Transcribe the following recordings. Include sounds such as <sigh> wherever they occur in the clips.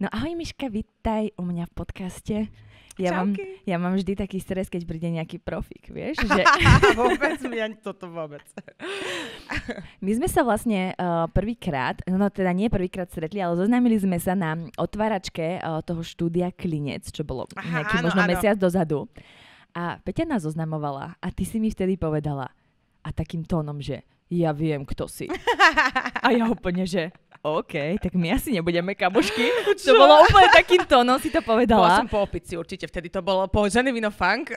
No ahoj Miška, vítaj u mňa v podcaste. Ja mám, ja mám vždy taký stres, keď príde nejaký profik, vieš? <laughs> Že... vôbec mi ani toto vôbec. <laughs> My sme sa vlastne uh, prvýkrát, no teda nie prvýkrát stretli, ale zoznámili sme sa na otváračke uh, toho štúdia Klinec, čo bolo Aha, nejaký áno, možno áno. mesiac dozadu. A Peťa nás zoznamovala a ty si mi vtedy povedala a takým tónom, že ja viem, kto si. <laughs> A ja úplne, že OK, tak my asi nebudeme kamošky. <laughs> Čo? To bolo úplne takým tónom, si to povedala. Bola som po opici určite, vtedy to bolo po vino Funk.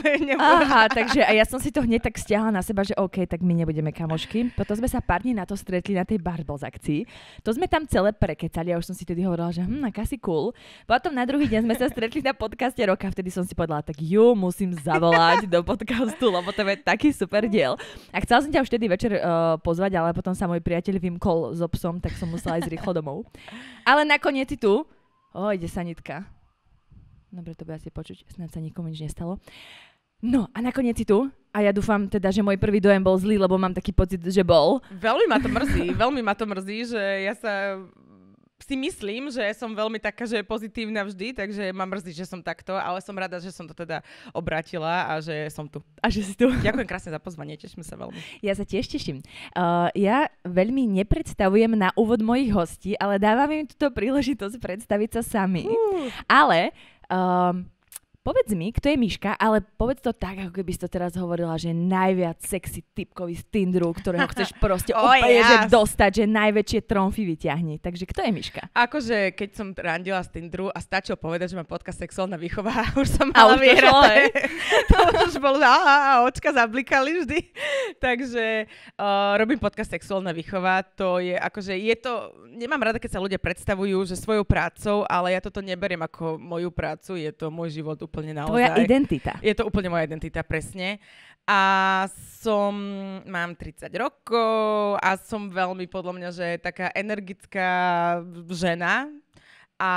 <laughs> Aha, takže a ja som si to hneď tak stiahla na seba, že OK, tak my nebudeme kamošky. Potom sme sa pár dní na to stretli na tej Barbos akcii. To sme tam celé prekecali a už som si tedy hovorila, že hm, aká si cool. Potom na druhý deň sme sa stretli na podcaste roka, vtedy som si povedala, tak ju musím zavolať do podcastu, lebo to je taký super diel. A chcela som ťa už vtedy večer večer uh, eh, pozvať, ale potom sa môj priateľ vymkol so psom, tak som musela ísť rýchlo domov. Ale nakoniec si tu. O, ide sanitka. Dobre, to by asi počuť, snad sa nikomu nič nestalo. No a nakoniec si tu a ja dúfam teda, že môj prvý dojem bol zlý, lebo mám taký pocit, že bol. Veľmi ma to mrzí, veľmi ma to mrzí, že ja sa si myslím, že som veľmi taká, že je pozitívna vždy, takže ma mrzí, že som takto, ale som rada, že som to teda obratila a že som tu. A že si tu. <laughs> Ďakujem krásne za pozvanie, teším sa veľmi. Ja sa tiež teším. Uh, ja veľmi nepredstavujem na úvod mojich hostí, ale dávam im túto príležitosť predstaviť sa sami. Uh. Ale um, Povedz mi, kto je Miška, ale povedz to tak, ako keby si to teraz hovorila, že najviac sexy typkový z Tindru, ktorého chceš <laughs> proste oh, úplne yes. že dostať, že najväčšie tromfy vyťahni. Takže kto je Miška? Akože keď som randila z Tindru a stačilo povedať, že mám podcast Sexuálna výchova, <laughs> už som mala vyhraté. To, <laughs> to už bolo, a očka zablikali vždy. Takže uh, robím podcast Sexuálna výchova, to je akože, je to, nemám rada, keď sa ľudia predstavujú, že svojou prácou, ale ja toto neberiem ako moju prácu, je to môj život úplne naozaj. Tvoja identita. Je to úplne moja identita, presne. A som, mám 30 rokov a som veľmi podľa mňa, že taká energická žena. A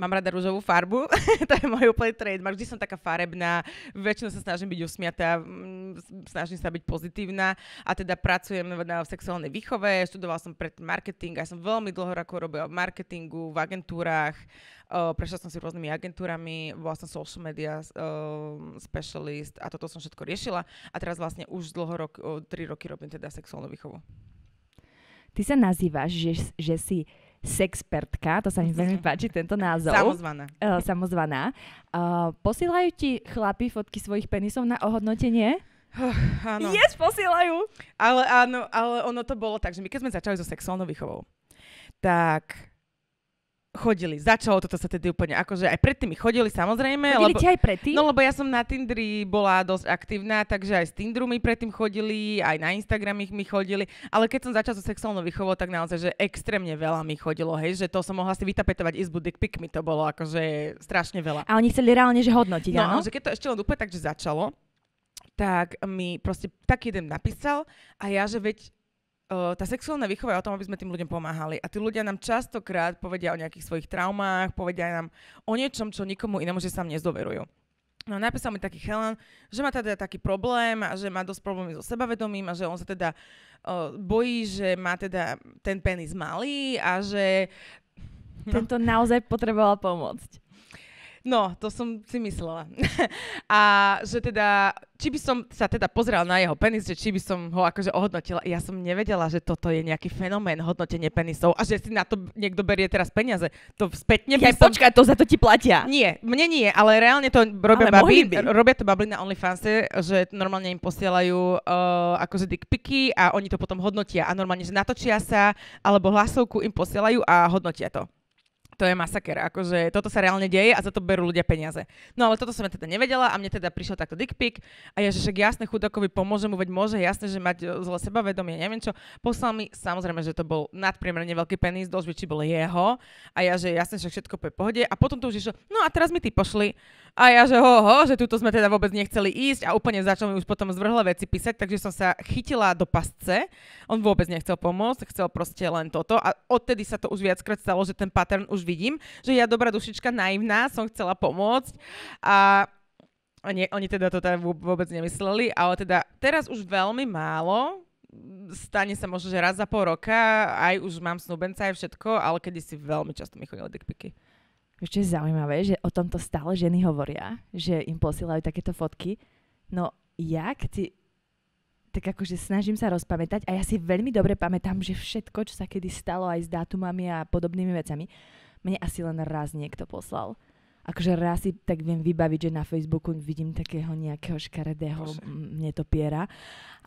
mám rada rúžovú farbu, <laughs> to je môj úplný trademark, vždy som taká farebná, väčšinou sa snažím byť usmiatá, mm, snažím sa byť pozitívna a teda pracujem na, sexuálnej výchove, študoval som pred marketing a som veľmi dlho rokov robila v marketingu, v agentúrach, uh, prešla som si rôznymi agentúrami, bola som social media uh, specialist a toto som všetko riešila a teraz vlastne už dlho rok, uh, 3 roky robím teda sexuálnu výchovu. Ty sa nazývaš, že, že si sexpertka, to sa mi veľmi páči tento názov. Samozvaná. Uh, samozvaná. Uh, posielajú ti chlapi fotky svojich penisov na ohodnotenie? Oh, áno. Yes, posielajú! Ale áno, ale ono to bolo tak, že my keď sme začali so sexuálnou výchovou, tak chodili. Začalo toto sa tedy úplne, akože aj predtým mi chodili samozrejme. Chodili lebo, ti aj predtým? No lebo ja som na Tindri bola dosť aktívna, takže aj z Tindru mi predtým chodili, aj na Instagram ich mi chodili, ale keď som začala so sexuálnou výchovou, tak naozaj, že extrémne veľa mi chodilo, hej, že to som mohla si vytapetovať izbu dick pic, mi to bolo akože strašne veľa. A oni chceli reálne, že hodnotiť, no, áno? že keď to ešte len úplne tak, že začalo, tak mi proste tak jeden napísal a ja, že veď tá sexuálna výchova je o tom, aby sme tým ľuďom pomáhali. A tí ľudia nám častokrát povedia o nejakých svojich traumách, povedia nám o niečom, čo nikomu inému, že sa nezdoverujú. No napísal mi taký Helen, že má teda taký problém a že má dosť problémy so sebavedomím a že on sa teda uh, bojí, že má teda ten penis malý a že... No. Tento naozaj potreboval pomôcť. No, to som si myslela. <laughs> a že teda, či by som sa teda pozrela na jeho penis, že či by som ho akože ohodnotila. Ja som nevedela, že toto je nejaký fenomén hodnotenie penisov a že si na to niekto berie teraz peniaze. To spätne by ja, som... počkaj, to za to ti platia. Nie, mne nie, ale reálne to robia ale Robia to babli na OnlyFans, že normálne im posielajú uh, akože dickpiky a oni to potom hodnotia a normálne, že natočia sa alebo hlasovku im posielajú a hodnotia to to je masaker. Akože toto sa reálne deje a za to berú ľudia peniaze. No ale toto som ja teda nevedela a mne teda prišiel takto dick pic a ja, že však jasne chudokovi pomôže, mu, veď môže jasne, že mať e, zle sebavedomie, neviem čo. Poslal mi, samozrejme, že to bol nadpriemerne veľký penis, dosť väčší bol jeho a ja, že jasne, že všetko po pohode a potom to už išlo, no a teraz mi ty pošli a ja, že ho, ho, že tuto sme teda vôbec nechceli ísť a úplne začal mi už potom zvrhle veci písať, takže som sa chytila do pasce. On vôbec nechcel pomôcť, chcel proste len toto a odtedy sa to už viackrát stalo, že ten pattern už vidím, že ja dobrá dušička naivná som chcela pomôcť a oni, oni teda to teda vôbec nemysleli, ale teda teraz už veľmi málo stane sa možno, že raz za pol roka, aj už mám snúbenca, aj všetko, ale kedy si veľmi často mi chodili dickpiky. Ešte je zaujímavé, že o tomto stále ženy hovoria, že im posielajú takéto fotky. No ja, keď tak akože snažím sa rozpamätať a ja si veľmi dobre pamätám, že všetko, čo sa kedy stalo aj s dátumami a podobnými vecami, mne asi len raz niekto poslal. Akože raz si tak viem vybaviť, že na Facebooku vidím takého nejakého škaredého, mne to piera.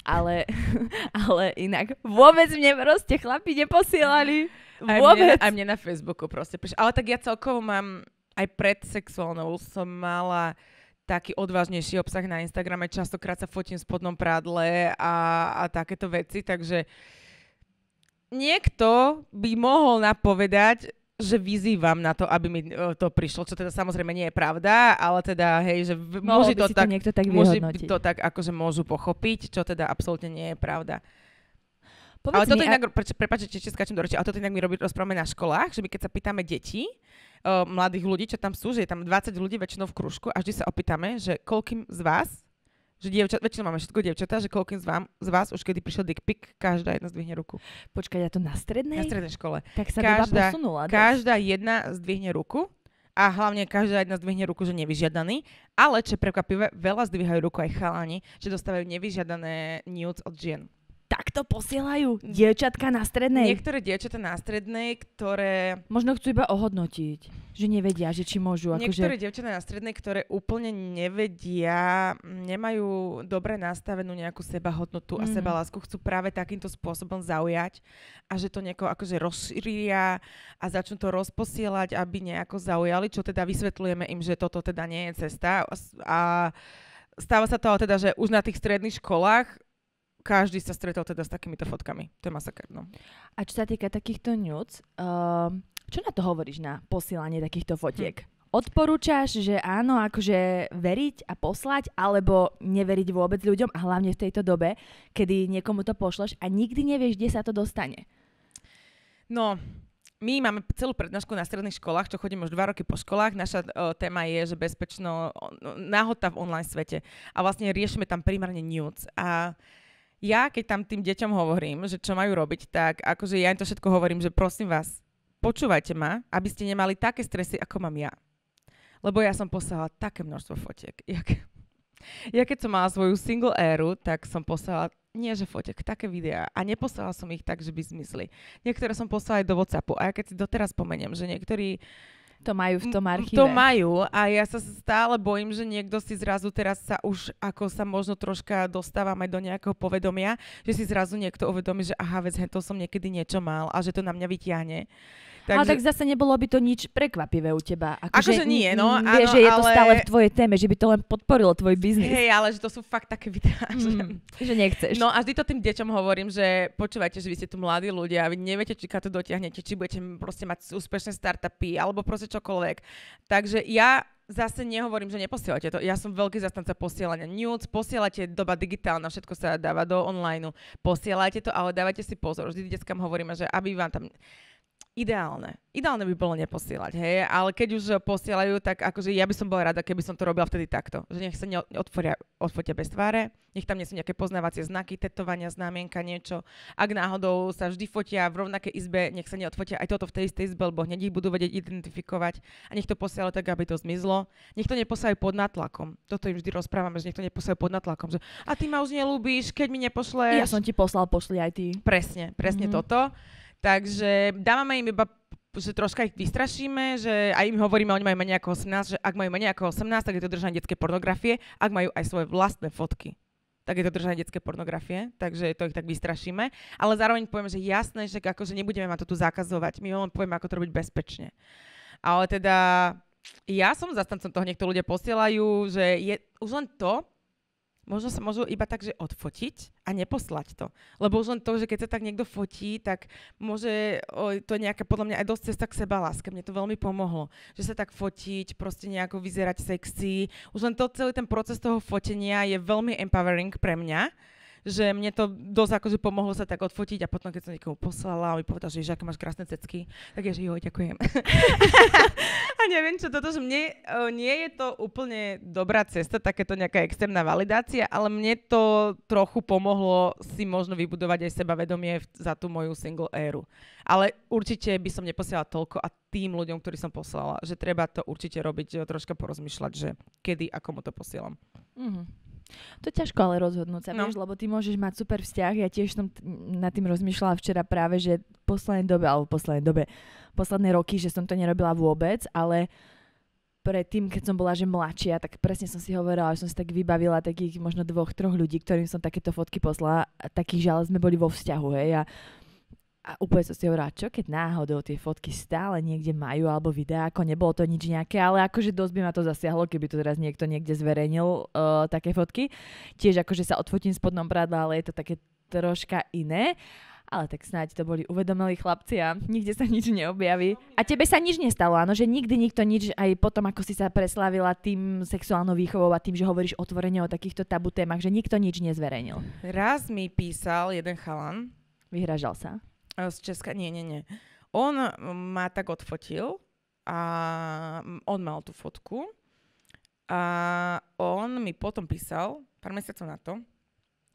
Ale, <laughs> ale inak vôbec mne proste chlapi neposielali. Vôbec. Aj mne, aj mne na Facebooku proste Ale tak ja celkovo mám, aj pred sexuálnou som mala taký odvážnejší obsah na Instagrame. Častokrát sa fotím v spodnom prádle a, a takéto veci, takže niekto by mohol napovedať, že vyzývam na to, aby mi e, to prišlo, čo teda samozrejme nie je pravda, ale teda hej, že môže to, tak, to niekto tak môže to tak, akože môžu pochopiť, čo teda absolútne nie je pravda. Povedz ale toto mi, inak, a... prepáčte, či skáčem do reči, ale toto inak my robí, rozprávame na školách, že my keď sa pýtame deti, uh, mladých ľudí, čo tam sú, že je tam 20 ľudí väčšinou v kružku a vždy sa opýtame, že koľkým z vás že dievča, väčšinou máme všetko dievčatá, že koľkým z, vám, z vás už kedy prišiel dick pic, každá jedna zdvihne ruku. Počkaj, ja to na strednej? Na strednej škole. Tak sa každá, posunula. Každá jedna zdvihne ruku a hlavne každá jedna zdvihne ruku, že nevyžiadaný, ale čo je prekvapivé, veľa zdvíhajú ruku aj chalani, že dostávajú nevyžiadané nudes od žien takto posielajú dievčatka na strednej. Niektoré dievčatá na strednej, ktoré... Možno chcú iba ohodnotiť, že nevedia, že či môžu. Ako Niektoré že... dievčatá na strednej, ktoré úplne nevedia, nemajú dobre nastavenú nejakú sebahodnotu mm-hmm. a mhm. sebalásku, chcú práve takýmto spôsobom zaujať a že to niekoho akože rozšíria a začnú to rozposielať, aby nejako zaujali, čo teda vysvetlujeme im, že toto teda nie je cesta a stáva sa to ale teda, že už na tých stredných školách každý sa stretol teda s takýmito fotkami. To je masakr, no. A čo sa týka takýchto nudes, uh, čo na to hovoríš na posielanie takýchto fotiek? Hm. Odporúčaš, že áno, akože veriť a poslať, alebo neveriť vôbec ľuďom, a hlavne v tejto dobe, kedy niekomu to pošleš a nikdy nevieš, kde sa to dostane? No, my máme celú prednášku na stredných školách, čo chodíme už dva roky po školách. Naša o, e, téma je, že bezpečno, o, no, v online svete. A vlastne riešime tam primárne nudes. A ja, keď tam tým deťom hovorím, že čo majú robiť, tak akože ja im to všetko hovorím, že prosím vás, počúvajte ma, aby ste nemali také stresy, ako mám ja. Lebo ja som poslala také množstvo fotiek. Jak... <laughs> Ja keď som mala svoju single éru, tak som poslala nie že fotek, také videá. A neposlala som ich tak, že by zmysli. Niektoré som poslala aj do Whatsappu. A ja keď si doteraz spomeniem, že niektorí to majú v tom mm, archíve. To majú a ja sa stále bojím, že niekto si zrazu teraz sa už, ako sa možno troška dostávame do nejakého povedomia, že si zrazu niekto uvedomí, že aha, vec, to som niekedy niečo mal a že to na mňa vyťahne. Takže... Ale tak zase nebolo by to nič prekvapivé u teba. Ako akože, akože nie, no. Áno, vieš, že je ale... to stále v tvojej téme, že by to len podporilo tvoj biznis. Hej, ale že to sú fakt také videá. Mm, že... že nechceš. No a vždy to tým deťom hovorím, že počúvajte, že vy ste tu mladí ľudia a vy neviete, či to dotiahnete, či budete proste mať úspešné startupy alebo proste čokoľvek. Takže ja zase nehovorím, že neposielate to. Ja som veľký zastanca posielania news, posielate doba digitálna, všetko sa dáva do online, posielate to, ale dávajte si pozor. Vždy deckám hovoríme, že aby vám tam ideálne. Ideálne by bolo neposielať, hej, ale keď už eh, posielajú, tak akože ja by som bola rada, keby som to robila vtedy takto. Že nech sa neodfotia odfotia bez tváre, nech tam nie sú nejaké poznávacie znaky, tetovania, znamienka, niečo. Ak náhodou sa vždy fotia v rovnakej izbe, nech sa neodfotia aj toto v tej istej izbe, lebo hneď ich budú vedieť identifikovať a nech to posielajú tak, aby to zmizlo. Nech to neposielajú pod natlakom. Toto im vždy rozprávame, že nech to neposielajú pod natlakom. Že, a ty ma už nelúbíš, keď mi nepošle. Ja som ti poslal, pošli aj ty. Presne, presne mm-hmm. toto. Takže dávame im iba že troška ich vystrašíme, že aj im hovoríme, oni majú menej ako 18, že ak majú menej ako 18, tak je to držanie detskej pornografie, ak majú aj svoje vlastné fotky tak je to držanie detskej pornografie, takže to ich tak vystrašíme. Ale zároveň poviem, že jasné, že akože nebudeme ma to tu zakazovať, my len povieme, ako to robiť bezpečne. Ale teda ja som zastancom toho, niekto ľudia posielajú, že je už len to, možno sa môžu iba tak, že odfotiť a neposlať to. Lebo už len to, že keď sa tak niekto fotí, tak môže, o, to je nejaká podľa mňa aj dosť cesta k seba láske. Mne to veľmi pomohlo, že sa tak fotiť, proste nejako vyzerať sexy. Už len to, celý ten proces toho fotenia je veľmi empowering pre mňa že mne to dosť akože pomohlo sa tak odfotiť a potom, keď som niekomu poslala a mi povedal, že, že aké máš krásne cecky, tak je, že jo, ďakujem. <laughs> a neviem čo toto, že mne o, e, nie je to úplne dobrá cesta, takéto nejaká externá validácia, ale mne to trochu pomohlo si možno vybudovať aj sebavedomie vedomie za tú moju single éru. Ale určite by som neposielala toľko a tým ľuďom, ktorí som poslala, že treba to určite robiť, e, troška porozmýšľať, že kedy, a komu to posielam. Mm-hmm. To je ťažko ale rozhodnúť sa, no. vieš, lebo ty môžeš mať super vzťah. Ja tiež som t- nad tým rozmýšľala včera práve, že v poslednej dobe, alebo v poslednej dobe, posledné roky, že som to nerobila vôbec, ale predtým, keď som bola že mladšia, tak presne som si hovorila, že som si tak vybavila takých možno dvoch, troch ľudí, ktorým som takéto fotky poslala, takých, že ale sme boli vo vzťahu, hej, a a úplne som si hovorila, čo keď náhodou tie fotky stále niekde majú alebo videá, ako nebolo to nič nejaké, ale akože dosť by ma to zasiahlo, keby to teraz niekto niekde zverejnil uh, také fotky. Tiež akože sa odfotím spodnom prádla, ale je to také troška iné. Ale tak snáď to boli uvedomelí chlapci a nikde sa nič neobjaví. A tebe sa nič nestalo, áno, že nikdy nikto nič, aj potom ako si sa preslavila tým sexuálnou výchovou a tým, že hovoríš otvorene o takýchto tabu témach, že nikto nič nezverejnil. Raz mi písal jeden chalan. Vyhražal sa. Z Česka? Nie, nie, nie. On mm, ma tak odfotil a mm, on mal tú fotku a on mi potom písal, pár mesiacov na to,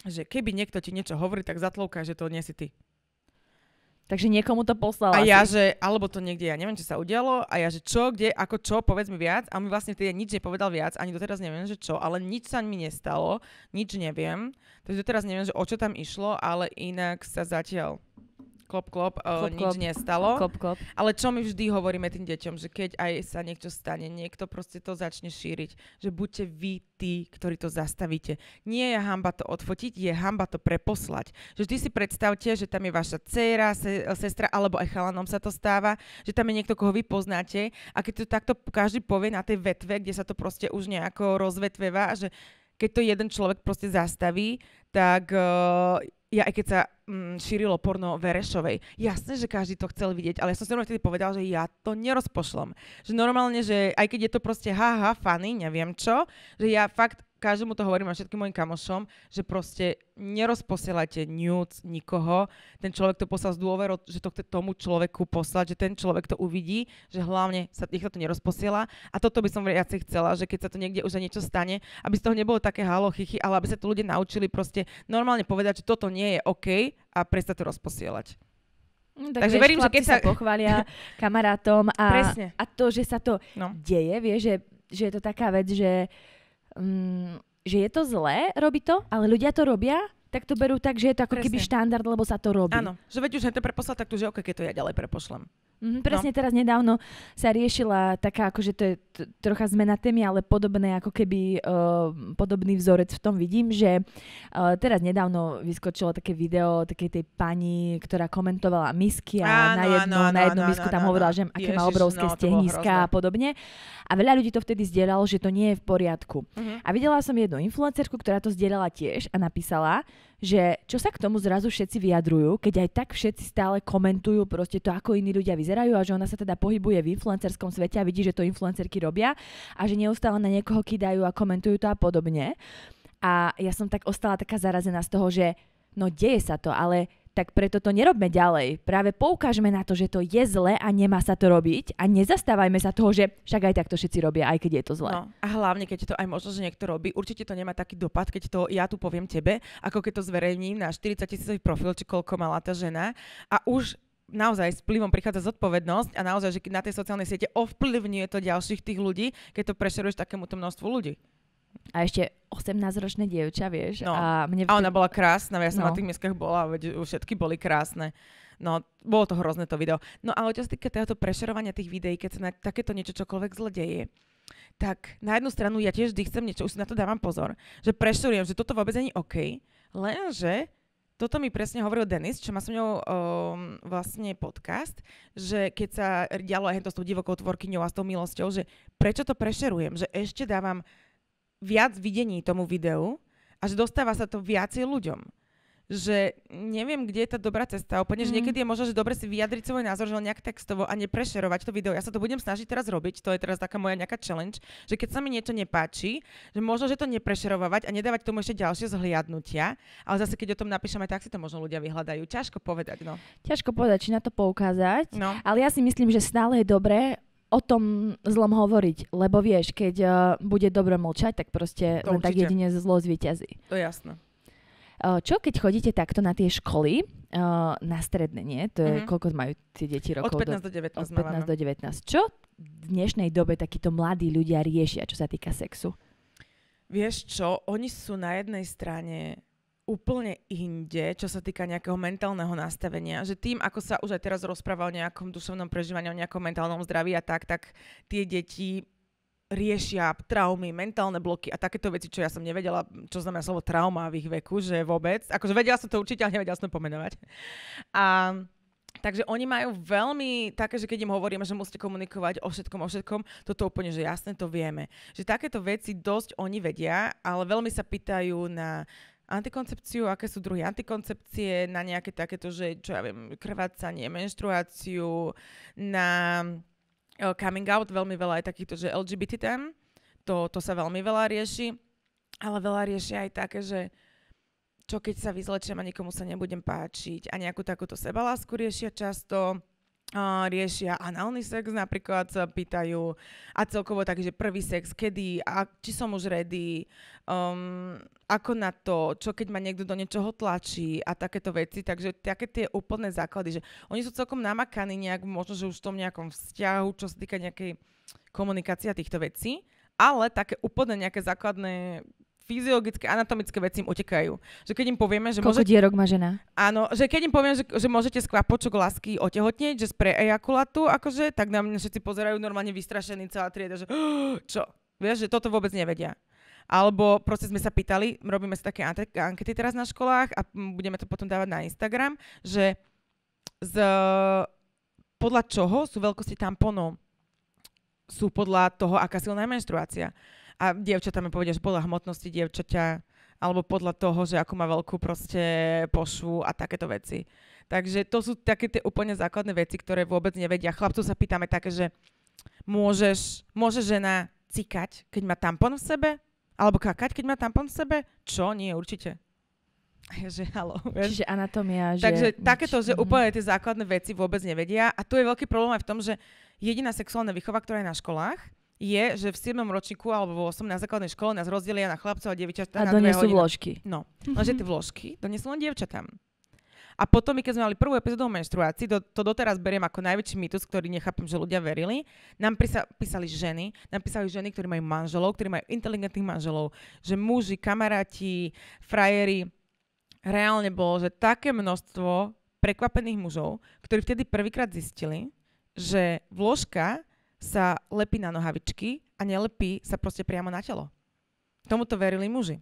že keby niekto ti niečo hovorí, tak zatlúka, že to nie si ty. Takže niekomu to poslal. A asi. ja, že, alebo to niekde, ja neviem, čo sa udialo, a ja, že čo, kde, ako čo, povedz mi viac. A on mi vlastne vtedy nič nepovedal viac, ani doteraz neviem, že čo, ale nič sa mi nestalo, nič neviem. Takže doteraz neviem, že o čo tam išlo, ale inak sa zatiaľ klop, klop, e, klop, nič klop. nestalo. Klop, klop. Ale čo my vždy hovoríme tým deťom, že keď aj sa niečo stane, niekto proste to začne šíriť, že buďte vy tí, ktorí to zastavíte. Nie je hamba to odfotiť, je hamba to preposlať. Že vždy si predstavte, že tam je vaša dcéra, se, sestra, alebo aj chalanom sa to stáva, že tam je niekto, koho vy poznáte a keď to takto každý povie na tej vetve, kde sa to proste už nejako rozvetveva, že keď to jeden človek proste zastaví, tak uh, ja aj keď sa mm, šírilo porno Verešovej, jasné, že každý to chcel vidieť, ale ja som si vtedy povedal, že ja to nerozpošlom. Že normálne, že aj keď je to proste haha, funny, neviem čo, že ja fakt každému to hovorím a všetkým mojim kamošom, že proste nerozposielajte nudes nikoho. Ten človek to poslal z dôveru, že to chce tomu človeku poslať, že ten človek to uvidí, že hlavne sa, nech to nerozposiela. A toto by som viacej chcela, že keď sa to niekde už niečo stane, aby z toho nebolo také halo, chichy, ale aby sa to ľudia naučili proste normálne povedať, že toto nie je OK a prestať to rozposielať. No, tak Takže vieš, verím, že keď sa... pochvália <laughs> kamarátom a, Presne. a to, že sa to no. deje, vie, že, že je to taká vec, že Mm, že je to zlé robiť to, ale ľudia to robia tak to berú tak, že je to ako presne. keby štandard, lebo sa to robí. Áno, že veď už je to preposlať, tak to že okay, keď to ja ďalej prepošlem. Mm, presne no. teraz nedávno sa riešila taká, akože to je t- trocha zmena témy, ale podobné, ako keby uh, podobný vzorec v tom vidím, že uh, teraz nedávno vyskočilo také video takej tej pani, ktorá komentovala misky a áno, na jednu, áno, na jednu áno, misku áno, tam áno, hovorila, že aké má no, obrovské no, stehniska a podobne. A veľa ľudí to vtedy zdieľalo, že to nie je v poriadku. Uh-huh. A videla som jednu influencerku, ktorá to zdieľala tiež a napísala, že čo sa k tomu zrazu všetci vyjadrujú, keď aj tak všetci stále komentujú proste to, ako iní ľudia vyzerajú a že ona sa teda pohybuje v influencerskom svete a vidí, že to influencerky robia a že neustále na niekoho kýdajú a komentujú to a podobne. A ja som tak ostala taká zarazená z toho, že no deje sa to, ale tak preto to nerobme ďalej. Práve poukážme na to, že to je zle a nemá sa to robiť a nezastávajme sa toho, že však aj tak to všetci robia, aj keď je to zle. No, a hlavne, keď to aj možno, že niekto robí, určite to nemá taký dopad, keď to ja tu poviem tebe, ako keď to zverejním na 40 tisícový profil, či koľko mala tá žena a už naozaj s vplyvom prichádza zodpovednosť a naozaj, že na tej sociálnej siete ovplyvňuje to ďalších tých ľudí, keď to prešeruješ takémuto množstvu ľudí. A ešte 18-ročné dievča, vieš. No. A, mne... a ona bola krásna, ja som no. na tých mieskach bola, veď všetky boli krásne. No, bolo to hrozné to video. No ale čo sa týka tohoto prešerovania tých videí, keď sa na takéto niečo čokoľvek zle deje, tak na jednu stranu ja tiež vždy chcem niečo, už si na to dávam pozor, že prešerujem, že toto vôbec není OK, lenže toto mi presne hovoril Denis, čo má s ňou um, ehm, vlastne podcast, že keď sa dialo aj to s tou divokou tvorkyňou a s tou milosťou, že prečo to prešerujem, že ešte dávam viac videní tomu videu a že dostáva sa to viacej ľuďom že neviem, kde je tá dobrá cesta. Úplne, že mhm. niekedy je možno, že dobre si vyjadriť svoj názor, že nejak textovo a neprešerovať to video. Ja sa to budem snažiť teraz robiť, to je teraz taká moja nejaká challenge, že keď sa mi niečo nepáči, že možno, že to neprešerovať a nedávať tomu ešte ďalšie zhliadnutia, ale zase keď o tom napíšeme, tak si to možno ľudia vyhľadajú. Ťažko povedať, no. Ťažko povedať, či na to poukázať, no. ale ja si myslím, že stále je dobré o tom zlom hovoriť, lebo vieš, keď uh, bude dobre mlčať, tak proste to len určite. tak jedine zlo zvýťazí. To je jasné. Uh, čo keď chodíte takto na tie školy, uh, na stredné, nie? To je, mm-hmm. koľko majú tie deti rokov? Od 15 do, 19. Od 15 do 19. Čo v dnešnej dobe takíto mladí ľudia riešia, čo sa týka sexu? Vieš čo, oni sú na jednej strane úplne inde, čo sa týka nejakého mentálneho nastavenia. Že tým, ako sa už aj teraz rozpráva o nejakom duševnom prežívaní, o nejakom mentálnom zdraví a tak, tak tie deti riešia traumy, mentálne bloky a takéto veci, čo ja som nevedela, čo znamená slovo trauma v ich veku, že vôbec. Akože vedela som to určite, ale nevedela som to pomenovať. A Takže oni majú veľmi také, že keď im hovoríme, že musíte komunikovať o všetkom, o všetkom, toto úplne, že jasne to vieme. Že takéto veci dosť oni vedia, ale veľmi sa pýtajú na antikoncepciu, aké sú druhy antikoncepcie, na nejaké takéto, že čo ja viem, krvácanie, menštruáciu, na e, coming out, veľmi veľa aj takýchto, že LGBT tam, to, to sa veľmi veľa rieši, ale veľa rieši aj také, že čo keď sa vyzlečiem a nikomu sa nebudem páčiť a nejakú takúto sebalásku riešia často, riešia análny sex, napríklad sa pýtajú a celkovo tak, že prvý sex, kedy, a či som už ready, um, ako na to, čo keď ma niekto do niečoho tlačí a takéto veci, takže také tie úplné základy, že oni sú celkom namakaní nejak, možno, že už v tom nejakom vzťahu, čo sa týka nejakej komunikácia týchto vecí, ale také úplne nejaké základné fyziologické, anatomické veci im utekajú. Že keď im povieme, že... môže... dierok má žena? Áno, že keď im poviem, že, že môžete z kvapočok lásky otehotnieť, že spre ejakulatu, akože, tak na mňa všetci pozerajú normálne vystrašení celá trieda, že <gasps> čo? Vieš, že toto vôbec nevedia. Alebo proste sme sa pýtali, robíme si také ankety teraz na školách a budeme to potom dávať na Instagram, že z, podľa čoho sú veľkosti tamponov? Sú podľa toho, aká silná je menštruácia. A dievčatá mi povedia, že podľa hmotnosti dievčaťa, alebo podľa toho, že ako má veľkú proste pošvu a takéto veci. Takže to sú také tie úplne základné veci, ktoré vôbec nevedia. Chlapcov sa pýtame také, že môžeš, môže žena cikať, keď má tampon v sebe? Alebo kakať, keď má tampon v sebe? Čo? Nie, určite. <laughs> Že halo, vieš? Čiže anatómia. Že... Takže takéto, že mhm. úplne tie základné veci vôbec nevedia. A tu je veľký problém aj v tom, že jediná sexuálna výchova, ktorá je na školách, je, že v 7. ročníku alebo v 8. na základnej škole nás rozdelia na chlapcov a dievčatá. A na donesú vložky. No, <laughs> lenže tie vložky donesú len dievčatám. A potom, my keď sme mali prvú epizódu o menštruácii, to, to doteraz beriem ako najväčší mýtus, ktorý nechápem, že ľudia verili, nám prisa, písali ženy, nám písali ženy, ktorí majú manželov, ktorí majú inteligentných manželov, že muži, kamaráti, frajeri, reálne bolo, že také množstvo prekvapených mužov, ktorí vtedy prvýkrát zistili, že vložka sa lepí na nohavičky a nelepí sa proste priamo na telo. Tomuto verili muži.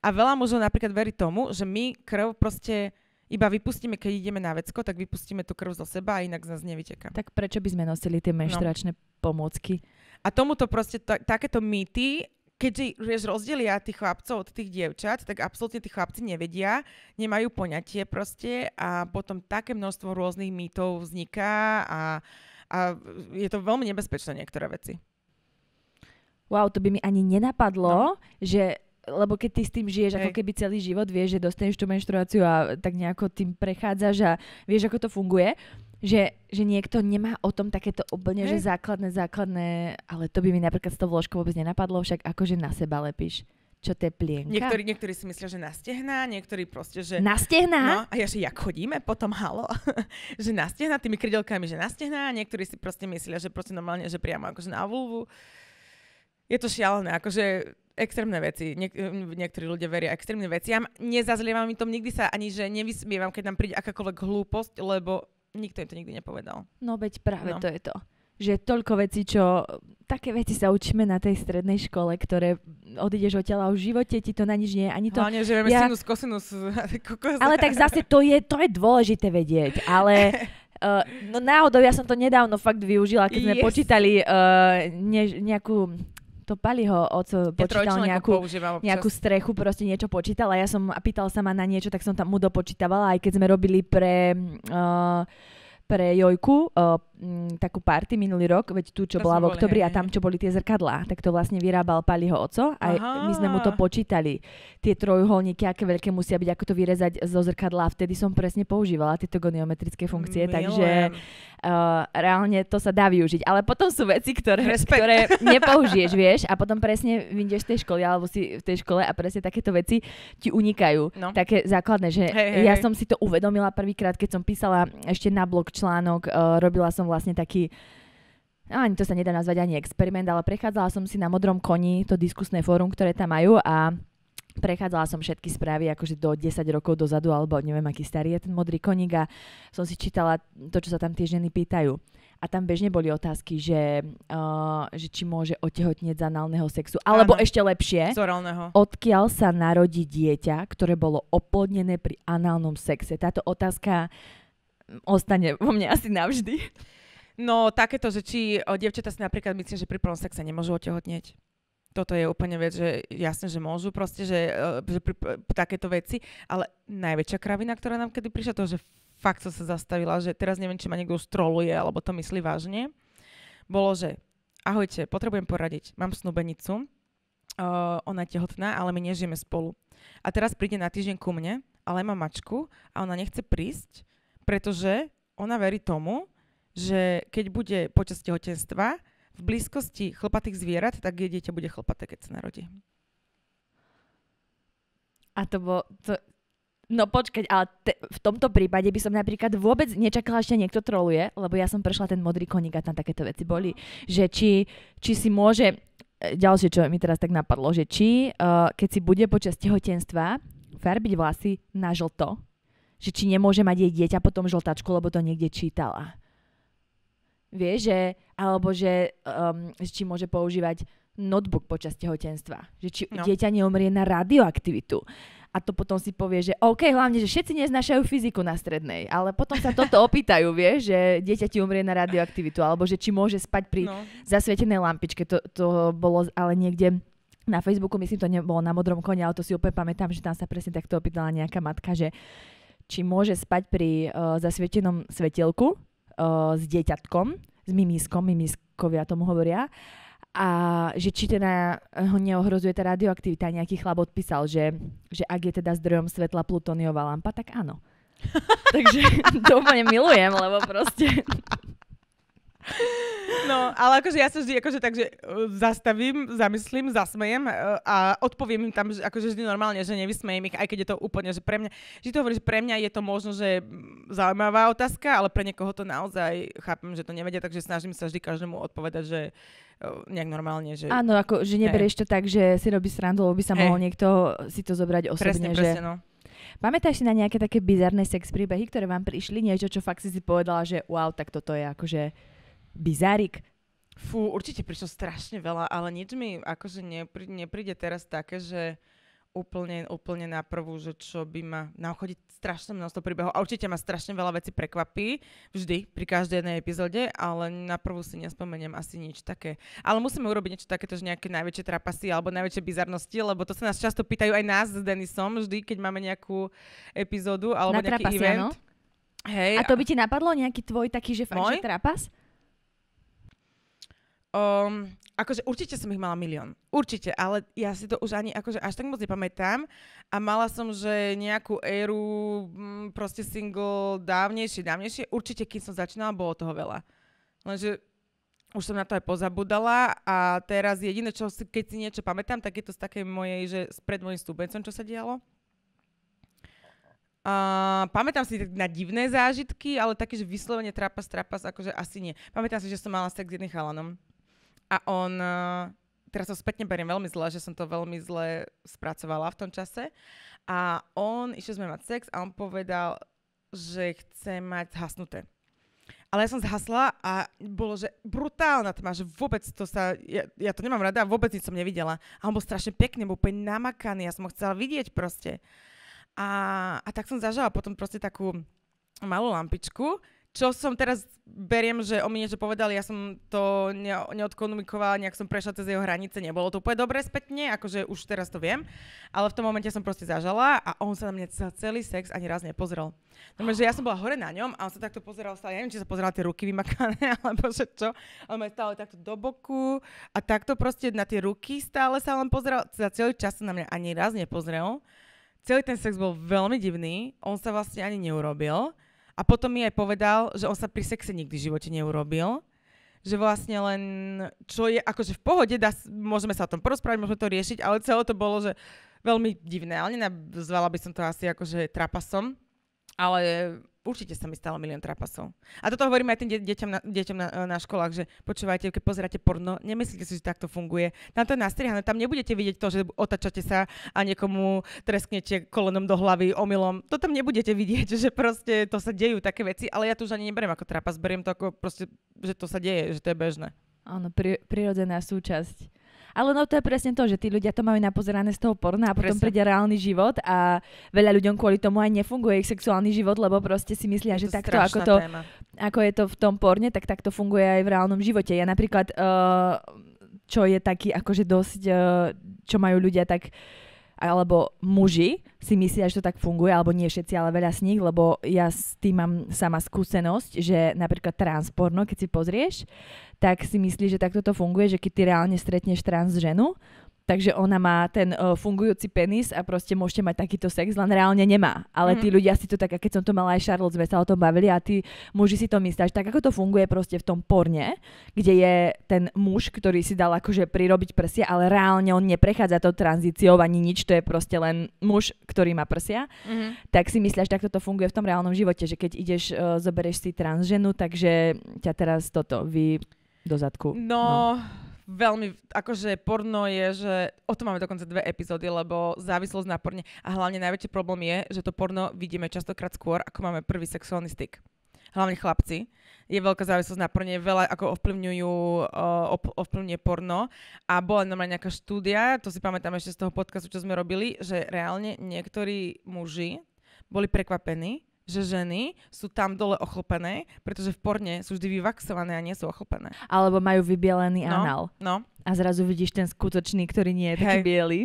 A veľa mužov napríklad verí tomu, že my krv proste iba vypustíme, keď ideme na vecko, tak vypustíme tú krv zo seba a inak z nás nevyteká. Tak prečo by sme nosili tie no. menštruačné no. pomôcky? A tomuto proste ta- takéto mýty, keďže vieš, rozdelia tých chlapcov od tých dievčat, tak absolútne tí chlapci nevedia, nemajú poňatie proste a potom také množstvo rôznych mýtov vzniká a a je to veľmi nebezpečné niektoré veci. Wow, to by mi ani nenapadlo, no. že lebo keď ty s tým žiješ ako keby celý život, vieš, že dostaneš tú menštruáciu a tak nejako tým prechádzaš a vieš, ako to funguje, že, že niekto nemá o tom takéto úplne, Hej. že základné, základné, ale to by mi napríklad z toho vložkou vôbec nenapadlo, však akože na seba lepíš čo plienka? Niektorí, niektorí si myslia, že nastehná, niektorí proste, že... Nastehná? No, a ja, že jak chodíme potom, halo, <laughs> že nastehná tými krydelkami, že nastehná, niektorí si proste myslia, že proste normálne, že priamo akože na vulvu. Je to šialené, akože extrémne veci. Niek- niektorí ľudia veria extrémne veci Ja Nezazlievam mi tom, nikdy sa ani, že nevysmievam, keď nám príde akákoľvek hlúposť, lebo nikto im to nikdy nepovedal. No veď práve no. to je to že toľko vecí, čo... Také veci sa učíme na tej strednej škole, ktoré odídeš od tela v živote ti to na nič nie je. Ani to... Hlavne, že vieme ja... sinus, kosinus. <laughs> ale tak zase to je, to je dôležité vedieť, ale... Uh, <laughs> no náhodou, ja som to nedávno fakt využila, keď sme yes. počítali uh, ne, nejakú to Paliho oco eh, počítal ja nejakú, nejakú strechu, proste niečo počítal a ja som a pýtal sa ma na niečo, tak som tam mu dopočítavala, aj keď sme robili pre, uh, pre Jojku uh, m, mm, takú party minulý rok, veď tu, čo to bola v oktobri a tam, čo boli tie zrkadlá, tak to vlastne vyrábal Paliho oco a Aha. my sme mu to počítali. Tie trojuholníky, aké veľké musia byť, ako to vyrezať zo zrkadla. Vtedy som presne používala tieto goniometrické funkcie, Milujem. takže uh, reálne to sa dá využiť. Ale potom sú veci, ktoré, ktoré nepoužiješ, vieš, a potom presne vyjdeš z tej školy alebo si v tej škole a presne takéto veci ti unikajú. No. Také základné, že hej, hej, ja hej. som si to uvedomila prvýkrát, keď som písala ešte na blog článok, uh, robila som som vlastne taký ani to sa nedá nazvať ani experiment, ale prechádzala som si na modrom koni to diskusné fórum, ktoré tam majú a prechádzala som všetky správy akože do 10 rokov dozadu, alebo neviem, aký starý je ten modrý koník a som si čítala to, čo sa tam tie ženy pýtajú. A tam bežne boli otázky, že, uh, že či môže otehotnieť z análneho sexu. Alebo Áno, ešte lepšie, zorálneho. odkiaľ sa narodí dieťa, ktoré bolo oplodnené pri análnom sexe. Táto otázka ostane vo mne asi navždy. No takéto, že či o, dievčatá si napríklad myslím, že pri prvom sexe nemôžu otehotnieť toto je úplne vec, že jasne, že môžu proste, že, e, že pri, e, takéto veci, ale najväčšia kravina, ktorá nám kedy prišla, to, že fakt som sa zastavila, že teraz neviem, či ma niekto stroluje, alebo to myslí vážne, bolo, že ahojte, potrebujem poradiť, mám snubenicu, uh, e, ona je tehotná, ale my nežijeme spolu. A teraz príde na týždeň ku mne, ale má mačku a ona nechce prísť, pretože ona verí tomu, že keď bude počas tehotenstva v blízkosti chlpatých zvierat, tak jej dieťa bude chlpaté, keď sa narodí. A to bolo... To... No počkať, ale te, v tomto prípade by som napríklad vôbec nečakala, že niekto troluje, lebo ja som prešla ten modrý koník a tam takéto veci boli, že či, či si môže, e, ďalšie, čo mi teraz tak napadlo, že či uh, keď si bude počas tehotenstva farbiť vlasy na žlto, že či nemôže mať jej dieťa potom žltačku, lebo to niekde čítala. Vie, že, alebo že um, či môže používať notebook počas tehotenstva. Že či no. dieťa neomrie na radioaktivitu. A to potom si povie, že OK, hlavne, že všetci neznášajú fyziku na strednej, ale potom sa toto <laughs> opýtajú, vie, že dieťa ti umrie na radioaktivitu, alebo že či môže spať pri no. zasvietenej lampičke. To, to bolo ale niekde na Facebooku, myslím, to nebolo na modrom kone, ale to si úplne pamätám, že tam sa presne takto opýtala nejaká matka, že či môže spať pri uh, zasvietenom svetelku uh, e, s dieťatkom, s mimískom, mimískovia tomu hovoria, a že či teda ho neohrozuje tá radioaktivita. Nejaký chlap odpísal, že, že ak je teda zdrojom svetla plutóniová lampa, tak áno. <laughs> Takže to úplne milujem, lebo proste No, ale akože ja sa vždy akože že e, zastavím, zamyslím, zasmejem e, a odpoviem im tam že akože vždy normálne, že nevysmejem ich, aj keď je to úplne, že pre mňa, že to že pre mňa je to možno, že zaujímavá otázka, ale pre niekoho to naozaj chápem, že to nevedia, takže snažím sa vždy každému odpovedať, že e, nejak normálne. Že... Áno, ako, že neberieš to tak, že si robí srandu, lebo by sa mohol niekto si to zobrať osobne. Presne, že... presne, no. Pamätáš si na nejaké také bizarné sex príbehy, ktoré vám prišli? Niečo, čo fakt si si povedala, že wow, tak toto je akože bizárik? Fú, určite prišlo strašne veľa, ale nič mi akože nepr- nepríde teraz také, že úplne, úplne na prvú, že čo by ma... Na ochode strašné množstvo príbehov a určite ma strašne veľa vecí prekvapí, vždy, pri každej jednej epizóde, ale na prvú si nespomeniem asi nič také. Ale musíme urobiť niečo takéto, že nejaké najväčšie trapasy alebo najväčšie bizarnosti, lebo to sa nás často pýtajú aj nás s Denisom, vždy, keď máme nejakú epizódu alebo na nejaký trapasy, event. Áno? Hej, a to by ti napadlo nejaký tvoj taký, že fakt, že trapas? Um, akože určite som ich mala milión. Určite, ale ja si to už ani akože až tak moc nepamätám. A mala som, že nejakú éru, m, mm, proste single dávnejšie, dávnejšie. Určite, keď som začínala, bolo toho veľa. Lenže už som na to aj pozabudala a teraz jediné, čo si, keď si niečo pamätám, tak je to z takej mojej, že pred môjim stúbencom, čo sa dialo. Uh, pamätám si na divné zážitky, ale také, že vyslovene trapas, trapas, akože asi nie. Pamätám si, že som mala sex s jedným chalanom a on, eh, teraz to spätne beriem veľmi zle, že som to veľmi zle spracovala v tom čase. A on, išli sme mať sex a on povedal, že chce mať hasnuté. Ale ja som zhasla a bolo, že brutálna tma, že vôbec to sa, ja, ja to nemám rada, vôbec nič som nevidela. A on bol strašne pekný, bol úplne namakaný, ja som ho chcela vidieť proste. A, a tak som zažala potom proste takú malú lampičku, čo som teraz beriem, že o mi niečo povedal, ja som to ne- neodkomunikovala, nejak som prešla cez jeho hranice, nebolo to úplne dobre spätne, akože už teraz to viem, ale v tom momente som proste zažala a on sa na mňa za celý sex ani raz nepozrel. No, že ja som bola hore na ňom a on sa takto pozeral stále, ja neviem, či sa pozeral tie ruky vymakané, <laughs> alebo že čo, on ma stále takto do boku a takto proste na tie ruky stále sa len pozeral, za celý čas sa na mňa ani raz nepozrel. Celý ten sex bol veľmi divný, on sa vlastne ani neurobil a potom mi aj povedal, že on sa pri sexe nikdy v živote neurobil. Že vlastne len, čo je akože v pohode, dá, môžeme sa o tom porozprávať, môžeme to riešiť, ale celé to bolo, že veľmi divné. Ale nenazvala by som to asi akože trapasom. Ale určite sa mi stalo milión trapasov. A toto hovorím aj tým de- deťom, na, deťom na, na školách, že počúvajte, keď pozeráte porno, nemyslíte si, že takto funguje. Tam to je nastrihané, tam nebudete vidieť to, že otačate sa a niekomu tresknete kolenom do hlavy omylom. To tam nebudete vidieť, že proste to sa dejú také veci, ale ja to už ani neberiem ako trapas, beriem to ako proste, že to sa deje, že to je bežné. Áno, pri, prirodzená súčasť ale no to je presne to, že tí ľudia to majú napozerané z toho porna a potom presne. príde reálny život a veľa ľuďom kvôli tomu aj nefunguje ich sexuálny život, lebo proste si myslia, že takto, ako to, ako je to v tom porne, tak takto funguje aj v reálnom živote. Ja napríklad, uh, čo je taký akože dosť, uh, čo majú ľudia tak alebo muži si myslia, že to tak funguje, alebo nie všetci, ale veľa z nich, lebo ja s tým mám sama skúsenosť, že napríklad transporno, keď si pozrieš, tak si myslíš, že takto to funguje, že keď ty reálne stretneš trans ženu, Takže ona má ten uh, fungujúci penis a proste môžete mať takýto sex, len reálne nemá. Ale mm. tí ľudia si to tak, a keď som to mala aj Charlotte, sme sa o tom bavili a tí muži si to myslia, že tak ako to funguje proste v tom porne, kde je ten muž, ktorý si dal akože prirobiť prsia, ale reálne on neprechádza to tranzíciou ani nič, to je proste len muž, ktorý má prsia, mm. tak si myslia, že takto to funguje v tom reálnom živote, že keď ideš, uh, zoberieš si transženu, takže ťa teraz toto vy do zadku. No, no veľmi, akože porno je, že o tom máme dokonca dve epizódy, lebo závislosť na porne a hlavne najväčší problém je, že to porno vidíme častokrát skôr, ako máme prvý sexuálny styk. Hlavne chlapci. Je veľká závislosť na porne, veľa ako ovplyvňujú, uh, ovplyvňuje porno. A bola normálne nejaká štúdia, to si pamätám ešte z toho podcastu, čo sme robili, že reálne niektorí muži boli prekvapení, že ženy sú tam dole ochlpené, pretože v porne sú vždy vyvaxované a nie sú ochlpené. Alebo majú vybielený no, anal. No. A zrazu vidíš ten skutočný, ktorý nie je taký biely.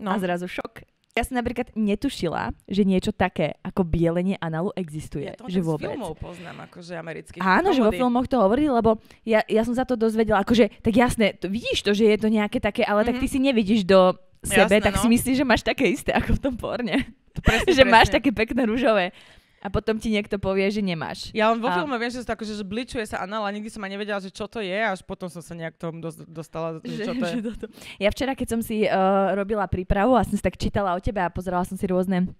No. A zrazu šok. Ja som napríklad netušila, že niečo také ako bielenie analu existuje. Ja to že vôbec. z filmov poznám, akože amerických. Áno, komody. že vo filmoch to hovorili, lebo ja, ja som sa to dozvedela, akože, tak jasné, to, vidíš to, že je to nejaké také, ale mm-hmm. tak ty mhm. si nevidíš do sebe, jasné, tak no. si myslíš, že máš také isté ako v tom porne. To presne, <laughs> že presne. máš také pekné rúžové a potom ti niekto povie, že nemáš. Ja len vo a... filme viem, že to akože, že zbličuje sa anal a nikdy som ani nevedela, že čo to je, až potom som sa nejak tomu dostala, že, že čo to je. Že toto. Ja včera, keď som si uh, robila prípravu a som si tak čítala o tebe a pozerala som si rôzne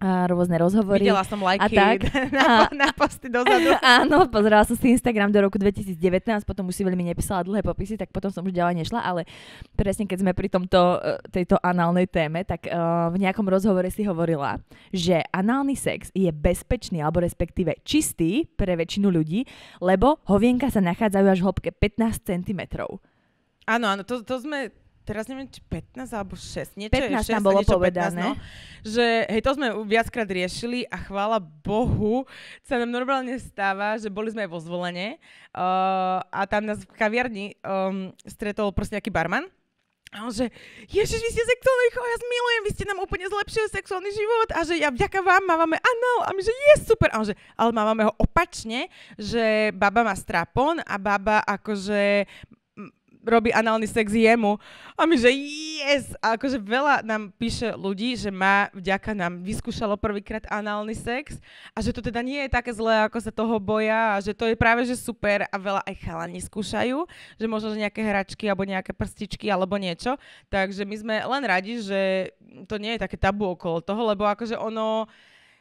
a rôzne rozhovory. Videla som lajky a tak. <laughs> Na, a, na posty dozadu. <laughs> Áno, pozerala som si Instagram do roku 2019, potom už si veľmi nepísala dlhé popisy, tak potom som už ďalej nešla, ale presne keď sme pri tomto, e, tejto análnej téme, tak uh, v nejakom rozhovore si hovorila, že análny sex je bezpečný, alebo respektíve čistý pre väčšinu ľudí, lebo hovienka sa nachádzajú až v hĺbke 15 cm. Áno, áno, to, to sme teraz neviem, či 15 alebo 6, niečo 15 je 6, nám bolo niečo povedané. 15, no, že hej, to sme viackrát riešili a chvála Bohu sa nám normálne stáva, že boli sme aj vo zvolenie uh, a tam nás v kaviarni um, stretol proste nejaký barman a on že, ježiš, vy ste sexuálni chov, ja milujem, vy ste nám úplne zlepšili sexuálny život a že ja vďaka vám mávame anal a my že je super. A on že, ale mávame ho opačne, že baba má strapon a baba akože robí analný sex jemu. A my, že yes! A akože veľa nám píše ľudí, že má vďaka nám vyskúšalo prvýkrát analný sex a že to teda nie je také zlé, ako sa toho boja a že to je práve, že super a veľa aj chalani skúšajú, že možno, že nejaké hračky alebo nejaké prstičky alebo niečo. Takže my sme len radi, že to nie je také tabu okolo toho, lebo akože ono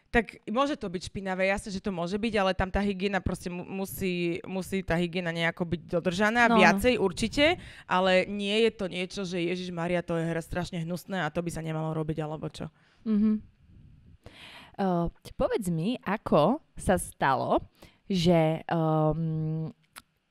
tak môže to byť špinavé, jasne, že to môže byť, ale tam tá hygiena proste musí, musí tá hygiena nejako byť dodržaná, no, no. viacej určite, ale nie je to niečo, že Ježiš Maria, to je hra strašne hnusné a to by sa nemalo robiť, alebo čo. Mm-hmm. Uh, povedz mi, ako sa stalo, že, um,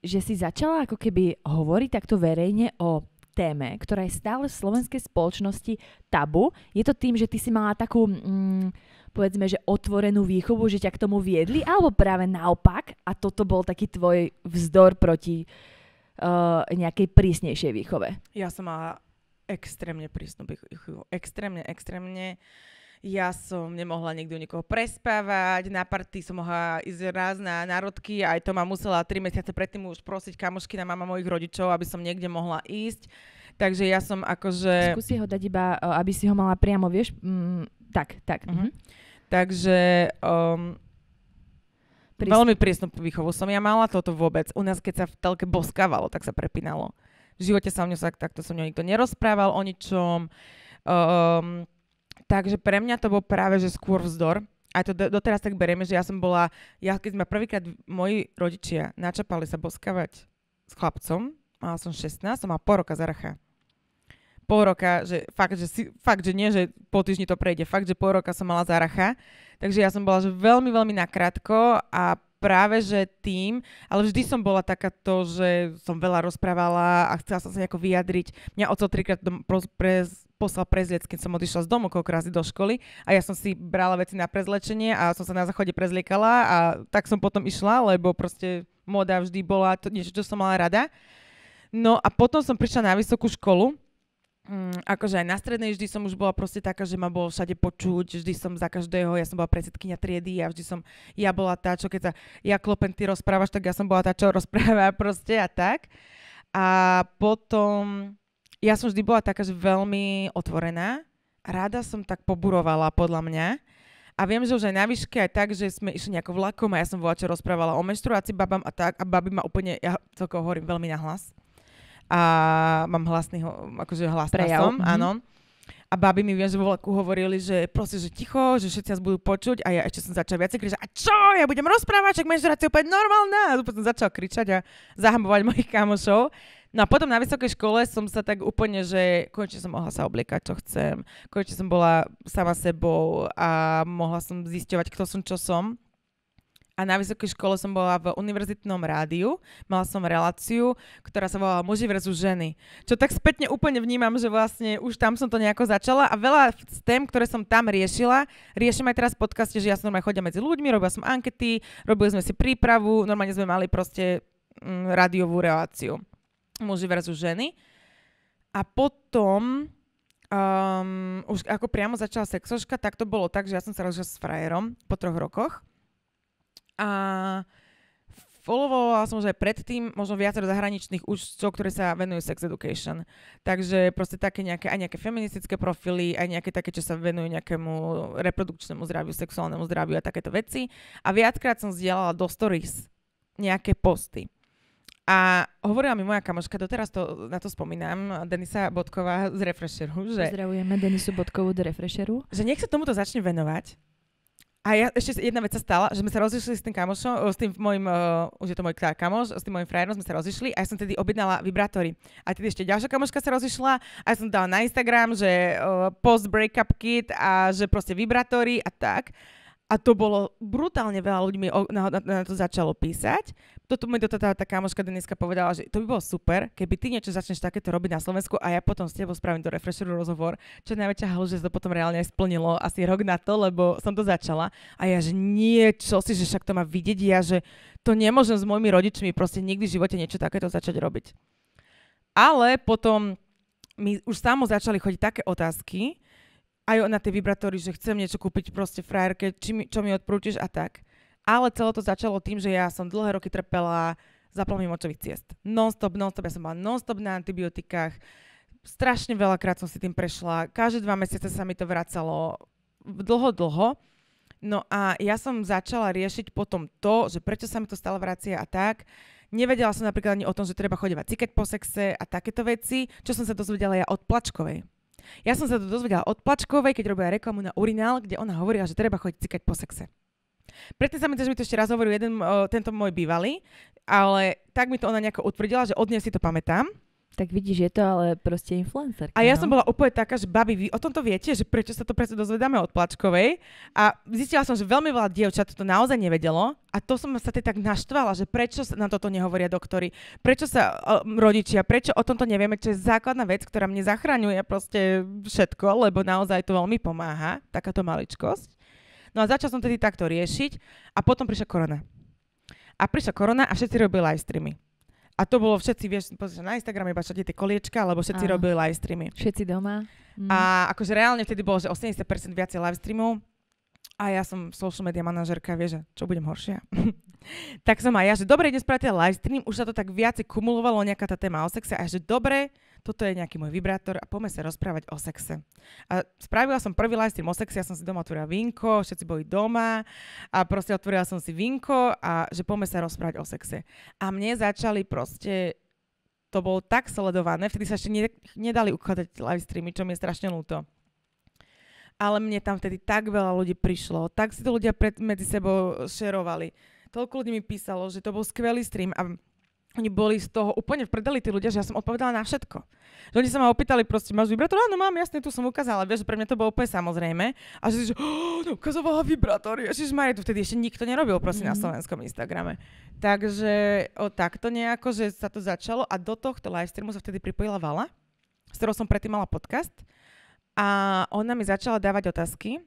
že si začala ako keby hovoriť takto verejne o téme, ktorá je stále v slovenskej spoločnosti tabu. Je to tým, že ty si mala takú... Mm, povedzme, že otvorenú výchovu, že ťa k tomu viedli, alebo práve naopak a toto bol taký tvoj vzdor proti uh, nejakej prísnejšej výchove? Ja som mala extrémne prísnu výchovu. Extrémne, extrémne. Uh, ja som nemohla niekto u niekoho prespávať, na party som mohla ísť raz na národky, aj to ma musela 3 mesiace predtým už prosiť kamošky na mama mojich rodičov, aby som niekde mohla ísť. Takže ja som akože... Skúsi ho dať iba, e, aby si ho mala priamo, vieš? Mm, tak, tak. Mm-hmm. Takže... Um, Prísn... Veľmi prísnu výchovu som ja mala, toto vôbec. U nás, keď sa v telke boskávalo, tak sa prepínalo. V živote sa o mňa takto som nikto nerozprával o ničom. Um, Takže pre mňa to bol práve, že skôr vzdor. Aj to doteraz tak berieme, že ja som bola, ja keď sme prvýkrát, moji rodičia načapali sa boskavať s chlapcom, mala som 16, som mala pol roka zaracha. Pol roka, že fakt, že, si, fakt, že nie, že po týždni to prejde, fakt, že pol roka som mala zaracha. Takže ja som bola že veľmi, veľmi nakrátko a práve, že tým, ale vždy som bola takáto, že som veľa rozprávala a chcela som sa nejako vyjadriť. Mňa oco trikrát pre, poslal prezliec, keď som odišla z domu koľko do školy a ja som si brala veci na prezlečenie a som sa na záchode prezliekala a tak som potom išla, lebo proste moda vždy bola to niečo, čo som mala rada. No a potom som prišla na vysokú školu Mm, akože aj na strednej vždy som už bola proste taká, že ma bolo všade počuť, vždy som za každého, ja som bola predsedkynia triedy a vždy som, ja bola tá, čo keď sa, ja klopen, ty rozprávaš, tak ja som bola tá, čo <laughs> rozpráva proste a tak. A potom ja som vždy bola taká, že veľmi otvorená. Rada som tak poburovala, podľa mňa. A viem, že už aj na výške aj tak, že sme išli nejako vlakom a ja som bola, rozprávala o menštruácii babám a tak. A babi ma úplne, ja celkovo hovorím veľmi na hlas. A mám hlasný, akože hlasná Prejav. som, mm-hmm. áno. A babi mi viem, že vo vlaku hovorili, že proste, že ticho, že všetci nás budú počuť a ja ešte som začala viacej kričať, a čo, ja budem rozprávať, však menštruácia je úplne normálna. A úplne som začala kričať a zahambovať mojich kamošov. No a potom na vysokej škole som sa tak úplne, že konečne som mohla sa obliekať, čo chcem. Konečne som bola sama sebou a mohla som zisťovať, kto som, čo som. A na vysokej škole som bola v univerzitnom rádiu, mala som reláciu, ktorá sa volala Muži versus ženy. Čo tak spätne úplne vnímam, že vlastne už tam som to nejako začala a veľa z tém, ktoré som tam riešila, riešim aj teraz v podcaste, že ja som normálne chodila medzi ľuďmi, robila som ankety, robili sme si prípravu, normálne sme mali proste mm, rádiovú reláciu muži versus ženy. A potom, um, už ako priamo začala sexoška, tak to bolo tak, že ja som sa rozšla s frajerom po troch rokoch. A followovala som už aj predtým možno viacero zahraničných účtov, ktoré sa venujú sex education. Takže proste také nejaké, aj nejaké feministické profily, aj nejaké také, čo sa venujú nejakému reprodukčnému zdraviu, sexuálnemu zdraviu a takéto veci. A viackrát som zdieľala do stories nejaké posty. A hovorila mi moja kamoška, doteraz to, na to spomínam, Denisa Bodková z Refresheru. Že, Pozdravujeme Denisu Bodkovú do Refresheru. Že nech sa tomuto začne venovať. A ja, ešte jedna vec sa stala, že sme sa rozišli s tým kamošom, s tým môjim, uh, už je to môj kamoš, s tým môjim frajerom sme sa rozišli a ja som tedy objednala vibrátory. A tedy ešte ďalšia kamoška sa rozišla a ja som dala na Instagram, že uh, post breakup kit a že proste vibrátory a tak. A to bolo brutálne veľa ľudí mi na, na, na to začalo písať. Toto mi to tá, tá kamoška dneska povedala, že to by bolo super, keby ty niečo začneš takéto robiť na Slovensku a ja potom s tebou spravím do refresheru rozhovor, čo je najväčšia halu, že sa to potom reálne aj splnilo asi rok na to, lebo som to začala. A ja, že niečo si, že však to má vidieť, ja, že to nemôžem s mojimi rodičmi proste nikdy v živote niečo takéto začať robiť. Ale potom mi už samo začali chodiť také otázky, aj na tie vibratóry, že chcem niečo kúpiť proste frajerke, či mi, čo mi odprútiš a tak. Ale celé to začalo tým, že ja som dlhé roky trpela zaplomím močových ciest. Non-stop, non-stop, ja som bola non-stop na antibiotikách. Strašne veľakrát som si tým prešla. Každé dva mesiace sa mi to vracalo. Dlho, dlho. No a ja som začala riešiť potom to, že prečo sa mi to stále vracia a tak. Nevedela som napríklad ani o tom, že treba chodiť cikať po sexe a takéto veci, čo som sa dozvedela ja od plačkovej. Ja som sa to dozvedela od Plačkovej, keď robila reklamu na urinál, kde ona hovorila, že treba chodiť cikať po sexe. Predtým sa mi to, že mi to ešte raz hovoril jeden, o, tento môj bývalý, ale tak mi to ona nejako utvrdila, že od nej si to pamätám. Tak vidíš, je to ale proste influencer. A ja no? som bola úplne taká, že babi, vy o tomto viete, že prečo sa to presne dozvedáme od Plačkovej. A zistila som, že veľmi veľa dievčat to naozaj nevedelo. A to som sa teda tak naštvala, že prečo sa na toto nehovoria doktory, prečo sa um, rodičia, prečo o tomto nevieme, čo je základná vec, ktorá mne zachraňuje proste všetko, lebo naozaj to veľmi pomáha, takáto maličkosť. No a začal som tedy takto riešiť a potom prišla korona. A prišla korona a všetci robili live streamy. A to bolo všetci, vieš, na Instagrame iba tie koliečka, lebo všetci Aha. robili live streamy. Všetci doma. Mm. A mhm. akože reálne vtedy bolo, že 80% viacej live streamov. A ja som social media manažerka, vieš, čo budem horšia. <laughs> tak som aj ja, že dobre, dnes práte live stream, už sa to tak viacej kumulovalo nejaká tá téma o sexe a že dobre, toto je nejaký môj vibrátor a poďme sa rozprávať o sexe. A spravila som prvý live stream o sexe, ja som si doma otvorila vinko, všetci boli doma a proste otvorila som si vinko a že poďme sa rozprávať o sexe. A mne začali proste to bolo tak sledované, vtedy sa ešte ne, nedali ukladať live streamy, čo mi je strašne ľúto. Ale mne tam vtedy tak veľa ľudí prišlo, tak si to ľudia pred, medzi sebou šerovali. Toľko ľudí mi písalo, že to bol skvelý stream a oni boli z toho úplne v predeli tí ľudia, že ja som odpovedala na všetko. Že oni sa ma opýtali proste, máš vibrátor? Áno, mám, jasne, tu som ukázala, vieš, že pre mňa to bolo úplne samozrejme. A že, že oh, ukazovala vibrátor, ježiš Maria, to vtedy ešte nikto nerobil proste mm. na mhm. slovenskom Instagrame. Takže o, takto nejako, že sa to začalo a do tohto streamu sa vtedy pripojila Vala, s ktorou som predtým mala podcast. A ona mi začala dávať otázky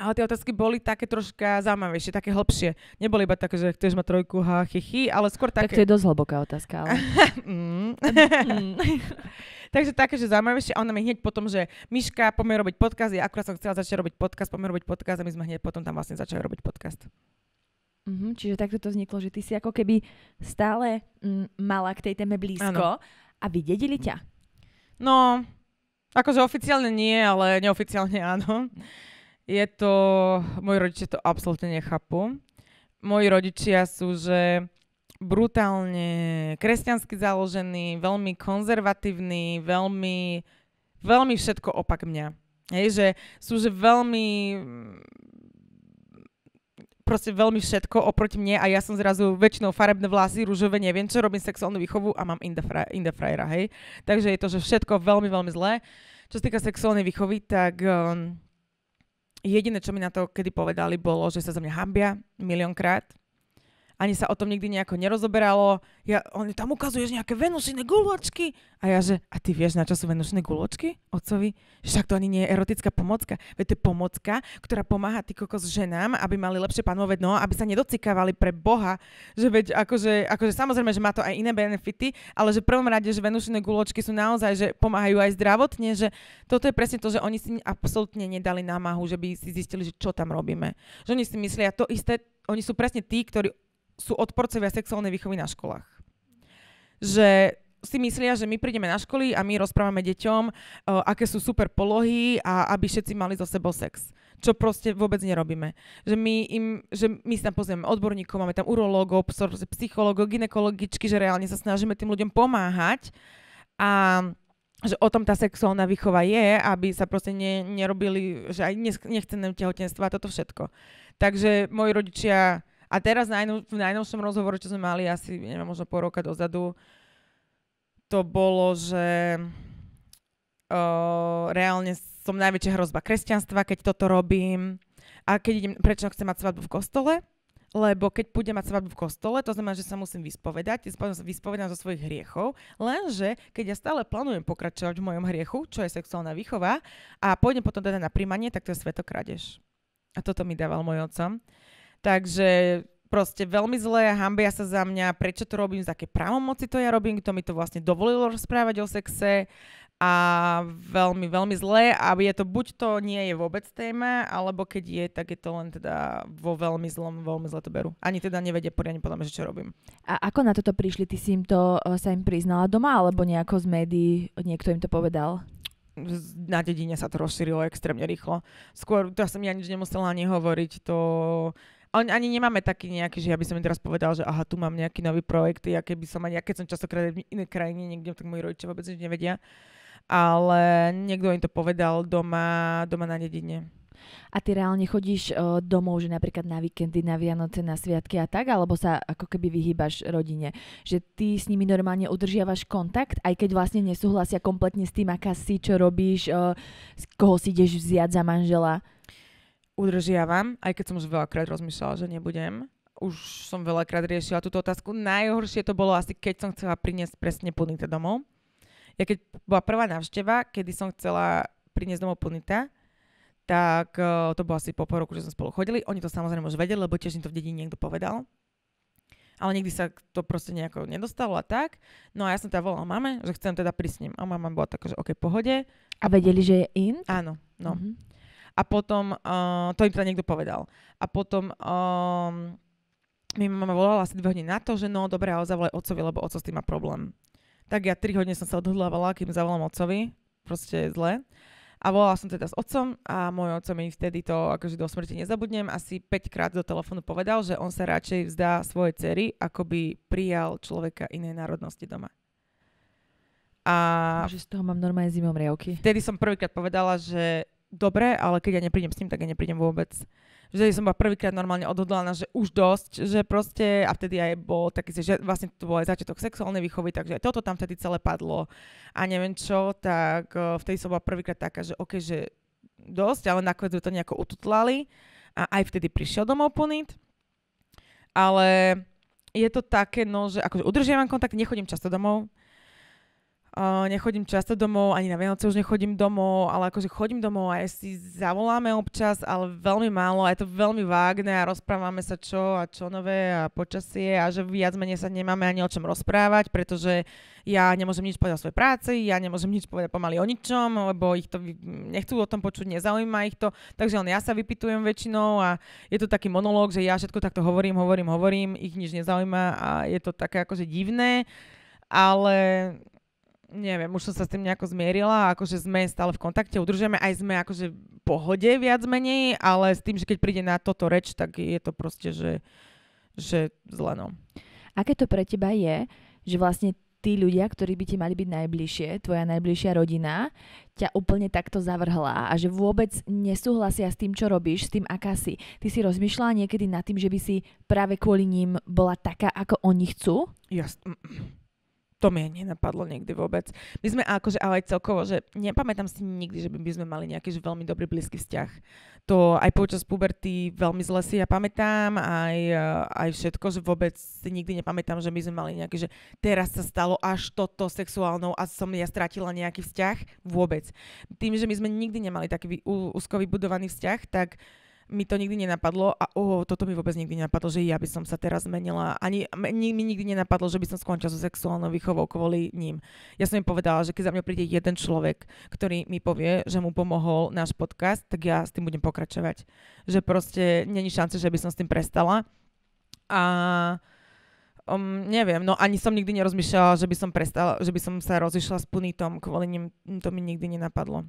ale tie otázky boli také troška zaujímavejšie, také hlbšie. Neboli iba také, že chceš mať trojku, ha, chy, ale skôr také... Tak to je dosť hlboká otázka, ale... <laughs> Mm. <laughs> Takže také, že zaujímavejšie. A ona mi hneď potom, že Miška, poďme robiť podcast. Ja akurát som chcela začať robiť podcast, poďme robiť podcast a my sme hneď potom tam vlastne začali robiť podcast. Mm-hmm, čiže takto to vzniklo, že ty si ako keby stále m, mm, mala k tej téme blízko ano. a vydedili ťa. No, akože oficiálne nie, ale neoficiálne áno. Je to... Moji rodičia to absolútne nechápu. Moji rodičia sú, že brutálne kresťansky založený, veľmi konzervatívny, veľmi, veľmi všetko opak mňa. Hej, že sú že veľmi proste veľmi všetko oproti mne a ja som zrazu väčšinou farebné vlasy, rúžové, neviem čo, robím sexuálnu výchovu a mám inda frajera, hej. Takže je to, že všetko veľmi, veľmi zlé. Čo sa týka sexuálnej výchovy, tak um, Jediné, čo mi na to kedy povedali, bolo, že sa za mňa hambia miliónkrát, ani sa o tom nikdy nejako nerozoberalo. Ja, on tam ukazuješ nejaké venušine guločky. A ja že, a ty vieš, na čo sú venušine guločky, Otcovi? Však to ani nie je erotická pomocka. Veď to je pomocka, ktorá pomáha ty kokos ženám, aby mali lepšie panové dno, aby sa nedocikávali pre Boha. Že veď, akože, akože samozrejme, že má to aj iné benefity, ale že v prvom rade, že venušine guločky sú naozaj, že pomáhajú aj zdravotne, že toto je presne to, že oni si absolútne nedali námahu, že by si zistili, že čo tam robíme. Že oni si myslia to isté, oni sú presne tí, ktorí sú odporcovia sexuálnej výchovy na školách. Že si myslia, že my prídeme na školy a my rozprávame deťom, uh, aké sú super polohy a aby všetci mali zo sebou sex. Čo proste vôbec nerobíme. Že my, im, že my sa tam pozrieme odborníkov, máme tam urológov, psychológov, ginekologičky, že reálne sa snažíme tým ľuďom pomáhať a že o tom tá sexuálna výchova je, aby sa proste ne, nerobili, že aj nechcené tehotenstvo a toto všetko. Takže moji rodičia a teraz najnov, v najnovšom rozhovore, čo sme mali asi, neviem, možno po roka dozadu, to bolo, že uh, reálne som najväčšia hrozba kresťanstva, keď toto robím. A keď idem, prečo chcem mať svadbu v kostole? Lebo keď pôjdem mať svadbu v kostole, to znamená, že sa musím vyspovedať, sa vyspovedám zo svojich hriechov, lenže keď ja stále plánujem pokračovať v mojom hriechu, čo je sexuálna výchova, a pôjdem potom teda na príjmanie, tak to je svetokradež. A toto mi dával môj otcom. Takže proste veľmi zlé, hambia sa za mňa, prečo to robím, z aké právomoci to ja robím, kto mi to vlastne dovolilo rozprávať o sexe a veľmi, veľmi zlé a je to buď to nie je vôbec téma, alebo keď je, tak je to len teda vo veľmi zlom, veľmi zle to berú. Ani teda nevedia poriadne podľa mňa, že čo robím. A ako na toto prišli? Ty si im to eh, sa im priznala doma, alebo nejako z médií niekto im to povedal? na dedine sa to rozšírilo extrémne rýchlo. Skôr to ja som ja nič nemusela ani hovoriť, to ani nemáme taký nejaký, že ja by som im teraz povedal, že aha, tu mám nejaký nový projekt, ja keby som aj keď som častokrát v inej krajine niekde, tak moji rodičia vôbec nič nevedia. Ale niekto im to povedal doma, doma na dedine. A ty reálne chodíš uh, domov, že napríklad na víkendy, na Vianoce, na sviatky a tak, alebo sa ako keby vyhýbaš rodine? Že ty s nimi normálne udržiavaš kontakt, aj keď vlastne nesúhlasia kompletne s tým, aká si, čo robíš, uh, e, z koho si ideš vziať za manžela? udržiavam, aj keď som už veľakrát rozmýšľala, že nebudem. Už som veľakrát riešila túto otázku. Najhoršie to bolo asi, keď som chcela priniesť presne punita domov. Ja keď bola prvá návšteva, kedy som chcela priniesť domov punita, tak uh, to bolo asi po pol roku, že sme spolu chodili. Oni to samozrejme už vedeli, lebo tiež im to v dedine niekto povedal. Ale nikdy sa to proste nejako nedostalo a tak. No a ja som teda volala mame, že chcem teda prísť s ním. A mama bola taká, že OK, pohode. A vedeli, že je in? Áno, no. Mm-hmm a potom, uh, to im teda niekto povedal. A potom uh, mi mama volala asi dve hodiny na to, že no dobre, ale zavolaj otcovi, lebo otco s tým má problém. Tak ja tri hodiny som sa odhodlávala, kým zavolám otcovi, proste zle. A volala som teda s otcom a môj otco mi vtedy to akože do smrti nezabudnem. Asi 5 krát do telefónu povedal, že on sa radšej vzdá svojej cery, ako by prijal človeka inej národnosti doma. A Bože, z toho mám normálne zimom riavky. Vtedy som prvýkrát povedala, že dobre, ale keď ja neprídem s ním, tak ja neprídem vôbec. Že som bola prvýkrát normálne odhodlána, že už dosť, že proste, a vtedy aj bol taký, že vlastne to bol aj začiatok sexuálnej výchovy, takže aj toto tam vtedy celé padlo a neviem čo, tak e, vtedy som bola prvýkrát taká, že OK, že dosť, ale nakoniec to nejako ututlali a aj vtedy prišiel domov punit. Ale je to také, no, že akože udržiavam kontakt, nechodím často domov, Uh, nechodím často domov, ani na Vianoce už nechodím domov, ale akože chodím domov a si zavoláme občas, ale veľmi málo a je to veľmi vágne a rozprávame sa čo a čo nové a počasie a že viac menej sa nemáme ani o čom rozprávať, pretože ja nemôžem nič povedať o svojej práci, ja nemôžem nič povedať pomaly o ničom, lebo ich to nechcú o tom počuť, nezaujíma ich to, takže len ja sa vypytujem väčšinou a je to taký monológ, že ja všetko takto hovorím, hovorím, hovorím, ich nič nezaujíma a je to také akože divné, ale neviem, už som sa s tým nejako zmierila, akože sme stále v kontakte, udržujeme, aj sme akože v pohode viac menej, ale s tým, že keď príde na toto reč, tak je to proste, že, že zle no. Aké to pre teba je, že vlastne tí ľudia, ktorí by ti mali byť najbližšie, tvoja najbližšia rodina, ťa úplne takto zavrhla a že vôbec nesúhlasia s tým, čo robíš, s tým, aká si. Ty si rozmýšľala niekedy nad tým, že by si práve kvôli ním bola taká, ako oni chcú? Jasne to mi nenapadlo niekdy vôbec. My sme akože, ale aj celkovo, že nepamätám si nikdy, že by, sme mali nejaký že veľmi dobrý blízky vzťah. To aj počas puberty veľmi zle si ja pamätám, aj, aj všetko, že vôbec si nikdy nepamätám, že my sme mali nejaký, že teraz sa stalo až toto sexuálnou a som ja stratila nejaký vzťah. Vôbec. Tým, že my sme nikdy nemali taký úzko vybudovaný vzťah, tak mi to nikdy nenapadlo a oh, toto mi vôbec nikdy nenapadlo, že ja by som sa teraz zmenila. Ani mi, mi nikdy nenapadlo, že by som skončila so sexuálnou výchovou kvôli ním. Ja som im povedala, že keď za mňa príde jeden človek, ktorý mi povie, že mu pomohol náš podcast, tak ja s tým budem pokračovať. Že proste není šance, že by som s tým prestala. A Um, neviem, no ani som nikdy nerozmýšľala, že by som prestala, že by som sa rozišla s Punitom, kvôli nim to mi nikdy nenapadlo.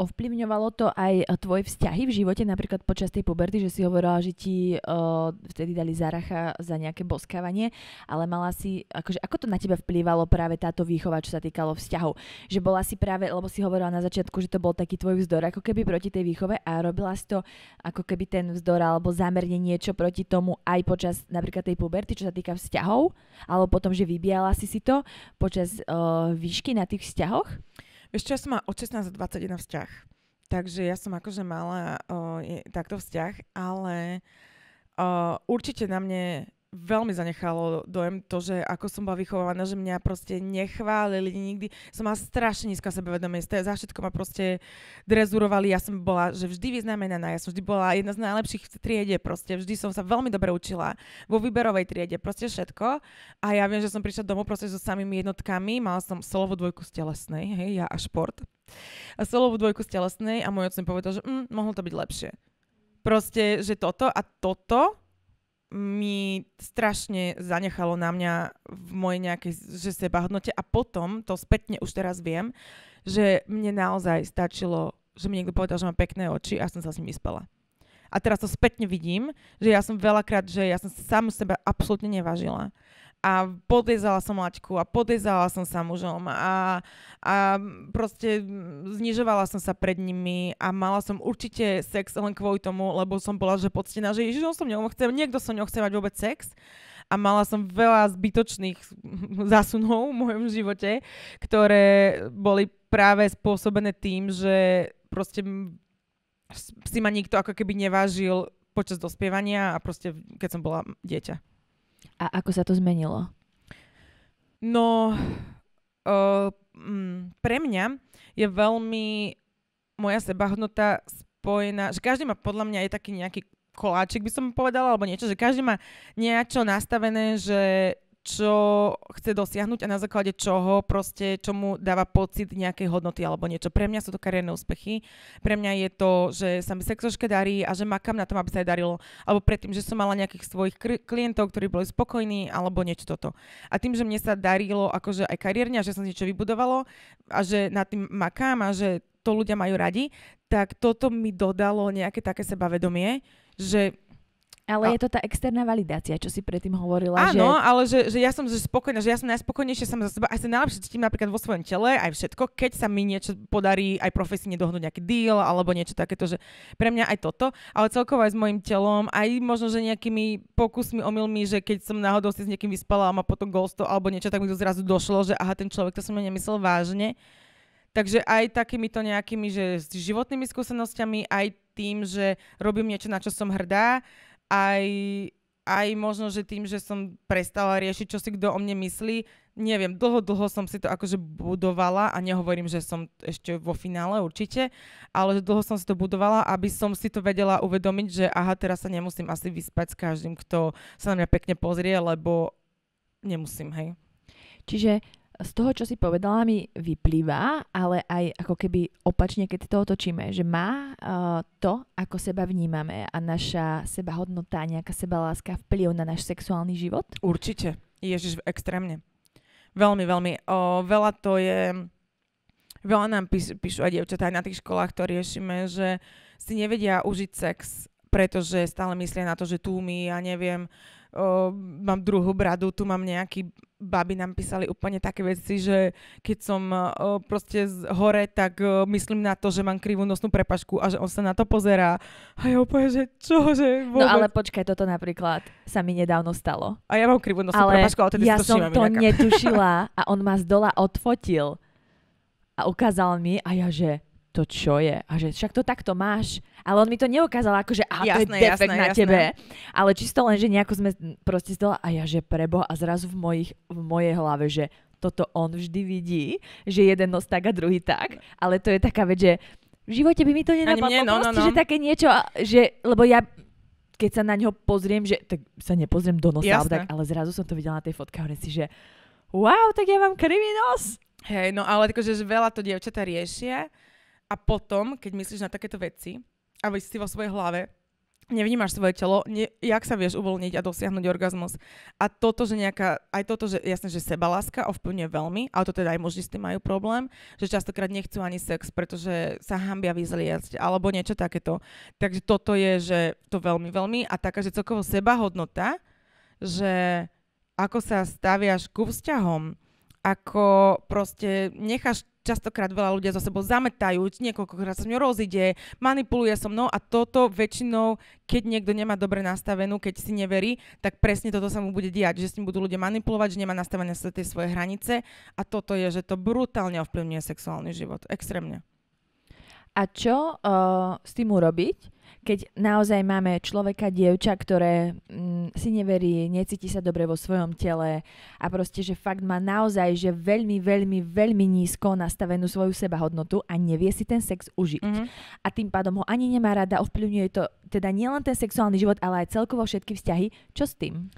Ovplyvňovalo to aj eh, tvoje vzťahy v živote, napríklad počas tej puberty, že si hovorila, že ti uh, vtedy dali zaracha za nejaké boskávanie, ale mala si, akože ako to na teba vplývalo práve táto výchova, čo sa týkalo vzťahov? Že bola si práve, lebo si hovorila na začiatku, že to bol taký tvoj vzdor, ako keby proti tej výchove a robila si to ako keby ten vzdor alebo zámerne niečo proti tomu aj počas napríklad tej puberty, čo sa týka vzťahov, alebo potom, že vybiala si si to počas uh, výšky na tých vzťahoch? Ešte ja som mala od 16 do 21 vzťah. Takže ja som akože mala o, je, takto vzťah, ale o, určite na mne veľmi zanechalo dojem to, že ako som bola vychovaná, že mňa proste nechválili nikdy. Som mala strašne nízka sebevedomie, za všetko ma proste drezurovali, ja som bola, že vždy vyznamenaná, ja som vždy bola jedna z najlepších v triede, proste vždy som sa veľmi dobre učila, vo výberovej triede, proste všetko. A ja viem, že som prišla domov proste so samými jednotkami, mala som solovú dvojku z telesnej, hej, ja a šport. A solovú dvojku z telesnej a môj otec mi povedal, že mm, mohlo to byť lepšie. Proste, že toto a toto mi strašne zanechalo na mňa v mojej nejakej že hodnote a potom, to spätne už teraz viem, že mne naozaj stačilo, že mi niekto povedal, že má pekné oči a som sa s ním vyspala. A teraz to spätne vidím, že ja som veľakrát, že ja som sám seba absolútne nevážila a podezala som Laťku a podezala som sa mužom a, a proste znižovala som sa pred nimi a mala som určite sex len kvôli tomu, lebo som bola že poctená, že ježiš, som ňou chcel, niekto som ňou chce mať vôbec sex a mala som veľa zbytočných <laughs> zásunov v mojom živote, ktoré boli práve spôsobené tým, že proste si ma nikto ako keby nevážil počas dospievania a proste keď som bola dieťa. A ako sa to zmenilo? No, uh, mm, pre mňa je veľmi moja sebahodnota spojená, že každý má podľa mňa je taký nejaký koláčik, by som povedala, alebo niečo, že každý má niečo nastavené, že čo chce dosiahnuť a na základe čoho proste, čo mu dáva pocit nejakej hodnoty alebo niečo. Pre mňa sú to kariérne úspechy, pre mňa je to, že sa mi sexoške darí a že makám na tom, aby sa aj darilo. Alebo predtým, že som mala nejakých svojich klientov, ktorí boli spokojní alebo niečo toto. A tým, že mne sa darilo akože aj kariérne a že som niečo vybudovalo a že nad tým makám a že to ľudia majú radi, tak toto mi dodalo nejaké také sebavedomie, že ale a... je to tá externá validácia, čo si predtým hovorila. Áno, že... ale že, že ja som že spokojná, že ja som najspokojnejšia sama za seba, aj sa najlepšie cítim napríklad vo svojom tele, aj všetko, keď sa mi niečo podarí aj profesíne dohnúť nejaký deal alebo niečo takéto, že pre mňa aj toto, ale celkovo aj s mojim telom, aj možno, že nejakými pokusmi, omylmi, že keď som náhodou si s niekým vyspala a ma potom golsto alebo niečo, tak mi to zrazu došlo, že aha, ten človek, to som nemyslel vážne. Takže aj to nejakými, že s životnými skúsenosťami, aj tým, že robím niečo, na čo som hrdá, aj, aj možno, že tým, že som prestala riešiť, čo si kto o mne myslí, neviem, dlho, dlho som si to akože budovala a nehovorím, že som ešte vo finále určite, ale že dlho som si to budovala, aby som si to vedela uvedomiť, že aha, teraz sa nemusím asi vyspať s každým, kto sa na mňa pekne pozrie, lebo nemusím, hej. Čiže z toho, čo si povedala, mi vyplýva, ale aj ako keby opačne, keď to otočíme, že má uh, to, ako seba vnímame a naša sebahodnota, nejaká sebaláska vplyv na náš sexuálny život? Určite. Ježiš, extrémne. Veľmi, veľmi. O, veľa to je... Veľa nám píš, píšu aj dievčatá aj na tých školách, to riešime, že si nevedia užiť sex, pretože stále myslia na to, že tu my, ja neviem, o, mám druhú bradu, tu mám nejaký, Babi nám písali úplne také veci, že keď som proste z hore, tak myslím na to, že mám krivú nosnú prepašku a že on sa na to pozerá. A ja úplne, že čo, že no vôbec. No ale počkaj, toto napríklad sa mi nedávno stalo. A ja mám krivú nosnú ale prepašku, ale teda ja si to som to nejaká. <laughs> netušila a on ma z dola odfotil a ukázal mi a ja že to čo je? A že však to takto máš. Ale on mi to neukázal ako, že aha, jasné, to je defekt jasné, na jasné. tebe. Ale čisto len, že nejako sme proste zdala a ja, že prebo a zrazu v, mojich, v mojej hlave, že toto on vždy vidí, že jeden nos tak a druhý tak. Ale to je taká vec, že v živote by mi to nenapadlo. Mne, no, no proste, no, no. že také niečo, že, lebo ja keď sa na ňo pozriem, že tak sa nepozriem do nosa, ale, tak, ale zrazu som to videla na tej fotke a hovorím si, že wow, tak ja mám krivý nos. Hej, no ale akože, že veľa to dievčatá riešie, a potom, keď myslíš na takéto veci a si vo svojej hlave, nevnímaš svoje telo, ne, jak sa vieš uvoľniť a dosiahnuť orgazmus. A toto, že nejaká, aj toto, že jasne, že sebaláska ovplyvňuje veľmi, ale to teda aj muži s tým majú problém, že častokrát nechcú ani sex, pretože sa hambia vyzliecť alebo niečo takéto. Takže toto je, že to veľmi, veľmi a taká, že celkovo sebahodnota, že ako sa staviaš ku vzťahom, ako proste necháš častokrát veľa ľudia za sebou zametajú, niekoľkokrát sa s ňou rozide, manipuluje so mnou a toto väčšinou, keď niekto nemá dobre nastavenú, keď si neverí, tak presne toto sa mu bude diať, že s ním budú ľudia manipulovať, že nemá nastavené sa tie svoje hranice a toto je, že to brutálne ovplyvňuje sexuálny život, extrémne. A čo uh, s tým urobiť? keď naozaj máme človeka, dievča, ktoré mm, si neverí, necíti sa dobre vo svojom tele a proste, že fakt má naozaj, že veľmi, veľmi, veľmi nízko nastavenú svoju sebahodnotu a nevie si ten sex užiť. Mm-hmm. A tým pádom ho ani nemá rada, ovplyvňuje to teda nielen ten sexuálny život, ale aj celkovo všetky vzťahy. Čo s tým?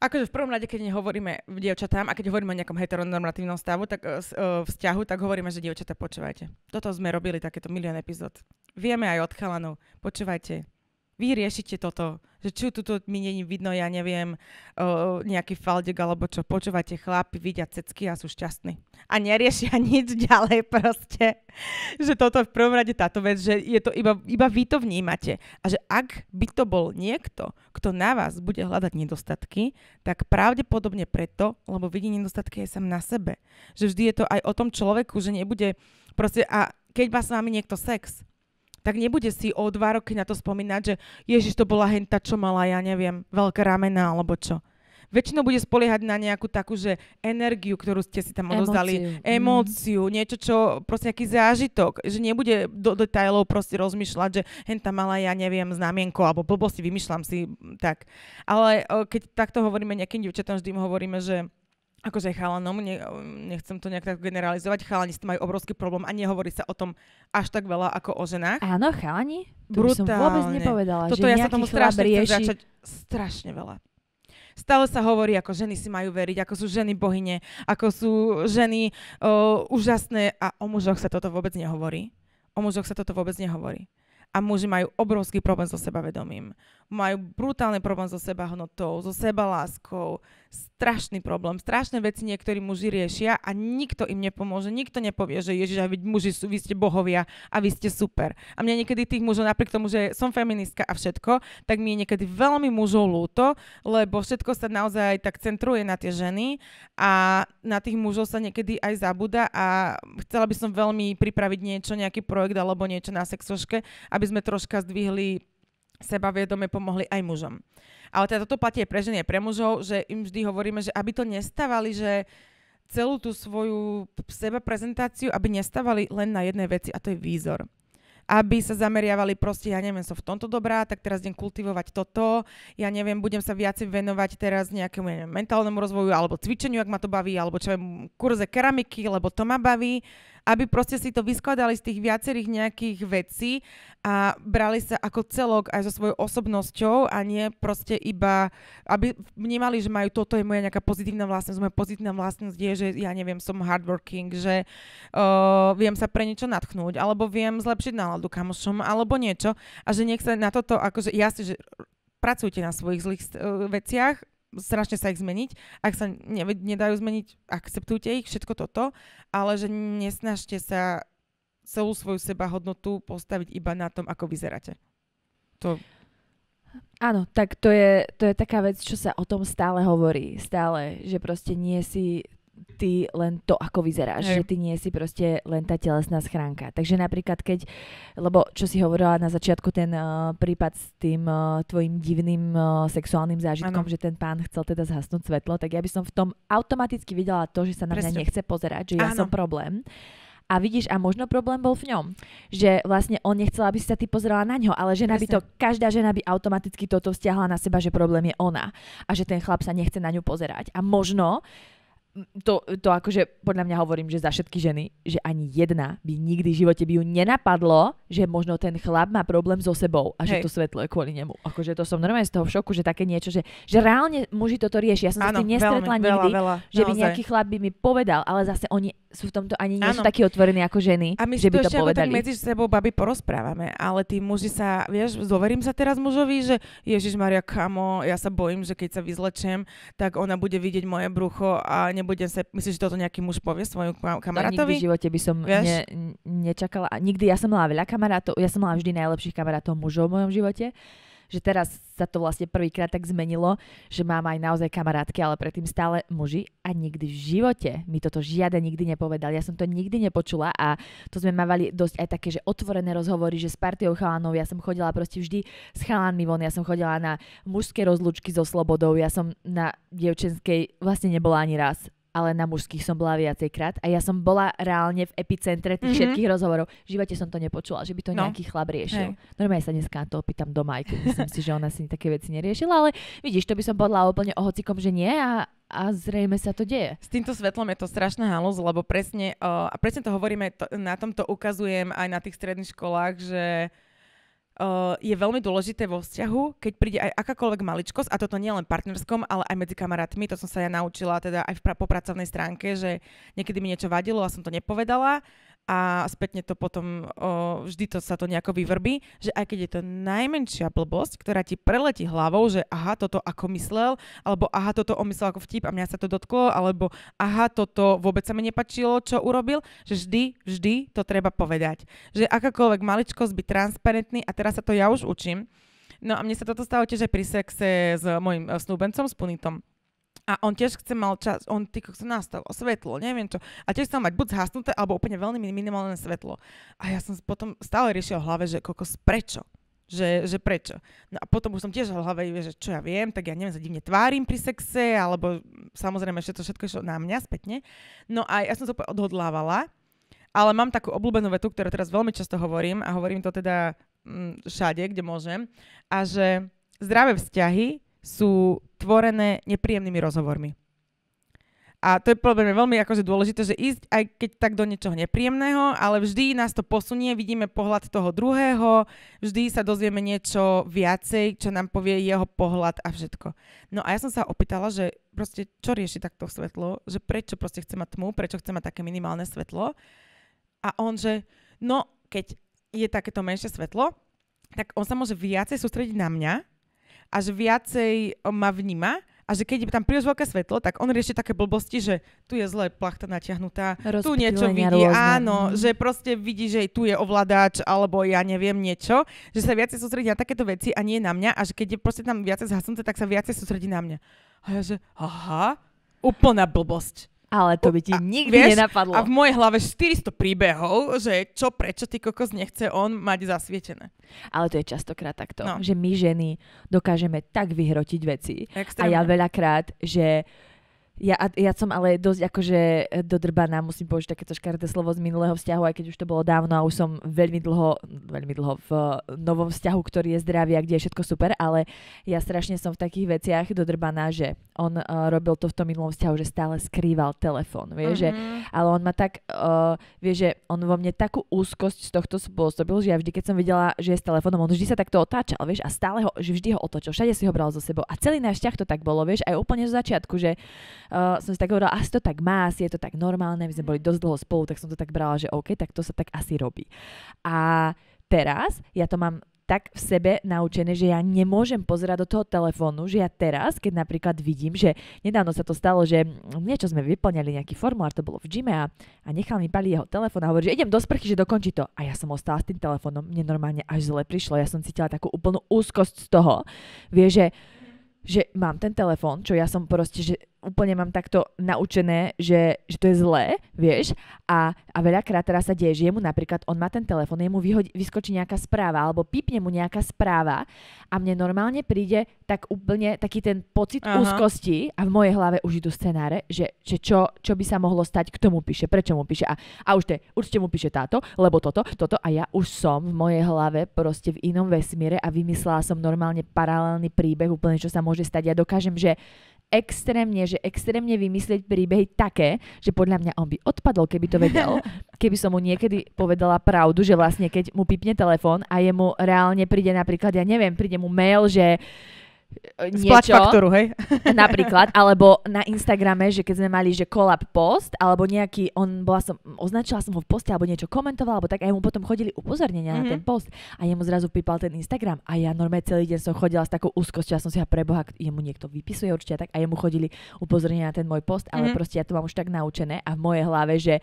Akože v prvom rade, keď nehovoríme dievčatám a keď hovoríme o nejakom heteronormatívnom stavu, tak uh, vzťahu, tak hovoríme, že dievčatá počúvajte. Toto sme robili takéto milión epizód. Vieme aj od chalanov. Počúvajte vy riešite toto, že či tu mi není vidno, ja neviem, uh, nejaký faldek alebo čo, počúvate chlapi, vidia cecky a sú šťastní. A neriešia <laughs> nič ďalej proste. Že toto v prvom rade táto vec, že je to iba, iba vy to vnímate. A že ak by to bol niekto, kto na vás bude hľadať nedostatky, tak pravdepodobne preto, lebo vidí nedostatky aj sam na sebe. Že vždy je to aj o tom človeku, že nebude proste a keď má s vami niekto sex, tak nebude si o dva roky na to spomínať, že Ježiš to bola henta, čo mala, ja neviem, veľké ramena alebo čo. Väčšinou bude spoliehať na nejakú takú, že energiu, ktorú ste si tam odozdali, emóciu, mm. niečo, čo, proste nejaký zážitok, že nebude do detailov proste rozmýšľať, že henta mala, ja neviem, znamienko, alebo blbosti, si vymýšľam si, tak. Ale keď takto hovoríme nejakým dievčatám, vždy im hovoríme, že akože chalanom, ne, nechcem to nejak tak generalizovať, chalani s tým majú obrovský problém a nehovorí sa o tom až tak veľa ako o ženách. Áno, chalani? To by som vôbec nepovedala, Toto že ja sa tomu strašne rieši... chcem začať strašne veľa. Stále sa hovorí, ako ženy si majú veriť, ako sú ženy bohyne, ako sú ženy o, úžasné a o mužoch sa toto vôbec nehovorí. O mužoch sa toto vôbec nehovorí. A muži majú obrovský problém so sebavedomím. Majú brutálny problém so sebahodnotou, so sebaláskou, strašný problém. Strašné veci niektorí muži riešia a nikto im nepomôže. Nikto nepovie, že Ježiš, a vy muži sú, vy ste bohovia a vy ste super. A mňa niekedy tých mužov, napriek tomu, že som feministka a všetko, tak mi je niekedy veľmi mužov lúto, lebo všetko sa naozaj tak centruje na tie ženy a na tých mužov sa niekedy aj zabúda a chcela by som veľmi pripraviť niečo, nejaký projekt alebo niečo na sexoške, aby sme troška zdvihli sebavedome, pomohli aj mužom. Ale teda toto platí aj pre ženy, aj pre mužov, že im vždy hovoríme, že aby to nestávali, že celú tú svoju seba prezentáciu, aby nestávali len na jednej veci a to je výzor aby sa zameriavali proste, ja neviem, som v tomto dobrá, tak teraz idem kultivovať toto, ja neviem, budem sa viacej venovať teraz nejakému ja neviem, mentálnemu rozvoju alebo cvičeniu, ak ma to baví, alebo čo viem, kurze keramiky, lebo to ma baví aby proste si to vyskladali z tých viacerých nejakých vecí a brali sa ako celok aj so svojou osobnosťou a nie proste iba, aby vnímali, že majú toto je moja nejaká pozitívna vlastnosť. Moja pozitívna vlastnosť je, že ja neviem, som hardworking, že uh, viem sa pre niečo natchnúť, alebo viem zlepšiť náladu kamošom, alebo niečo. A že nech sa na toto, akože jasne, že pracujte na svojich zlých e, veciach, strašne sa ich zmeniť. Ak sa ne, nedajú zmeniť, akceptujte ich, všetko toto, ale že nesnažte sa celú svoju seba hodnotu postaviť iba na tom, ako vyzeráte. To... Áno, tak to je, to je taká vec, čo sa o tom stále hovorí. Stále, že proste nie si ty len to, ako vyzeráš, že ty nie si proste len tá telesná schránka. Takže napríklad keď, lebo čo si hovorila na začiatku ten uh, prípad s tým uh, tvojim divným uh, sexuálnym zážitkom, ano. že ten pán chcel teda zhasnúť svetlo, tak ja by som v tom automaticky videla to, že sa na Presne. mňa nechce pozerať, že ja som problém. A vidíš, a možno problém bol v ňom, že vlastne on nechcel, aby si sa ty pozerala na ňo, ale žena Presne. by to, každá žena by automaticky toto vzťahla na seba, že problém je ona a že ten chlap sa nechce na ňu pozerať. A možno to, to akože podľa mňa hovorím, že za všetky ženy, že ani jedna by nikdy v živote by ju nenapadlo, že možno ten chlap má problém so sebou a že Hej. to svetlo je kvôli nemu. Akože to som normálne z toho v šoku, že také niečo, že, že reálne muži toto riešia. Ja som ano, sa s tým nestretla veľmi, nikdy, veľa, veľa, že by nejaký chlap by mi povedal, ale zase oni sú v tomto ani nie ano. sú takí otvorení ako ženy, a my že by to, ešte povedali. tak medzi sebou baby porozprávame, ale tí muži sa, vieš, zoverím sa teraz mužovi, že Ježiš Maria, kamo, ja sa bojím, že keď sa vyzlečem, tak ona bude vidieť moje brucho a nebude budem sa... Myslíš, že toto nejaký muž povie svojmu kamarátovi? To nikdy v živote by som ne, nečakala. Nikdy, ja som mala veľa kamarátov, ja som mala vždy najlepších kamarátov mužov v mojom živote že teraz sa to vlastne prvýkrát tak zmenilo, že mám aj naozaj kamarátky, ale predtým stále muži a nikdy v živote mi toto žiada nikdy nepovedal. Ja som to nikdy nepočula a to sme mávali dosť aj také, že otvorené rozhovory, že s partiou chalanov, ja som chodila proste vždy s chalanmi von, ja som chodila na mužské rozlúčky so slobodou, ja som na dievčenskej vlastne nebola ani raz ale na mužských som bola viacejkrát a ja som bola reálne v epicentre tých mm-hmm. všetkých rozhovorov. V živote som to nepočula, že by to no. nejaký chlap riešil. Hey. Normálne sa dneska to opýtam doma, aj keď myslím si, že ona si také veci neriešila, ale vidíš, to by som podľa úplne o hocikom, že nie a, a zrejme sa to deje. S týmto svetlom je to strašná halúz, lebo presne, uh, a presne to hovoríme, to, na tom to ukazujem aj na tých stredných školách, že uh, je veľmi dôležité vo vzťahu, keď príde aj akákoľvek maličkosť, a toto nie len partnerskom, ale aj medzi kamarátmi, to som sa ja naučila teda aj v pra- po pracovnej stránke, že niekedy mi niečo vadilo a som to nepovedala a spätne to potom, o, vždy to sa to nejako vyvrbí, že aj keď je to najmenšia blbosť, ktorá ti preletí hlavou, že aha, toto ako myslel, alebo aha, toto omyslel ako vtip a mňa sa to dotklo, alebo aha, toto vôbec sa mi nepačilo, čo urobil, že vždy, vždy to treba povedať. Že akákoľvek maličkosť byť transparentný a teraz sa to ja už učím, No a mne sa toto stalo tiež aj pri sexe s mojim e, snúbencom, s Punitom a on tiež chce mal čas, on ty chce nastav, svetlo, neviem čo. A tiež chcel mať buď zhasnuté, alebo úplne veľmi minimálne svetlo. A ja som potom stále riešil v hlave, že kokos, prečo? Že, že prečo. No a potom už som tiež v hlave, že čo ja viem, tak ja neviem, sa divne tvárim pri sexe, alebo samozrejme to všetko išlo na mňa spätne. No a ja som to odhodlávala, ale mám takú obľúbenú vetu, ktorú teraz veľmi často hovorím a hovorím to teda mm, všade, kde môžem. A že zdravé vzťahy sú tvorené nepríjemnými rozhovormi. A to je problém, veľmi akože dôležité, že ísť aj keď tak do niečoho nepríjemného, ale vždy nás to posunie, vidíme pohľad toho druhého, vždy sa dozvieme niečo viacej, čo nám povie jeho pohľad a všetko. No a ja som sa opýtala, že proste čo rieši takto svetlo, že prečo proste chce mať tmu, prečo chce mať také minimálne svetlo. A on, že no keď je takéto menšie svetlo, tak on sa môže viacej sústrediť na mňa a že viacej eh, ma vníma a že keď je tam príliš veľké svetlo, tak on rieši také blbosti, že tu je zle plachta natiahnutá, tu niečo vidí, rôzne. áno, mhm. že proste vidí, že tu je ovládač alebo ja neviem niečo, že sa viacej sústredí na takéto veci a nie na mňa a že keď je proste tam viacej zhasnuté, tak sa viacej sústredí na mňa. A ja že aha, úplná blbosť. Ale to by ti a, nikdy vieš, nenapadlo. A v mojej hlave 400 príbehov, že čo, prečo ty kokos nechce on mať zasvietené. Ale to je častokrát takto, no. že my ženy dokážeme tak vyhrotiť veci. Extrémne. A ja veľakrát, že ja, ja som ale dosť akože eh, dodrbaná, musím použiť takéto škaredé slovo z minulého vzťahu, aj keď už to bolo dávno a už som veľmi dlho, veľmi dlho v eh, novom vzťahu, ktorý je zdravý a kde je všetko super, ale ja strašne som v takých veciach dodrbaná, že on uh, robil to v tom minulom vzťahu, že stále skrýval telefón, vieš, uh-huh. že, mhm. ale on ma tak, uh, vieš, že on vo mne takú úzkosť z tohto spôsobil, že ja vždy, keď som videla, že je s telefónom, on vždy sa takto otáčal, vieš, a stále ho, že vždy ho otočil, všade si ho bral so sebou a celý náš vzťah to tak bolo, vieš, aj úplne zo začiatku, že uh, som si tak hovorila, asi to tak má, asi je to tak normálne, my sme boli dosť dlho spolu, tak som to tak brala, že OK, tak to sa tak asi robí. A teraz ja to mám tak v sebe naučené, že ja nemôžem pozerať do toho telefónu, že ja teraz, keď napríklad vidím, že nedávno sa to stalo, že niečo sme vyplňali, nejaký formulár, to bolo v gyme a, a nechal mi pali jeho telefón a hovorí, že idem do sprchy, že dokončí to. A ja som ostala s tým telefónom, mne normálne až zle prišlo, ja som cítila takú úplnú úzkosť z toho. Vie, že že mám ten telefón, čo ja som proste, že úplne mám takto naučené, že, že to je zlé, vieš, a, a veľakrát teraz sa deje, že jemu napríklad, on má ten telefon, jemu vyhoď, vyskočí nejaká správa, alebo pípne mu nejaká správa a mne normálne príde tak úplne taký ten pocit Aha. úzkosti a v mojej hlave už idú scenáre, že, že čo, čo by sa mohlo stať, k tomu píše, prečo mu píše a, a už te, určite mu píše táto, lebo toto, toto a ja už som v mojej hlave proste v inom vesmíre a vymyslela som normálne paralelný príbeh úplne, čo sa môže stať. Ja dokážem, že extrémne, že extrémne vymyslieť príbehy také, že podľa mňa on by odpadol, keby to vedel. <laughs> Keby som mu niekedy povedala pravdu, že vlastne keď mu pipne telefón a jemu reálne príde napríklad, ja neviem, príde mu mail, že E, niečo. faktoru, hej? <laughs> Napríklad, alebo na Instagrame, že keď sme mali, že collab post, alebo nejaký, on bola som, označila som ho v poste, alebo niečo komentovala, alebo tak, a mu potom chodili upozornenia mm-hmm. na mhm. ten post. A jemu zrazu pípal ten Instagram. A ja normálne celý deň som chodila s takou úzkosťou, ja som si ja preboha, jemu niekto vypisuje určite tak, a jemu chodili upozornenia na ten môj post, ale mm-hmm. proste ja to mám už tak naučené a v mojej hlave, že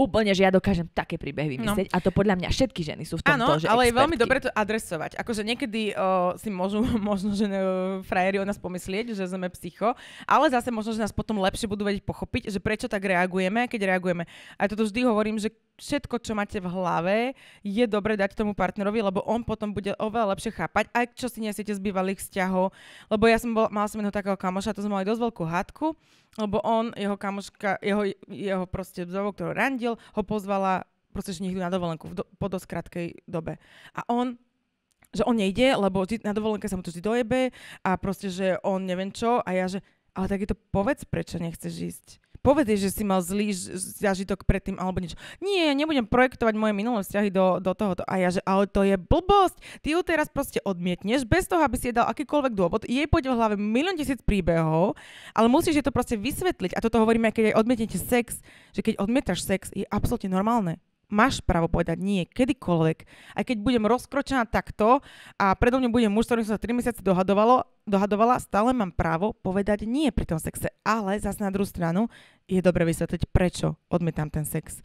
úplne, že ja dokážem také príbehy no. vymyslieť. No. A to podľa mňa všetky ženy sú v tom, Áno, že ale expertky. je veľmi dobre to adresovať. Akože niekedy o, si môžu <laughs> možno, že e, frajeri o nás pomyslieť, že sme psycho, ale zase možno, že nás potom lepšie budú vedieť pochopiť, že prečo tak reagujeme, keď reagujeme. A toto vždy hovorím, že všetko, čo máte v hlave, je dobre dať tomu partnerovi, lebo on potom bude oveľa lepšie chápať, aj čo si nesiete z bývalých vzťahov. Lebo ja som bol, mal som jedného takého kamoša, to sme mali dosť veľkú hádku, lebo on, jeho kamoška, jeho, jeho proste bzovo, ktorý randil, ho pozvala proste, že na dovolenku v do, po dosť krátkej dobe. A on že on nejde, lebo na dovolenke sa mu to vždy dojebe a proste, že on neviem čo a ja, že ale tak je to povedz, prečo nechceš ísť povedz, že si mal zlý zážitok predtým alebo niečo. Nie, nebudem projektovať moje minulé vzťahy do, do tohoto. A ja, že ale to je blbosť. Ty ju teraz proste odmietneš bez toho, aby si jej dal akýkoľvek dôvod. Jej pôjde v hlave milión tisíc príbehov, ale musíš jej to proste vysvetliť. A toto hovoríme, keď aj odmietnete sex, že keď odmietaš sex, je absolútne normálne máš právo povedať nie, kedykoľvek. Aj keď budem rozkročená takto a predo mňa bude muž, ktorým som sa 3 mesiace dohadovalo, dohadovala, stále mám právo povedať nie pri tom sexe. Ale zase na druhú stranu je dobre vysvetliť, prečo odmietam ten sex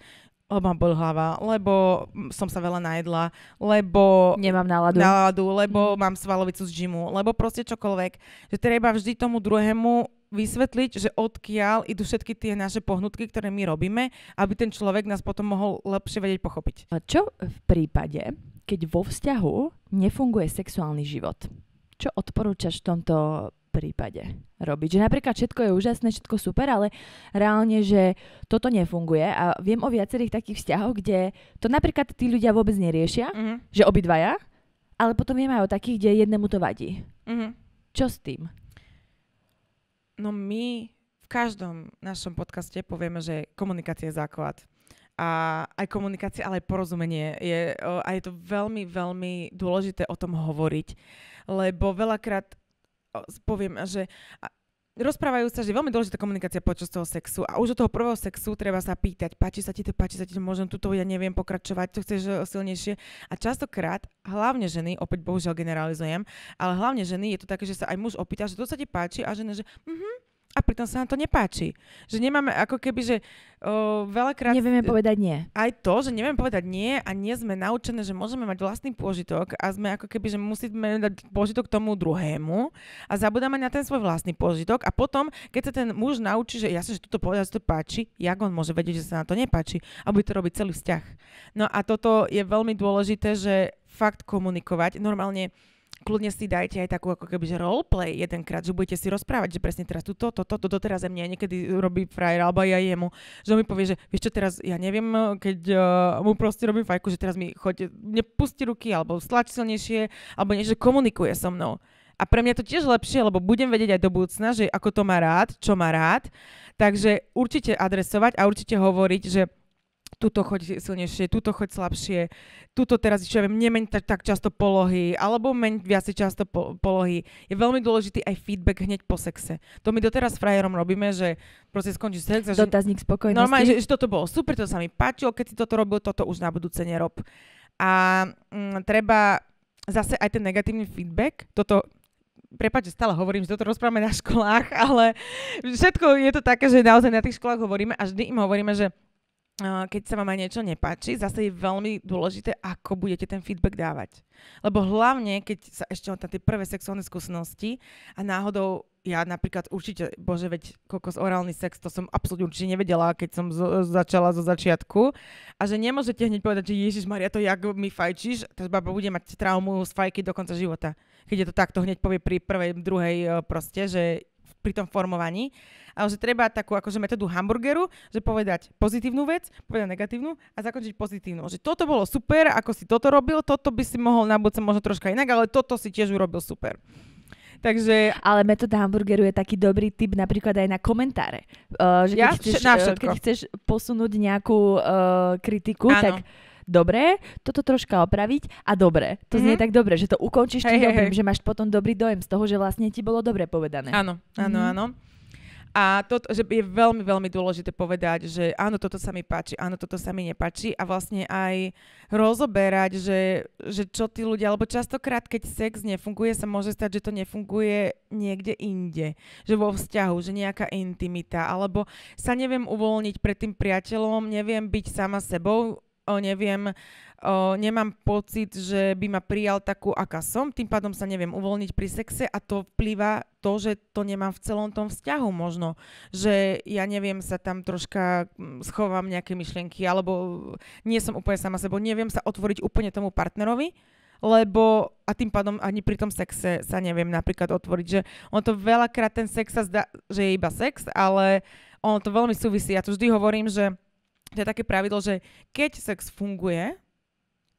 lebo mám bol hlava, lebo som sa veľa najedla, lebo... Nemám náladu. Náladu, lebo mm. mám svalovicu z džimu, lebo proste čokoľvek. Že treba vždy tomu druhému vysvetliť, že odkiaľ idú všetky tie naše pohnutky, ktoré my robíme, aby ten človek nás potom mohol lepšie vedieť pochopiť. A čo v prípade, keď vo vzťahu nefunguje sexuálny život? Čo odporúčaš v tomto prípade robiť. Že napríklad všetko je úžasné, všetko super, ale reálne, že toto nefunguje a viem o viacerých takých vzťahoch, kde to napríklad tí ľudia vôbec neriešia, mm-hmm. že obidvaja, ale potom viem aj o takých, kde jednému to vadí. Mm-hmm. Čo s tým? No my v každom našom podcaste povieme, že komunikácia je základ. A aj komunikácia, ale aj porozumenie. Je, a je to veľmi, veľmi dôležité o tom hovoriť. Lebo veľakrát poviem, že rozprávajú sa, že je veľmi dôležitá komunikácia počas toho sexu a už od toho prvého sexu treba sa pýtať, páči sa ti to, páči sa ti to, možno tuto ja neviem pokračovať, to chceš eh, silnejšie. A častokrát, hlavne ženy, opäť bohužiaľ generalizujem, ale hlavne ženy je to také, že sa aj muž opýta, že to sa ti páči a žena, že mhm, a pritom sa nám to nepáči. Že nemáme ako keby, že o, veľakrát... Nevieme e, povedať nie. Aj to, že nevieme povedať nie a nie sme naučené, že môžeme mať vlastný pôžitok a sme ako keby, že musíme dať pôžitok tomu druhému a zabudáme na ten svoj vlastný pôžitok a potom, keď sa ten muž naučí, že jasne, že toto povedať, že to páči, jak on môže vedieť, že sa na to nepáči a bude to robiť celý vzťah. No a toto je veľmi dôležité, že fakt komunikovať. Normálne kľudne si dajte aj takú ako keby, že roleplay jedenkrát, že budete si rozprávať, že presne teraz toto, toto, toto teraz mne niekedy robí frajer, alebo ja jemu, že on mi povie, že vieš čo teraz, ja neviem, keď uh, mu proste robím fajku, že teraz mi choď, nepusti ruky, alebo stlač silnejšie, alebo niečo, že komunikuje so mnou. A pre mňa to tiež lepšie, lebo budem vedieť aj do budúcna, že ako to má rád, čo má rád. Takže určite adresovať a určite hovoriť, že tuto choď silnejšie, tuto choď slabšie, tuto teraz, čo ja viem, nemeň tak, tak často polohy, alebo meň viac často po, polohy. Je veľmi dôležitý aj feedback hneď po sexe. To my doteraz s frajerom robíme, že proste skončí sex. A že, Dotazník spokojnosti. Normálne, že, že toto bolo super, to sa mi páčilo, keď si toto robil, toto už na budúce nerob. A mm, treba zase aj ten negatívny feedback, toto prepáč, že stále hovorím, že toto rozprávame na školách, <laughs> ale všetko je to také, že naozaj na tých školách hovoríme a vždy im hovoríme, že keď sa vám aj niečo nepáči, zase je veľmi dôležité, ako budete ten feedback dávať. Lebo hlavne, keď sa ešte na tie prvé sexuálne skúsenosti a náhodou ja napríklad určite, bože, veď kokos orálny sex, to som absolútne určite nevedela, keď som zo, začala zo začiatku. A že nemôžete hneď povedať, že Ježiš Maria, to jak mi fajčíš, tá baba bude mať traumu z fajky do konca života. Keď je to takto hneď povie pri prvej, druhej e, proste, že pri tom formovaní. Ale že treba takú akože metódu hamburgeru, že povedať pozitívnu vec, povedať negatívnu a zakončiť pozitívnu. Že toto bolo super, ako si toto robil, toto by si mohol na budúce možno troška inak, ale toto si tiež urobil super. Takže... Ale metóda hamburgeru je taký dobrý typ, napríklad aj na komentáre. Uh, že keď, ja? chceš, na keď chceš posunúť nejakú uh, kritiku, Áno. tak dobré, toto troška opraviť a dobre. To znie mm-hmm. tak dobre, že to ukončíš hey, tým dobrým, hey. že máš potom dobrý dojem z toho, že vlastne ti bolo dobre povedané. Áno, áno, mm-hmm. áno. A to, že je veľmi, veľmi dôležité povedať, že áno, toto sa mi páči, áno, toto sa mi nepáči a vlastne aj rozoberať, že, že čo tí ľudia, alebo častokrát, keď sex nefunguje, sa môže stať, že to nefunguje niekde inde, že vo vzťahu, že nejaká intimita, alebo sa neviem uvoľniť pred tým priateľom, neviem byť sama sebou, o neviem, o, nemám pocit, že by ma prijal takú, aká som, tým pádom sa neviem uvoľniť pri sexe a to vplýva to, že to nemám v celom tom vzťahu možno, že ja neviem sa tam troška mm, schovám nejaké myšlienky alebo nie som úplne sama sebou, neviem sa otvoriť úplne tomu partnerovi, lebo a tým pádom ani pri tom sexe sa neviem napríklad otvoriť, že on to veľakrát ten sex sa zdá, že je iba sex, ale on to veľmi súvisí. Ja tu vždy hovorím, že to je také pravidlo, že keď sex funguje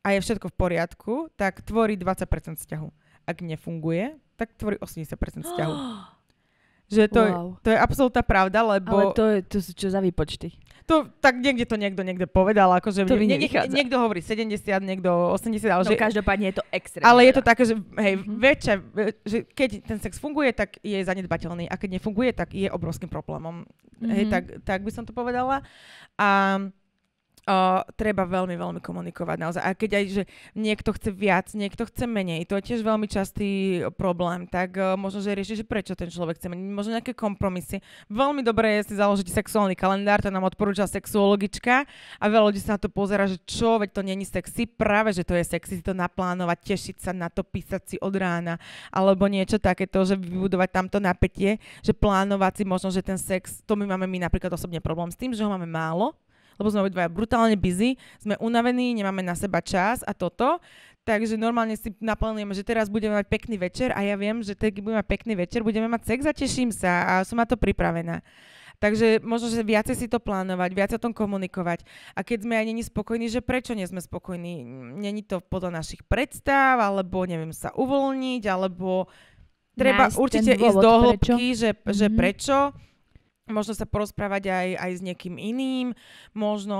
a je všetko v poriadku, tak tvorí 20% vzťahu. Ak nefunguje, tak tvorí 80% vzťahu. <gasps> Že to, wow. to je absolútna pravda, lebo... Ale to, je, to sú čo za výpočty? To, tak niekde to niekto niekde povedal, akože to nie, nie, niekto hovorí 70, niekto 80, ale no, že... každopádne je to extrémne. Ale je to také, že hej, mm-hmm. väčšia, že keď ten sex funguje, tak je zanedbateľný a keď nefunguje, tak je obrovským problémom. Mm-hmm. Hej, mhm. tak, tak by som to povedala. A uh, treba veľmi, veľmi komunikovať naozaj. A keď aj, že niekto chce viac, niekto chce menej, to je tiež veľmi častý problém, tak uh, možno, že rieši, že prečo ten človek chce menej, možno nejaké kompromisy. Veľmi dobré je si založiť sexuálny kalendár, to nám odporúča sexuologička a veľa ľudí sa na to pozera, že čo, veď to není sexy, práve, že to je sexy, si to naplánovať, tešiť sa na to, písať si od rána, alebo niečo takéto, že vybudovať tamto napätie, že plánovať si možno, že ten sex, to my máme my napríklad osobne problém s tým, že ho máme málo, lebo sme obidvaja brutálne busy, sme unavení, nemáme na seba čas a toto. Takže normálne si naplňujeme, že teraz budeme mať pekný večer a ja viem, že keď budeme mať pekný večer, budeme mať sex a teším sa a som na to pripravená. Takže možno, že viacej si to plánovať, viac o tom komunikovať. A keď sme aj není spokojní, že prečo nie sme spokojní? Není to podľa našich predstav, alebo neviem sa uvoľniť, alebo treba Nájsť určite ísť do hĺbky, že, mm-hmm. že mhm. prečo možno sa porozprávať aj, aj s niekým iným, možno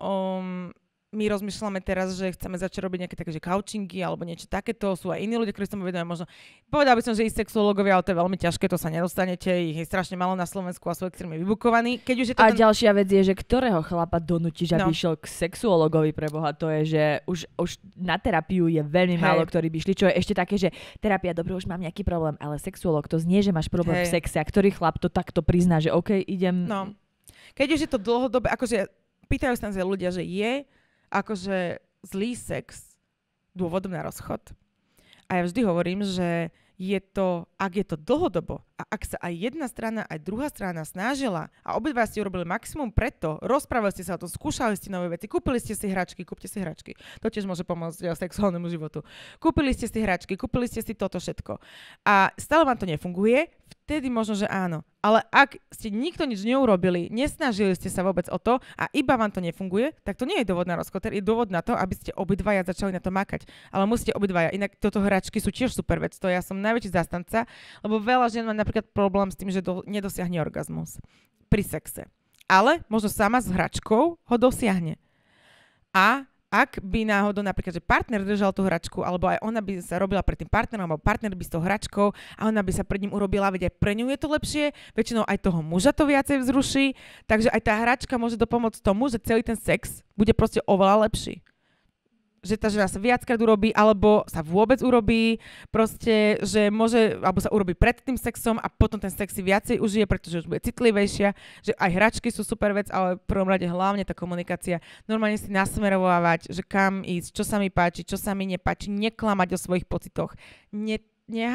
um, my rozmýšľame teraz, že chceme začať robiť nejaké také, že couchingy alebo niečo takéto. Sú aj iní ľudia, ktorí sa vedomi možno. Povedal by som, že i sexológovia, ale to je veľmi ťažké, to sa nedostanete. Ich je strašne malo na Slovensku a sú extrémne vybukovaní. Keď už je to a ten... ďalšia vec je, že ktorého chlapa donútiš, aby no. išiel k sexuologovi pre Boha. To je, že už, už na terapiu je veľmi hey. málo, ktorí by šli, čo je ešte také, že terapia, dobre, už mám nejaký problém, ale sexuolog to znie, že máš problém hey. v sexe a ktorý chlap to takto prizná, že OK, idem. No. Keď už je to dlhodobé, akože pýtajú sa ľudia, že je akože zlý sex dôvodom na rozchod. A ja vždy hovorím, že je to ak je to dlhodobo a ak sa aj jedna strana, aj druhá strana snažila a obidva ste urobili maximum preto, rozprávali ste sa o tom, skúšali ste nové veci, kúpili ste si hračky, kúpte si hračky. To tiež môže pomôcť ja, sexuálnemu životu. Kúpili ste si hračky, kúpili ste si toto všetko. A stále vám to nefunguje, vtedy možno, že áno. Ale ak ste nikto nič neurobili, nesnažili ste sa vôbec o to a iba vám to nefunguje, tak to nie je dôvod na rozkoter, je dôvod na to, aby ste obidvaja začali na to makať. Ale musíte obidvaja, inak toto hračky sú tiež super vec, to ja som najväčší zastanca lebo veľa žien má napríklad problém s tým, že do, nedosiahne orgazmus pri sexe. Ale možno sama s hračkou ho dosiahne. A ak by náhodou napríklad, že partner držal tú hračku, alebo aj ona by sa robila pred tým partnerom, alebo partner by s tou hračkou a ona by sa pred ním urobila, veď aj pre ňu je to lepšie, väčšinou aj toho muža to viacej vzruší, takže aj tá hračka môže dopomôcť tomu, že celý ten sex bude proste oveľa lepší že tá žena sa viackrát urobí, alebo sa vôbec urobí, proste, že môže, alebo sa urobí pred tým sexom a potom ten sex si viacej užije, pretože už bude citlivejšia, že aj hračky sú super vec, ale v prvom rade hlavne tá komunikácia. Normálne si nasmerovávať, že kam ísť, čo sa mi páči, čo sa mi nepáči, neklamať o svojich pocitoch, ne,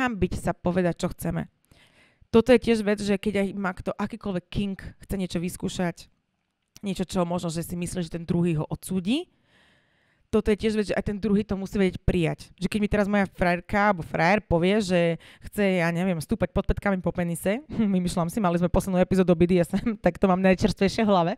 byť sa povedať, čo chceme. Toto je tiež vec, že keď aj má kto akýkoľvek king, chce niečo vyskúšať, niečo, čo možno, že si myslí, že ten druhý ho odsúdi, toto je tiež vec, že aj ten druhý to musí vedieť prijať. Že keď mi teraz moja frajerka alebo frajer povie, že chce, ja neviem, stúpať pod petkami po penise, <laughs> vymýšľam si, mali sme poslednú epizódu o BDSM, <laughs> tak to mám najčerstvejšie v hlave,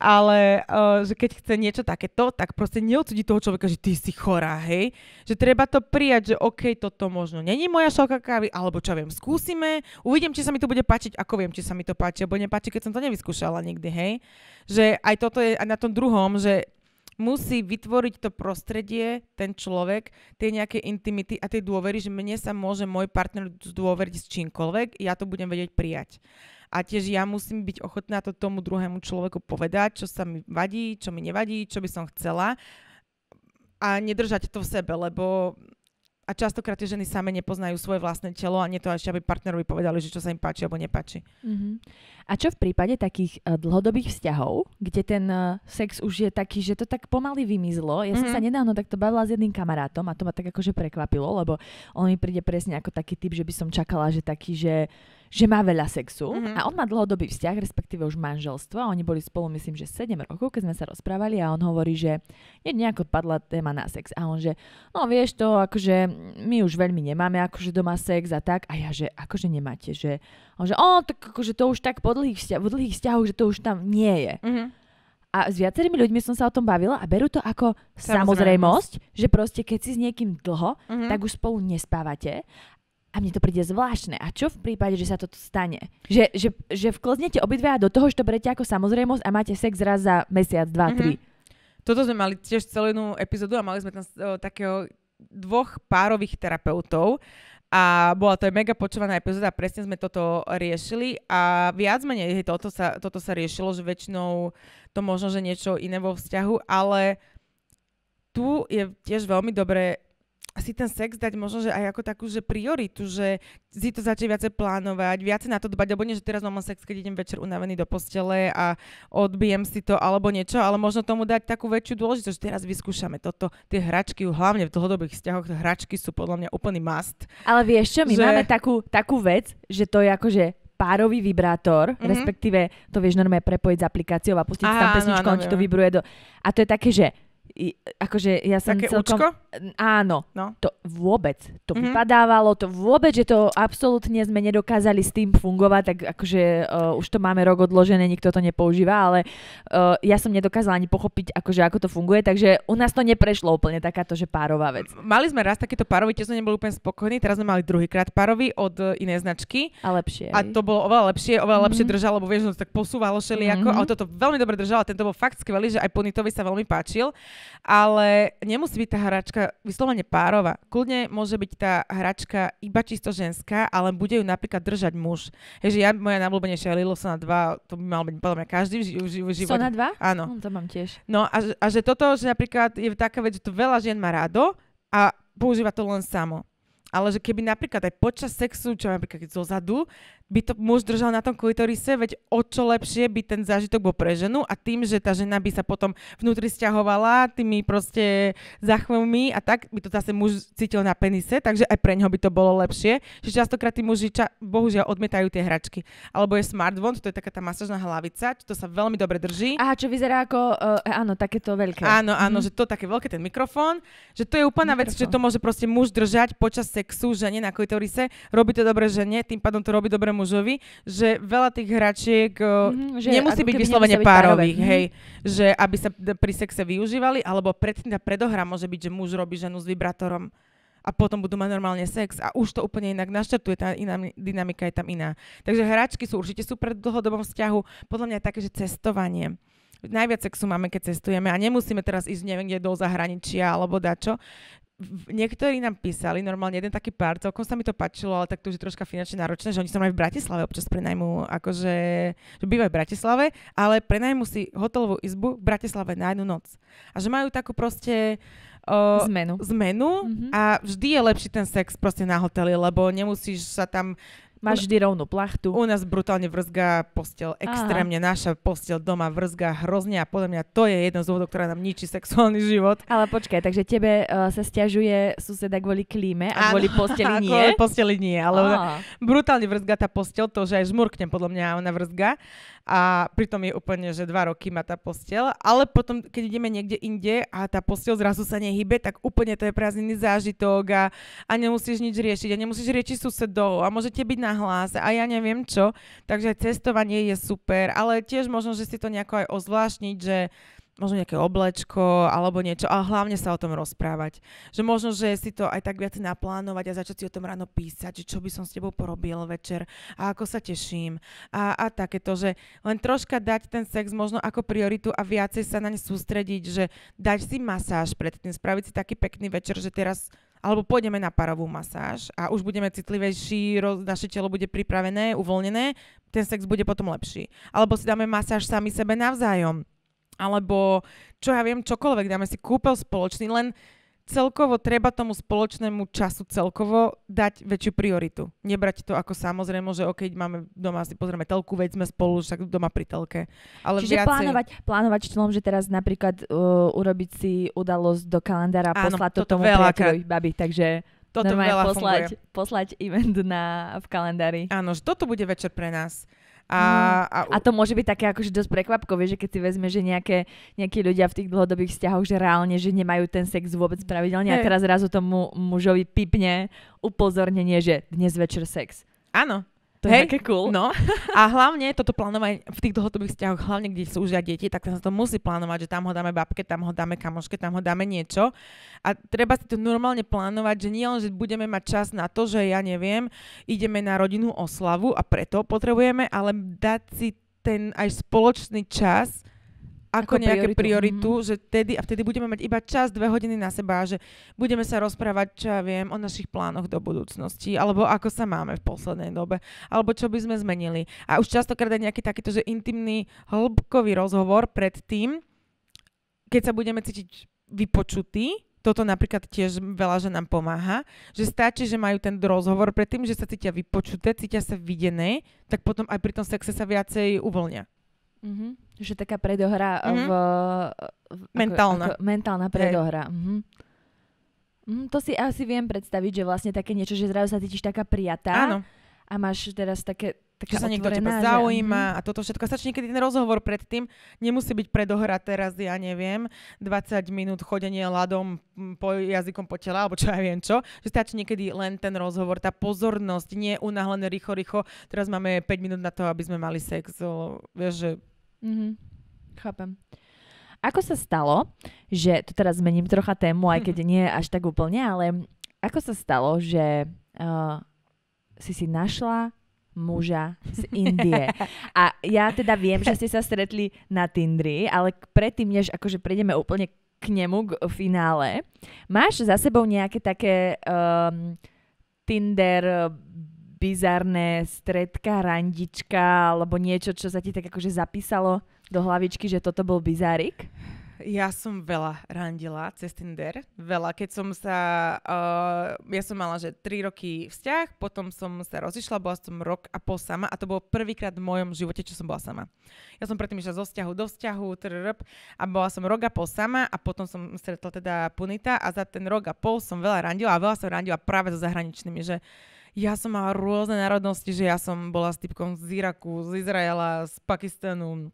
ale uh, že keď chce niečo takéto, tak proste neodsudí toho človeka, že ty si chorá, hej. Že treba to prijať, že OK, toto možno není moja šalka kávy, alebo čo viem, skúsime, uvidím, či sa mi to bude páčiť, ako viem, či sa mi to páči, alebo nepáči, keď som to nevyskúšala nikdy, hej. Že aj toto je aj na tom druhom, že musí vytvoriť to prostredie, ten človek, tie nejaké intimity a tie dôvery, že mne sa môže môj partner zdôveriť s čímkoľvek, ja to budem vedieť prijať. A tiež ja musím byť ochotná to tomu druhému človeku povedať, čo sa mi vadí, čo mi nevadí, čo by som chcela a nedržať to v sebe, lebo a častokrát tie ženy same nepoznajú svoje vlastné telo a nie to ešte, aby partnerovi povedali, že čo sa im páči alebo nepáči. Mm-hmm. A čo v prípade takých uh, dlhodobých vzťahov, kde ten uh, sex už je taký, že to tak pomaly vymizlo. Ja mm-hmm. som mhm. sa nedávno takto bavila s jedným kamarátom a to ma tak akože prekvapilo, lebo on mi príde presne ako taký typ, že by som čakala, že taký, že že má veľa sexu mm-hmm. a on má dlhodobý vzťah, respektíve už manželstvo a oni boli spolu myslím, že 7 rokov, keď sme sa rozprávali a on hovorí, že nie, nejako padla téma na sex a on že, no vieš to, akože my už veľmi nemáme akože doma sex a tak a ja, že akože nemáte, že a on že, o, tak akože to už tak po dlhých, vzťah, po dlhých vzťahoch, že to už tam nie je. Mm-hmm. A s viacerými ľuďmi som sa o tom bavila a berú to ako samozrejmosť, samozrejmosť že proste keď si s niekým dlho, mm-hmm. tak už spolu nespávate a mne to príde zvláštne. A čo v prípade, že sa toto stane? Že, že, že vklznete obidve a do toho, že to berete ako samozrejmosť a máte sex raz za mesiac, dva, mm-hmm. tri. Toto sme mali tiež celú jednu epizódu a mali sme tam o, eh, takého dvoch párových terapeutov a bola to aj mega počúvaná epizóda, presne sme toto riešili a viac menej toto sa, toto sa riešilo, že väčšinou to možno, že niečo iné vo vzťahu, ale tu je tiež veľmi dobré si ten sex dať možno, že aj ako takú, že prioritu, že si to začne viacej plánovať, viacej na to dbať, alebo nie, že teraz mám sex, keď idem večer unavený do postele a odbijem si to alebo niečo, ale možno tomu dať takú väčšiu dôležitosť, že teraz vyskúšame toto, tie hračky, hlavne v dlhodobých vzťahoch, hračky sú podľa mňa úplný must. Ale vieš čo, my že... máme takú, takú vec, že to je akože párový vibrátor, mm-hmm. respektíve to vieš normálne prepojiť s aplikáciou a pustiť Aha, tam pesničku, no, on ti to vibruje do... A to je také, že akože ja som Také celkom... Učko? Áno, no. to vôbec, to mm-hmm. vypadávalo, to vôbec, že to absolútne sme nedokázali s tým fungovať, tak akože uh, už to máme rok odložené, nikto to nepoužíva, ale uh, ja som nedokázala ani pochopiť, akože ako to funguje, takže u nás to neprešlo úplne takáto, že párová vec. Mali sme raz takéto párový, tiež sme neboli úplne spokojní, teraz sme mali druhýkrát párový od eh, inej značky. A lepšie. A to bolo oveľa lepšie, oveľa mm-hmm. lepšie mhm. držalo, lebo vieš, že tak posúvalo všelijako, mm-hmm. ale toto veľmi dobre držalo, tento bol fakt skvelý, že aj Ponitovi sa veľmi páčil, ale nemusí byť tá hračka hračka vyslovene párova. Kľudne môže byť tá hračka iba čisto ženská, ale bude ju napríklad držať muž. Takže ja, moja najblúbenejšia Lilo Sona 2, to by mal byť podľa mňa každý v, ži- v živote. Sona 2? Áno. Hm, to mám tiež. No a, a že toto, že napríklad je taká vec, že to veľa žien má rado a používa to len samo. Ale že keby napríklad aj počas sexu, čo napríklad keď zo zadu, by to muž držal na tom klitorise, veď o čo lepšie by ten zážitok bol pre ženu a tým, že tá žena by sa potom vnútri stiahovala tými proste zachvomí a tak by to zase muž cítil na penise, takže aj pre ňoho by to bolo lepšie. Že častokrát tí muži ča- bohužiaľ odmietajú tie hračky. Alebo je smartphone, to je taká tá masažná hlavica, to sa veľmi dobre drží. A čo vyzerá ako, uh, áno, takéto veľké. Áno, áno, mm. že to také veľké, ten mikrofón, že to je úplná mikrofón. vec, že to môže proste muž držať počas sexu žene na klitorise, robí to dobre žene, tým pádom to robí dobre mužovi, že veľa tých hračiek mm-hmm, že nemusí byť vyslovene byť párových, byť mhm. hej, mm-hmm. že aby sa pri sexe využívali, alebo tá teda predohra môže byť, že muž robí ženu s vibrátorom a potom budú mať normálne sex a už to úplne inak naštartuje, tá iná dynamika je tam iná. Takže hračky sú určite super v dlhodobom vzťahu, podľa mňa je také, že cestovanie najviac sexu máme, keď cestujeme a nemusíme teraz ísť neviem kde do zahraničia alebo dačo. Niektorí nám písali, normálne jeden taký pár, celkom sa mi to páčilo, ale tak to už je troška finančne náročné, že oni sa aj v Bratislave občas prenajmú, akože že bývajú v Bratislave, ale prenajmú si hotelovú izbu v Bratislave na jednu noc. A že majú takú proste O, zmenu, zmenu mm-hmm. a vždy je lepší ten sex proste na hoteli, lebo nemusíš sa tam Máš vždy rovnú plachtu. U nás brutálne vrzga postel, extrémne Aha. naša postel doma vrzga hrozne a podľa mňa to je jedno z dôvodov, ktorá nám ničí sexuálny život. Ale počkaj, takže tebe uh, sa stiažuje suseda kvôli klíme a kvôli posteli <laughs> nie? kvôli posteli nie, ale oh. brutálne vrzga tá postel, to, že aj žmurknem podľa mňa ona vrzga a pritom je úplne, že dva roky má tá posteľ, ale potom, keď ideme niekde inde a tá postel zrazu sa nehybe, tak úplne to je prázdny zážitok a, a nemusíš nič riešiť a nemusíš riešiť susedov a môžete byť na hlas a ja neviem čo, takže cestovanie je super, ale tiež možno, že si to nejako aj ozvláštniť, že možno nejaké oblečko alebo niečo, ale hlavne sa o tom rozprávať. Že možno, že si to aj tak viac naplánovať a začať si o tom ráno písať, že čo by som s tebou porobil večer a ako sa teším a, a takéto, že len troška dať ten sex možno ako prioritu a viacej sa naň sústrediť, že dať si masáž predtým, spraviť si taký pekný večer, že teraz alebo pôjdeme na parovú masáž a už budeme citlivejší, roz, naše telo bude pripravené, uvoľnené, ten sex bude potom lepší. Alebo si dáme masáž sami sebe navzájom alebo čo ja viem, čokoľvek, dáme si kúpel spoločný, len celkovo treba tomu spoločnému času celkovo dať väčšiu prioritu. Nebrať to ako samozrejme, že OK, máme doma si pozrieme telku, veď sme spolu, však doma pri telke. Ale Čiže viacej... plánovať, plánovať štýlom, že teraz napríklad uh, urobiť si udalosť do kalendára a poslať to tomu priateľovi babi, takže toto veľa poslať, funguje. poslať event na, v kalendári. Áno, že toto bude večer pre nás. A, mm. a, a to môže byť také akože dosť prekvapkové, že keď si vezme, že nejaké, nejakí ľudia v tých dlhodobých vzťahoch, že reálne, že nemajú ten sex vôbec pravidelne hey. a teraz zrazu tomu mužovi pipne upozornenie, že dnes večer sex. Áno. To je hey, také cool. No. <laughs> A hlavne toto plánovanie v tých dlhodobých vzťahoch, hlavne kde sú už aj deti, tak sa to musí plánovať, že tam ho dáme babke, tam ho dáme kamoške, tam ho dáme niečo. A treba si to normálne plánovať, že nie len, že budeme mať čas na to, že ja neviem, ideme na rodinnú oslavu a preto potrebujeme, ale dať si ten aj spoločný čas ako, ako nejaké prioritu, mm-hmm. že tedy, a vtedy budeme mať iba čas, dve hodiny na seba, že budeme sa rozprávať, čo ja viem, o našich plánoch do budúcnosti, alebo ako sa máme v poslednej dobe, alebo čo by sme zmenili. A už častokrát aj nejaký takýto, že intimný, hĺbkový rozhovor pred tým, keď sa budeme cítiť vypočutí, toto napríklad tiež veľa, že nám pomáha, že stačí, že majú ten rozhovor predtým, že sa cítia vypočuté, cítia sa videné, tak potom aj pri tom sexe sa viacej uvoľnia. Mm-hmm. Že taká predohra mm-hmm. v, v... Mentálna. Ako, ako, mentálna predohra. Hey. Mm-hmm. Mm, to si asi viem predstaviť, že vlastne také niečo, že zrazu sa cítiš taká prijatá. Áno. A máš teraz také taká že sa niekto teba zaujíma že... Mhm. a toto všetko. Stačí niekedy ten rozhovor predtým, nemusí byť predohra teraz, ja neviem, 20 minút chodenie ľadom po jazykom po tela, alebo čo ja viem čo. Že stačí niekedy len ten rozhovor, tá pozornosť, nie unáhlené rýchlo, rýchlo. Teraz máme 5 minút na to, aby sme mali sex. Vieš, že Mm-hmm. Chápem. Ako sa stalo, že, tu teraz zmením trocha tému, aj keď <laughs> nie až tak úplne, ale ako sa stalo, že uh, si si našla muža z <laughs> Indie. A ja teda viem, že ste sa stretli na Tindri, ale predtým, než akože prejdeme úplne k nemu, k finále, máš za sebou nejaké také um, Tinder bizarné stredka, randička alebo niečo, čo sa ti tak akože zapísalo do hlavičky, že toto bol bizárik? Ja som veľa randila cez Tinder, veľa. Keď som sa, uh, ja som mala, že 3 roky vzťah, potom som sa rozišla, bola som rok a pol sama a to bolo prvýkrát v mojom živote, čo som bola sama. Ja som predtým išla zo vzťahu do vzťahu trrrp, a bola som rok a pol sama a potom som stretla teda Punita a za ten rok a pol som veľa randila a veľa som randila práve so zahraničnými, že uh, ja som mala rôzne národnosti, že ja som bola s typkom z Iraku, z Izraela, z Pakistanu,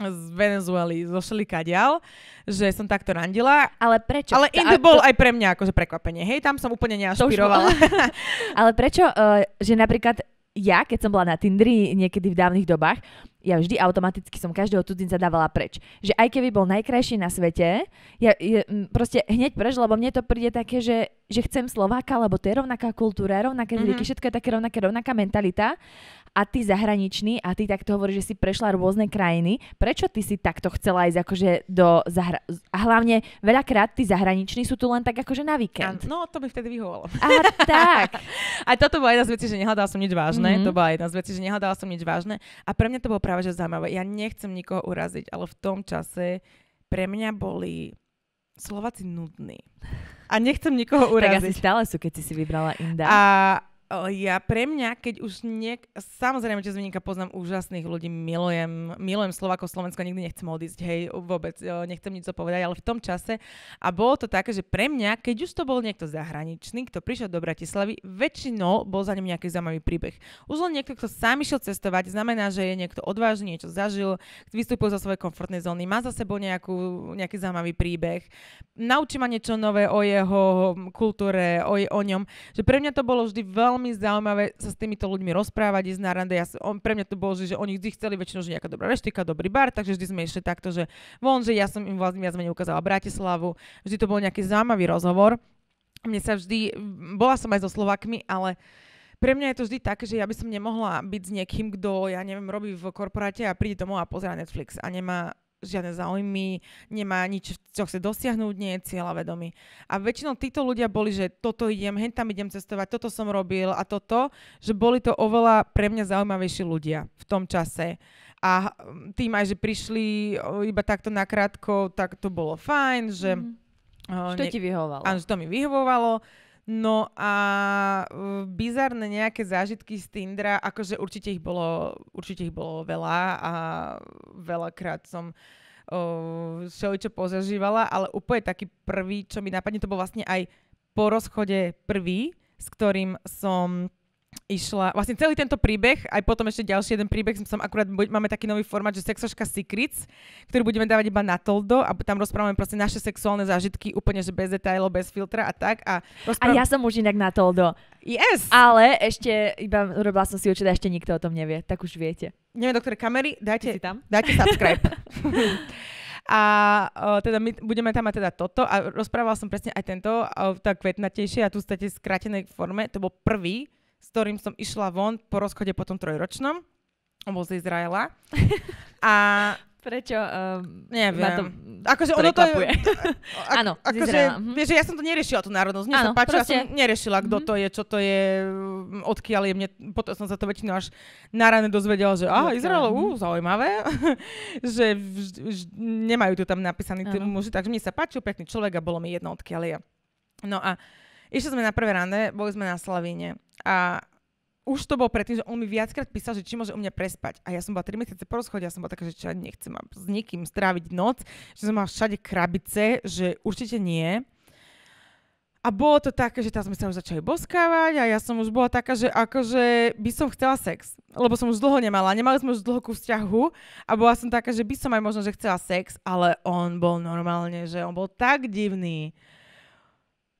z Venezuely, zo ďal, že som takto randila. Ale prečo? Ale Indy bol to... aj pre mňa akože prekvapenie. Hej, tam som úplne neašpirovala. <laughs> ale prečo, uh, že napríklad ja, keď som bola na Tinderi niekedy v dávnych dobách, ja vždy automaticky som každého cudzinca dávala preč. Že aj keby bol najkrajší na svete, ja, ja proste hneď preč, lebo mne to príde také, že, že chcem Slováka, lebo to je rovnaká kultúra, rovnaké mm-hmm. všetko je také rovnaké, rovnaká mentalita a ty zahraničný a ty takto hovoríš, že si prešla rôzne krajiny. Prečo ty si takto chcela ísť akože do zahra- A hlavne veľakrát tí zahraniční sú tu len tak akože na víkend. no, to by vtedy vyhovovalo. A tak. Aj <laughs> toto bola jedna z vecí, že nehľadala som nič vážne. Mm-hmm. To bola jedna z vecí, že nehľadala som nič vážne. A pre mňa to bolo práve že zaujímavé. Ja nechcem nikoho uraziť, ale v tom čase pre mňa boli Slováci nudní. A nechcem nikoho uraziť. Tak asi stále sú, keď si si vybrala Inda. A, ja pre mňa, keď už niek... Samozrejme, že Vinníka poznám úžasných ľudí, milujem, milujem Slovako, Slovensko, nikdy nechcem odísť, hej, vôbec e, nechcem nič povedať, ale v tom čase. A bolo to také, že pre mňa, keď už to bol niekto zahraničný, kto prišiel do Bratislavy, väčšinou bol za ním nejaký zaujímavý príbeh. Už len niekto, kto sám išiel cestovať, znamená, že je niekto odvážny, niečo zažil, vystúpil zo svojej komfortnej zóny, má za sebou nejakú, nejaký zaujímavý príbeh, naučí ma niečo nové o jeho kultúre, o, o ňom. Že pre mňa to bolo vždy veľmi veľmi zaujímavé sa s týmito ľuďmi rozprávať, ísť na rande. Ja, on, pre mňa to bolo, že, že oni vždy chceli väčšinou, že nejaká dobrá reštika, dobrý bar, takže vždy sme išli takto, že von, že ja som im vlastne viac menej ukázala Bratislavu. Vždy to bol nejaký zaujímavý rozhovor. Mne sa vždy, bola som aj so Slovakmi, ale pre mňa je to vždy také, že ja by som nemohla byť s niekým, kto, ja neviem, robí v korporáte a príde domov a pozera Netflix a nemá žiadne záujmy, nemá nič, čo chce dosiahnuť, nie je vedomý. A väčšinou títo ľudia boli, že toto idem, hen tam idem cestovať, toto som robil a toto, že boli to oveľa pre mňa zaujímavejší ľudia v tom čase. A mm, tým aj, že prišli iba takto nakrátko, tak to bolo fajn, že... Mm. Uh, ne- ti vyhovovalo. Áno, že to mi vyhovovalo No a e, bizarné nejaké zážitky z Tindra, akože určite ich bolo, určite ich bolo veľa a veľakrát som e, všeličo pozažívala, ale úplne taký prvý, čo mi napadne, to bol vlastne aj po rozchode prvý, s ktorým som išla, vlastne celý tento príbeh, aj potom ešte ďalší jeden príbeh, som akurát, máme taký nový format, že Sexoška Secrets, ktorý budeme dávať iba na toldo a tam rozprávame proste naše sexuálne zážitky úplne, že bez detailov, bez filtra a tak. A, rozprávam... a ja som už inak na toldo. Yes! Ale ešte, iba robila som si určite, ešte nikto o tom nevie, tak už viete. Neviem, do ktorej kamery, dajte, tam. dajte subscribe. <laughs> A o, teda my budeme tam mať teda toto a rozprávala som presne aj tento, o, tá kvetnatejšia a tu v skrátenej forme, to bol prvý s ktorým som išla von po rozchode potom trojročnom. On bol z Izraela. <laughs> A Prečo? Um, Neviem. Ma to akože ono to je... <laughs> Áno, akože, mhm. vieš, ja som to neriešila, tú národnosť. Mne ano, sa páčila, ja som neriešila, kto mm-hmm. to je, čo to je, mm, odkiaľ je. Mne, potom som sa to väčšinou až na rane dozvedela, že aha, Izrael, mm-hmm. uh, zaujímavé, <laughs> že vž, vž, nemajú tu tam napísaný tým, muži, takže mne sa páčil pekný človek a bolo mi jedno, odkiaľ je. No a uh, Išli sme na prvé rande, boli sme na Slavíne a už to bolo predtým, že on mi viackrát písal, že či môže u mňa prespať. A ja som bola 3 mesiace po rozchode, ja som bola taká, že čo, nechcem s nikým stráviť noc, že som mala všade krabice, že určite nie. A bolo to také, že tam sme sa už začali boskávať a ja som už bola taká, že akože by som chcela sex, lebo som už dlho nemala, nemali sme už dlho ku vzťahu a bola som taká, že by som aj možno, že chcela sex, ale on bol normálne, že on bol tak divný.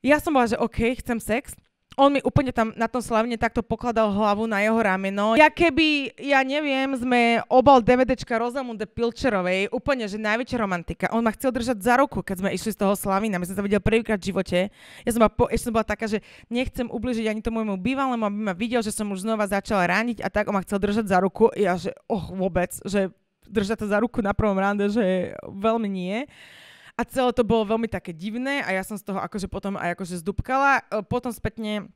Ja som bola, že OK, chcem sex. On mi úplne tam na tom slavne takto pokladal hlavu na jeho rameno. Ja keby, ja neviem, sme obal DVDčka Rosamunde Pilčerovej, úplne, že najväčšia romantika. On ma chcel držať za ruku, keď sme išli z toho Slavina. My sme sa videli prvýkrát v živote. Ja som, po, som bola taká, že nechcem ubližiť ani tomu môjmu bývalému, aby ma videl, že som už znova začala rániť a tak on ma chcel držať za ruku. Ja, že oh, vôbec, že držať to za ruku na prvom rande, že veľmi nie. A celé to bolo veľmi také divné a ja som z toho akože potom aj akože zdúbkala. E, potom spätne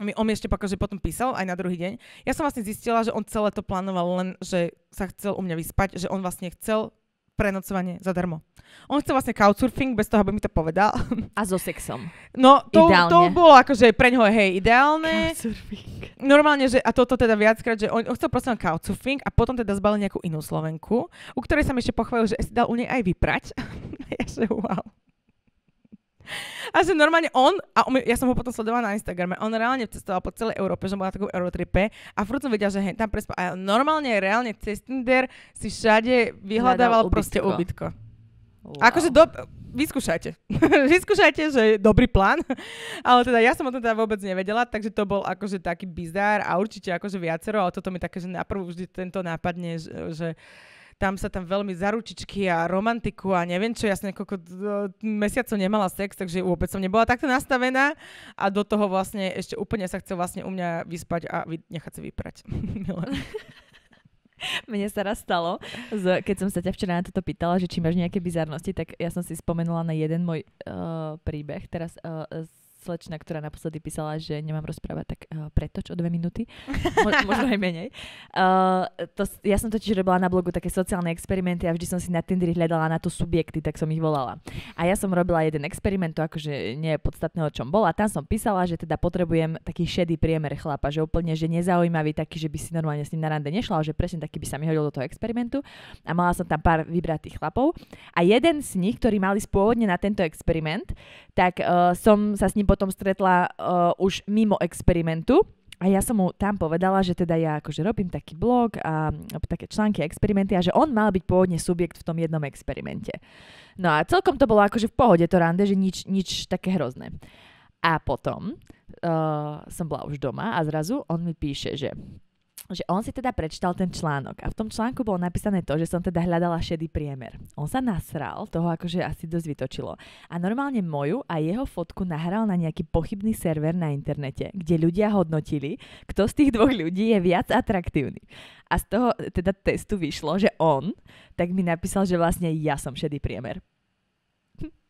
mi, on ešte akože potom písal aj na druhý deň. Ja som vlastne zistila, že on celé to plánoval len, že sa chcel u mňa vyspať, že on vlastne chcel prenocovanie zadarmo. On chce vlastne couchsurfing bez toho, aby mi to povedal. A so sexom. No, to, to bolo akože pre ňoho, hej, ideálne. Couchsurfing. Normálne, že, a toto teda viackrát, že on, on chcel len couchsurfing a potom teda zbalil nejakú inú Slovenku, u ktorej som ešte pochválil, že si dal u nej aj vyprať. <laughs> ja, že wow. A že normálne on, a on, ja som ho potom sledovala na Instagrame, on reálne cestoval po celej Európe, že bola takou Eurotripe a furt som vedela, že hej, tam prespal. A normálne, reálne cez Tinder si všade vyhľadával ubytko. proste ubytko. Wow. Akože do, vyskúšajte. <laughs> vyskúšajte, že je dobrý plán. <laughs> ale teda ja som o tom teda vôbec nevedela, takže to bol akože taký bizár a určite akože viacero, ale toto mi také, že naprvu vždy tento nápadne, že, že tam sa tam veľmi zaručičky a romantiku a neviem čo, ja som niekoľko e, mesiacov nemala sex, takže vôbec som nebola takto nastavená a do toho vlastne ešte úplne sa chcel vlastne u mňa vyspať a vy, nechať sa vyprať. <laughs> Mne sa raz stalo, keď som sa ťa včera na toto pýtala, že či máš nejaké bizarnosti, tak ja som si spomenula na jeden môj uh, príbeh. Teraz uh, slečna, ktorá naposledy písala, že nemám rozprávať, tak uh, pretoč o dve minúty, Mo- možno aj menej. Uh, to, ja som totiž robila na blogu také sociálne experimenty a vždy som si na Tinderi hľadala na to subjekty, tak som ich volala. A ja som robila jeden experiment, to akože nie je podstatné, o čom bola. Tam som písala, že teda potrebujem taký šedý priemer chlapa, že úplne, že nezaujímavý, taký, že by si normálne s ním na rande nešla, že presne taký by sa mi hodil do toho experimentu. A mala som tam pár vybratých chlapov. A jeden z nich, ktorý mali spôvodne na tento experiment, tak uh, som sa s ním potom stretla uh, už mimo experimentu. A ja som mu tam povedala, že teda ja akože robím taký blog a také články a experimenty a že on mal byť pôvodne subjekt v tom jednom experimente. No a celkom to bolo akože v pohode to rande, že nič, nič také hrozné. A potom uh, som bola už doma a zrazu on mi píše, že že on si teda prečítal ten článok a v tom článku bolo napísané to, že som teda hľadala šedý priemer. On sa nasral, toho akože asi dosť vytočilo. A normálne moju a jeho fotku nahral na nejaký pochybný server na internete, kde ľudia hodnotili, kto z tých dvoch ľudí je viac atraktívny. A z toho teda testu vyšlo, že on, tak mi napísal, že vlastne ja som šedý priemer.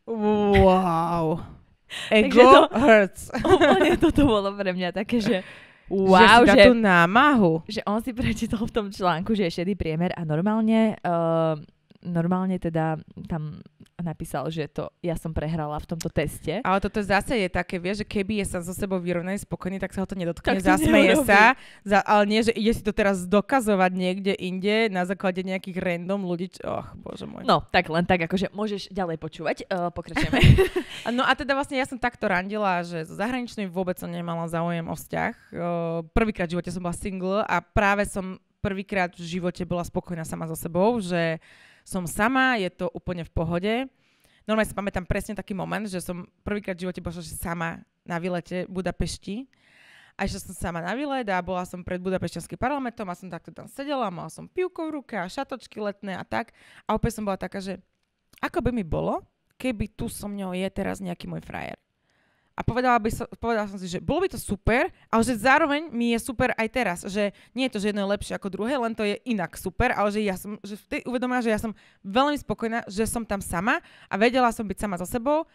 Wow. <laughs> Ego to, hurts. Úplne toto bolo pre mňa také, že <laughs> Wow, že si že, tú námahu. Že on si prečítal v tom článku, že je šedý priemer a normálne uh, normálne teda tam napísal, že to ja som prehrala v tomto teste. Ale toto zase je také, vieš, že keby je sa so sebou vyrovnaný spokojný, tak sa ho to nedotkne, to zasmeje sa, za, ale nie, že ide si to teraz dokazovať niekde inde na základe nejakých random ľudí. Och, bože môj. No, tak len tak, akože môžeš ďalej počúvať, uh, pokračujeme. <laughs> no a teda vlastne ja som takto randila, že so zahraničnej vôbec som nemala záujem o vzťah. Uh, prvýkrát v živote som bola single a práve som prvýkrát v živote bola spokojná sama so sebou, že som sama, je to úplne v pohode. Normálne si pamätám presne taký moment, že som prvýkrát v živote bola sama na výlete v Budapešti. A išla som sama na výlet a bola som pred Budapešťanským parlamentom a som takto tam sedela, mala som pivko v ruke a šatočky letné a tak. A opäť som bola taká, že ako by mi bolo, keby tu so mňou je teraz nejaký môj frajer a povedala, by som, povedala som si, že bolo by to super, ale že zároveň mi je super aj teraz, že nie je to, že jedno je lepšie ako druhé, len to je inak super, ale že ja som, že vtedy uvedomila, že ja som veľmi spokojná, že som tam sama a vedela som byť sama za sebou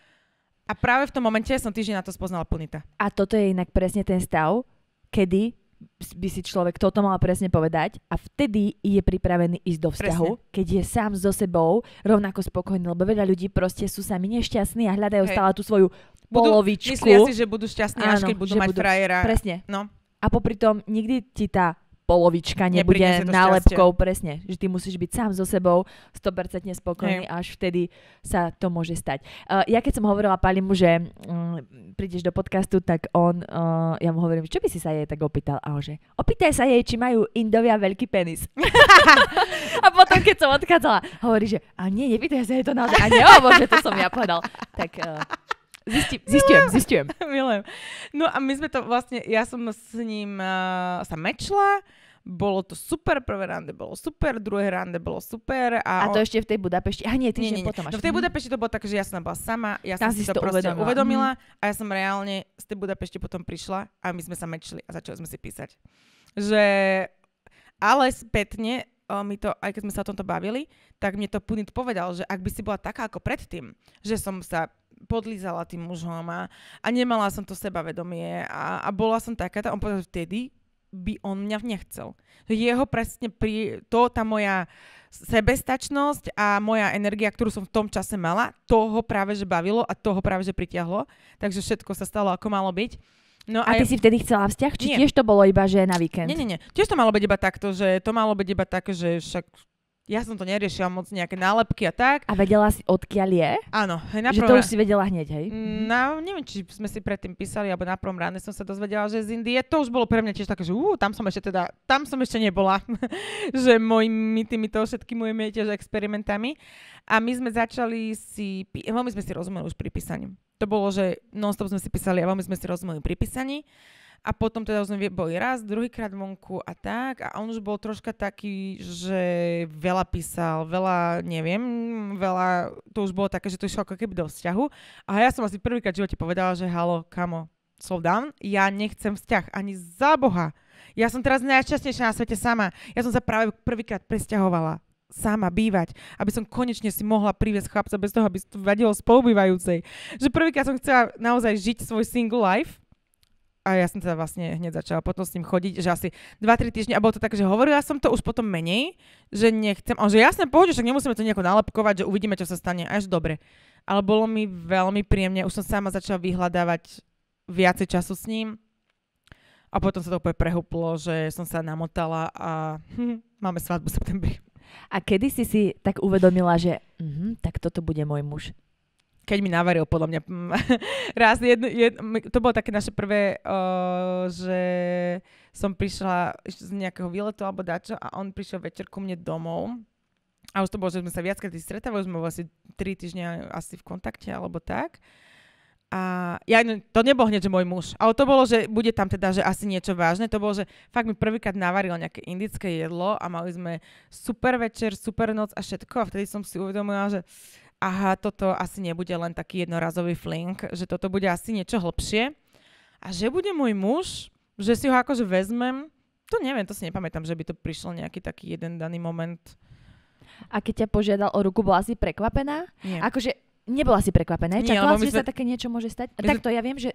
a práve v tom momente som týždeň na to spoznala plnita. A toto je inak presne ten stav, kedy by si človek toto mal presne povedať a vtedy je pripravený ísť do vzťahu, presne. keď je sám so sebou rovnako spokojný, lebo veľa ľudí proste sú sami nešťastní a hľadajú Hej. stále tú svoju budú, polovičku. Myslia si, že budú šťastní, Áno, až keď budú mať budú, frajera. Presne. No. A popri tom nikdy ti tá polovička nebude nálepkou, presne. Že ty musíš byť sám so sebou, 100% spokojný, hey. až vtedy sa to môže stať. Uh, ja keď som hovorila Palimu, že um, prídeš do podcastu, tak on, uh, ja mu hovorím, čo by si sa jej tak opýtal? A on že, opýtaj sa jej, či majú Indovia veľký penis. <laughs> a potom, keď som odchádzala, hovorí, že a nie, nepýtaj sa jej to naozaj. A nie, oh bože, to som ja povedal. Tak uh, <laughs> zistujem, zistujem. No a my sme to vlastne, ja som s ním uh, sa mečla, bolo to super, prvé rande bolo super, druhé rande bolo super. A, a to on... ešte v tej Budapešti, a nie, ty nie, nie, potom až. No v tej Budapešti to bolo tak, že ja som bola sama, ja som si to, to proste uvedomila, uvedomila mm. a ja som reálne z tej Budapešti potom prišla a my sme sa mečili a začali sme si písať. Že, ale spätne mi to, aj keď sme sa o tomto bavili, tak mne to Punit povedal, že ak by si bola taká ako predtým, že som sa podlízala tým mužom a, a nemala som to sebavedomie a, a bola som taká, on povedal vtedy, by on mňa nechcel. Jeho presne pri, to, tá moja sebestačnosť a moja energia, ktorú som v tom čase mala, to ho práve že bavilo a to ho práve že pritiahlo. Takže všetko sa stalo, ako malo byť. No a, a ty ja... si vtedy chcela vzťah? Či nie. tiež to bolo iba, že na víkend? Nie, nie, nie. Tiež to malo byť iba takto, že to malo byť iba tak, že však ja som to neriešila moc nejaké nálepky a tak. A vedela si, odkiaľ je? Áno. Na že prvom... to už si vedela hneď, hej? No, neviem, či sme si predtým písali, alebo na prvom ráne som sa dozvedela, že z Indie. To už bolo pre mňa tiež také, že uh, tam som ešte teda, tam som ešte nebola. <laughs> že mojimi týmito všetkými mojimi tiež experimentami. A my sme začali si, veľmi sme si rozumeli už pri písaní. To bolo, že non-stop sme si písali a veľmi sme si rozumeli pri písaní. A potom teda sme boli raz, druhýkrát vonku a tak. A on už bol troška taký, že veľa písal, veľa, neviem, veľa, to už bolo také, že to išlo ako keby do vzťahu. A ja som asi prvýkrát v živote povedala, že halo, kamo, slow down, ja nechcem vzťah, ani za Boha. Ja som teraz najšťastnejšia na svete sama. Ja som sa práve prvýkrát presťahovala sama bývať, aby som konečne si mohla priviesť chlapca bez toho, aby to vadilo spolubývajúcej. Že prvýkrát som chcela naozaj žiť svoj single life a ja som teda vlastne hneď začala potom s ním chodiť, že asi 2-3 týždne a bolo to tak, že hovorila som to už potom menej, že nechcem, a že jasne pohode, však nemusíme to nejako nalepkovať, že uvidíme, čo sa stane, až dobre. Ale bolo mi veľmi príjemne, už som sama začala vyhľadávať viacej času s ním a potom sa to úplne prehúplo, že som sa namotala a hm, <laughs> máme svadbu v septembri. A kedy si si tak uvedomila, že mm, tak toto bude môj muž? keď mi navaril, podľa mňa, mm, <laughs> raz, jedno, jedno, to bolo také naše prvé, uh, že som prišla z nejakého výletu alebo dačo a on prišiel večer ku mne domov a už to bolo, že sme sa viackrát stretávali, sme boli asi tri týždňa asi v kontakte alebo tak. A ja, no, to nebol hneď, že môj muž, ale to bolo, že bude tam teda, že asi niečo vážne. To bolo, že fakt mi prvýkrát navaril nejaké indické jedlo a mali sme super večer, super noc a všetko. A vtedy som si uvedomila, že aha, toto asi nebude len taký jednorazový flink, že toto bude asi niečo hlbšie a že bude môj muž, že si ho akože vezmem, to neviem, to si nepamätám, že by to prišlo nejaký taký jeden daný moment. A keď ťa požiadal o ruku, bola si prekvapená? Nie. Akože nebola si prekvapená, Nie, čakala, že sme... sa také niečo môže stať? My Takto, sme... ja viem, že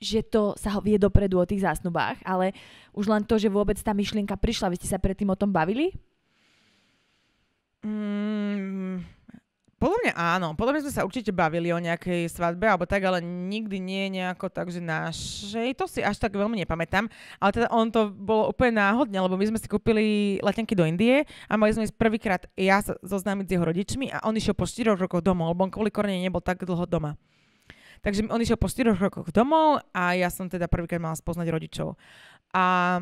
že to sa vie dopredu o tých zásnubách, ale už len to, že vôbec tá myšlienka prišla, vy ste sa predtým o tom bavili? Mm, podľa mňa áno. Podľa mňa sme sa určite bavili o nejakej svadbe alebo tak, ale nikdy nie nejako tak, že našej. To si až tak veľmi nepamätám. Ale teda on to bolo úplne náhodne, lebo my sme si kúpili letenky do Indie a mali sme ísť prvýkrát ja sa zoznámiť s jeho rodičmi a on išiel po 4 rokoch domov, lebo on kvôli korene nebol tak dlho doma. Takže on išiel po 4 rokoch domov a ja som teda prvýkrát mala spoznať rodičov. A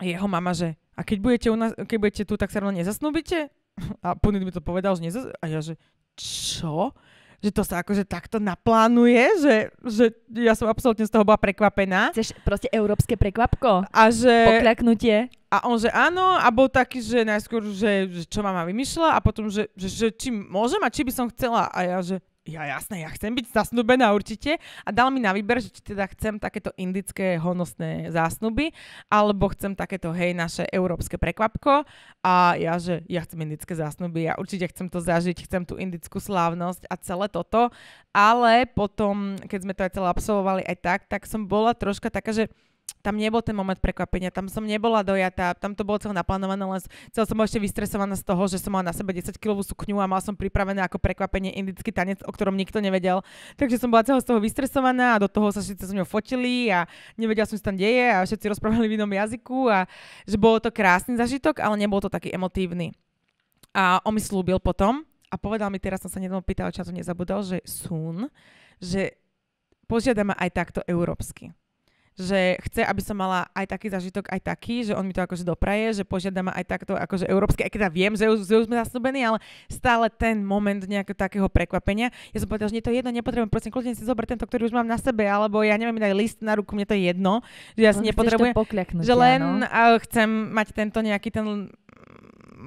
jeho mama, že a keď budete, u nás, keď budete tu, tak sa rovno nezasnúbite? A Punit mi to povedal, že nezaz... A ja, že čo? Že to sa akože takto naplánuje, že, že ja som absolútne z toho bola prekvapená. Chceš proste európske prekvapko? A že... Pokľaknutie? A on, že áno, a bol taký, že najskôr, že, že čo mama vymýšľa a potom, že, že, že či môžem a či by som chcela. A ja, že ja jasné, ja chcem byť zasnubená určite a dal mi na výber, že či teda chcem takéto indické honosné zásnuby alebo chcem takéto, hej, naše európske prekvapko a ja, že ja chcem indické zásnuby, ja určite chcem to zažiť, chcem tú indickú slávnosť a celé toto, ale potom, keď sme to aj celé absolvovali aj tak, tak som bola troška taká, že tam nebol ten moment prekvapenia, tam som nebola dojatá, tam to bolo celé naplánované, len celé som ešte vystresovaná z toho, že som mala na sebe 10-kilovú sukňu a mal som pripravené ako prekvapenie indický tanec, o ktorom nikto nevedel. Takže som bola celá z toho vystresovaná a do toho sa všetci so ňou fotili a nevedela som, čo tam deje a všetci rozprávali v inom jazyku a že bolo to krásny zažitok, ale nebol to taký emotívny. A on mi slúbil potom a povedal mi, teraz som sa nedávno pýtala, čo to nezabudol, že soon, že požiadame aj takto európsky že chce, aby som mala aj taký zažitok, aj taký, že on mi to akože dopraje, že požiada ma aj takto akože európske, aj keď ja viem, že už, že už sme zasnúbení, ale stále ten moment nejakého takého prekvapenia. Ja som povedala, že nie to je jedno, nepotrebujem, prosím, kľudne si zober tento, ktorý už mám na sebe, alebo ja neviem, daj list na ruku, mne to je jedno, že ja si nepotrebujem, že len chcem mať tento nejaký ten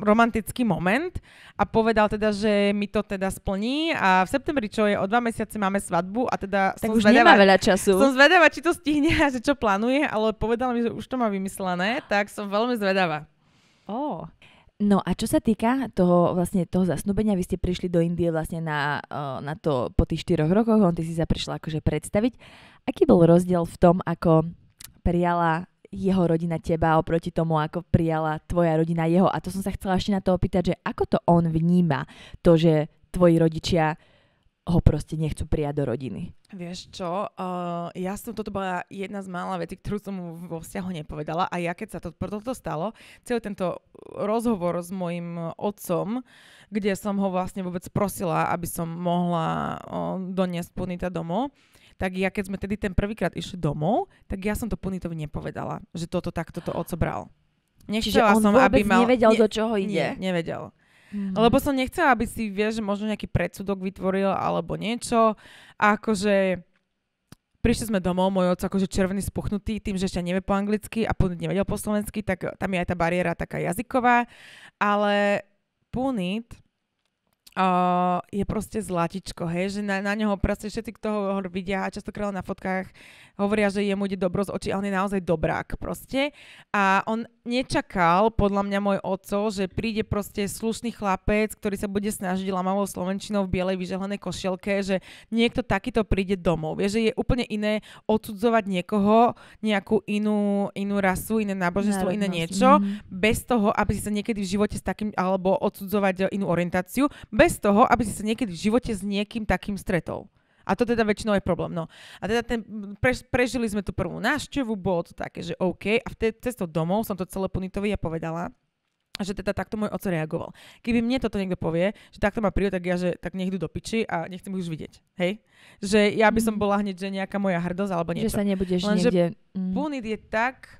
romantický moment a povedal teda, že mi to teda splní a v septembri, čo je o dva mesiace, máme svadbu a teda tak som už zvedavá, nemá veľa času. Som zvedavá, či to stihne a že čo plánuje, ale povedal mi, že už to má vymyslené, tak som veľmi zvedavá. Oh. No a čo sa týka toho, vlastne toho zasnúbenia, vy ste prišli do Indie vlastne na, na to po tých štyroch rokoch, on ty si sa prišla akože predstaviť. Aký bol rozdiel v tom, ako prijala jeho rodina teba oproti tomu, ako prijala tvoja rodina jeho. A to som sa chcela ešte na to opýtať, že ako to on vníma to, že tvoji rodičia ho proste nechcú prijať do rodiny. Vieš čo, uh, ja som, toto bola jedna z mála vecí, ktorú som mu vo vzťahu nepovedala a ja keď sa to, toto stalo, celý tento rozhovor s mojim otcom, kde som ho vlastne vôbec prosila, aby som mohla uh, doniesť Punita domov, tak ja keď sme tedy ten prvýkrát išli domov, tak ja som to Punitovi nepovedala, že toto takto to odsobral. Nechcela Čiže on som, vôbec aby mal... nevedel, ne, do čoho ide. Nie, nevedel. Hmm. Lebo som nechcela, aby si, vieš, možno nejaký predsudok vytvoril alebo niečo. A akože prišli sme domov, môj otec akože červený spuchnutý tým, že ešte nevie po anglicky a Punit nevedel po slovensky, tak tam je aj tá bariéra taká jazyková. Ale Punit uh, je proste zlatičko, hej, že na, na neho proste všetci, kto ho, vidia a častokrát na fotkách hovoria, že jemu ide dobro z očí a on je naozaj dobrák proste. A on nečakal, podľa mňa môj oco, že príde proste slušný chlapec, ktorý sa bude snažiť lamavou slovenčinou v bielej vyžehlenej košielke, že niekto takýto príde domov. Vie, že je úplne iné odsudzovať niekoho, nejakú inú, inú rasu, iné náboženstvo, iné niečo, mm. bez toho, aby si sa niekedy v živote s takým, alebo odsudzovať inú orientáciu, bez bez toho, aby si sa niekedy v živote s niekým takým stretol. A to teda väčšinou je problém. No. A teda ten, prež, prežili sme tú prvú návštevu, bolo to také, že OK. A vtedy cestou domov som to celé Punitovi ja povedala, že teda takto môj oco reagoval. Keby mne toto niekto povie, že takto ma príde, tak ja, že tak nech do piči a nechcem už vidieť. Hej? Že ja by som mhm. bola hneď, že nejaká moja hrdosť alebo niečo. Že sa nebudeš Len, niekde... Mm. Punit je tak...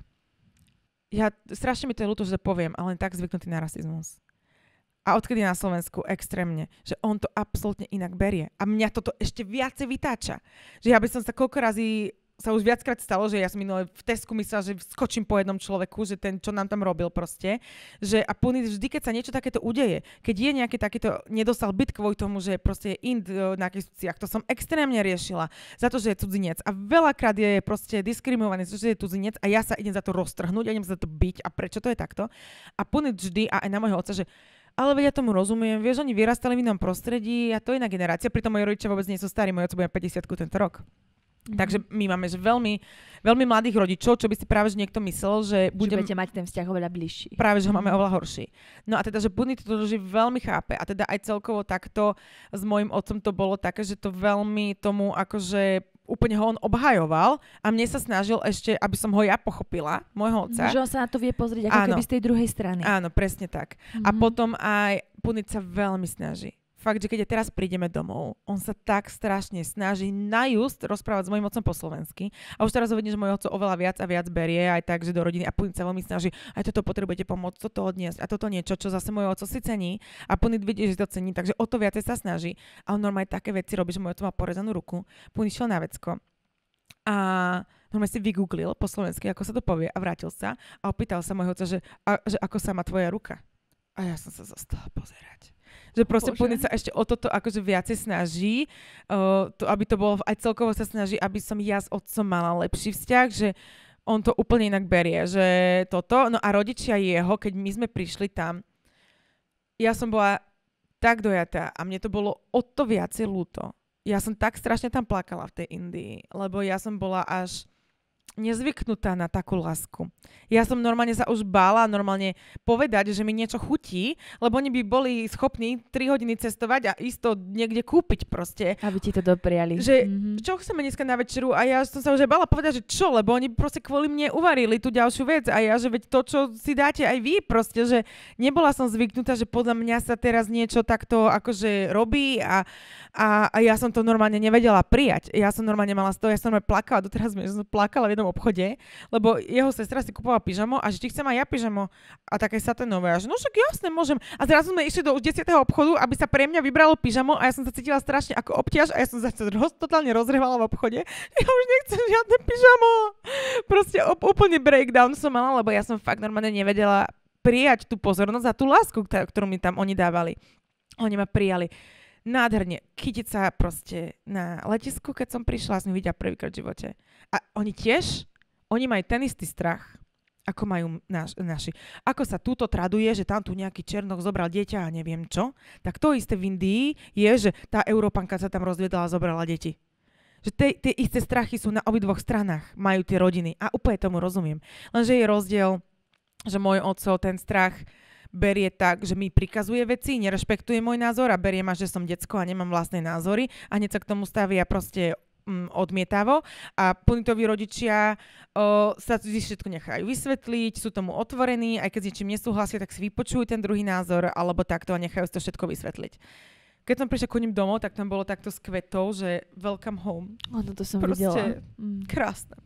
Ja strašne mi to je ľúto, že to poviem, ale len tak zvyknutý na rasizmus. A odkedy na Slovensku extrémne, že on to absolútne inak berie. A mňa toto ešte viacej vytáča. Že ja by som sa koľko razy sa už viackrát stalo, že ja som minule v Tesku myslela, že skočím po jednom človeku, že ten, čo nám tam robil proste. Že, a plný, vždy, keď sa niečo takéto udeje, keď je nejaký takýto, nedostal byt kvôli tomu, že proste je ind e, na akých to som extrémne riešila za to, že je cudzinec. A veľakrát je proste diskriminovaný, že je cudzinec a ja sa idem za to roztrhnúť, ja idem za to byť a prečo to je takto. A plný vždy, a aj na môjho oca, že ale veď ja tomu rozumiem, vieš, oni vyrastali v inom prostredí a to je iná generácia, pritom moji rodičia vôbec nie sú starí, môj oco bude 50 tento rok. Mm-hmm. Takže my máme že veľmi, veľmi mladých rodičov, čo by si práve že niekto myslel, že, budem, že budete mať ten vzťah oveľa bližší. Práve, že ho máme oveľa horší. No a teda, že Budny to že veľmi chápe. A teda aj celkovo takto s mojim otcom to bolo také, že to veľmi tomu akože úplne ho on obhajoval a mne sa snažil ešte, aby som ho ja pochopila, môjho otca. Že on sa na to vie pozrieť ako áno. keby z tej druhej strany. Áno, presne tak. Mm-hmm. A mhm. potom aj Punic sa veľmi snaží fakt, že keď ja teraz prídeme domov, on sa tak strašne snaží najust rozprávať s mojim otcom po slovensky. A už teraz ho že môj otco oveľa viac a viac berie aj tak, že do rodiny a Puny sa veľmi snaží, aj toto potrebujete pomôcť, toto odniesť a toto niečo, čo zase môj otco si cení a Puny vidí, že to cení, takže o to viacej sa snaží. A on normálne také veci robí, že môj otco má porezanú ruku, Puny šiel na vecko a normálne si vygooglil po slovensky, ako sa to povie a vrátil sa a opýtal sa môjho otca, že, že ako sa má tvoja ruka. A ja som sa zostala pozerať že proste Bože. sa ešte o toto akože viacej snaží, uh, to, aby to bolo, aj celkovo sa snaží, aby som ja s otcom mala lepší vzťah, že on to úplne inak berie, že toto. No a rodičia jeho, keď my sme prišli tam, ja som bola tak dojatá a mne to bolo o to viacej ľúto. Ja som tak strašne tam plakala v tej Indii, lebo ja som bola až nezvyknutá na takú lásku. Ja som normálne sa už bála normálne povedať, že mi niečo chutí, lebo oni by boli schopní 3 hodiny cestovať a isto niekde kúpiť proste. Aby ti to dopriali. Že mm-hmm. čo chceme dneska na večeru a ja som sa už aj bála povedať, že čo, lebo oni proste kvôli mne uvarili tú ďalšiu vec a ja, že veď to, čo si dáte aj vy proste, že nebola som zvyknutá, že podľa mňa sa teraz niečo takto akože robí a, a, a ja som to normálne nevedela prijať. Ja som normálne mala z toho, ja som normálne plakala, doteraz som plakala v jednom v obchode, lebo jeho sestra si kupovala pyžamo a že ti chcem aj ja pyžamo a také saténové. A že no však jasne, môžem. A zrazu sme išli do už 10. obchodu, aby sa pre mňa vybralo pyžamo a ja som sa cítila strašne ako obťaž a ja som sa <laughs> roz, totálne rozrevala v obchode. Ja už nechcem žiadne pyžamo. Proste op- úplne breakdown som mala, lebo ja som fakt normálne nevedela prijať tú pozornosť a tú lásku, ktorú mi tam oni dávali. Oni ma prijali nádherne. Chytiť sa proste na letisku, keď som prišla, som ju videla prvýkrát v živote. A oni tiež, oni majú ten istý strach, ako majú naš, naši. Ako sa túto traduje, že tam tu nejaký Černoch zobral dieťa a neviem čo, tak to isté v Indii je, že tá Európanka sa tam rozvedala a zobrala deti. Že tie, tie isté strachy sú na obidvoch stranách, majú tie rodiny. A úplne tomu rozumiem. Lenže je rozdiel, že môj oco ten strach berie tak, že mi prikazuje veci, nerešpektuje môj názor a berie ma, že som decko a nemám vlastné názory a hneď sa k tomu stavia proste Mm, odmietavo a punitoví rodičia o, sa si všetko nechajú vysvetliť, sú tomu otvorení, aj keď s niečím nesúhlasia, tak si vypočujú ten druhý názor alebo takto a nechajú si to všetko vysvetliť. Keď som prišla k ním domov, tak tam bolo takto s kvetou, že welcome home. Áno, to som Proste videla. Mm. krásne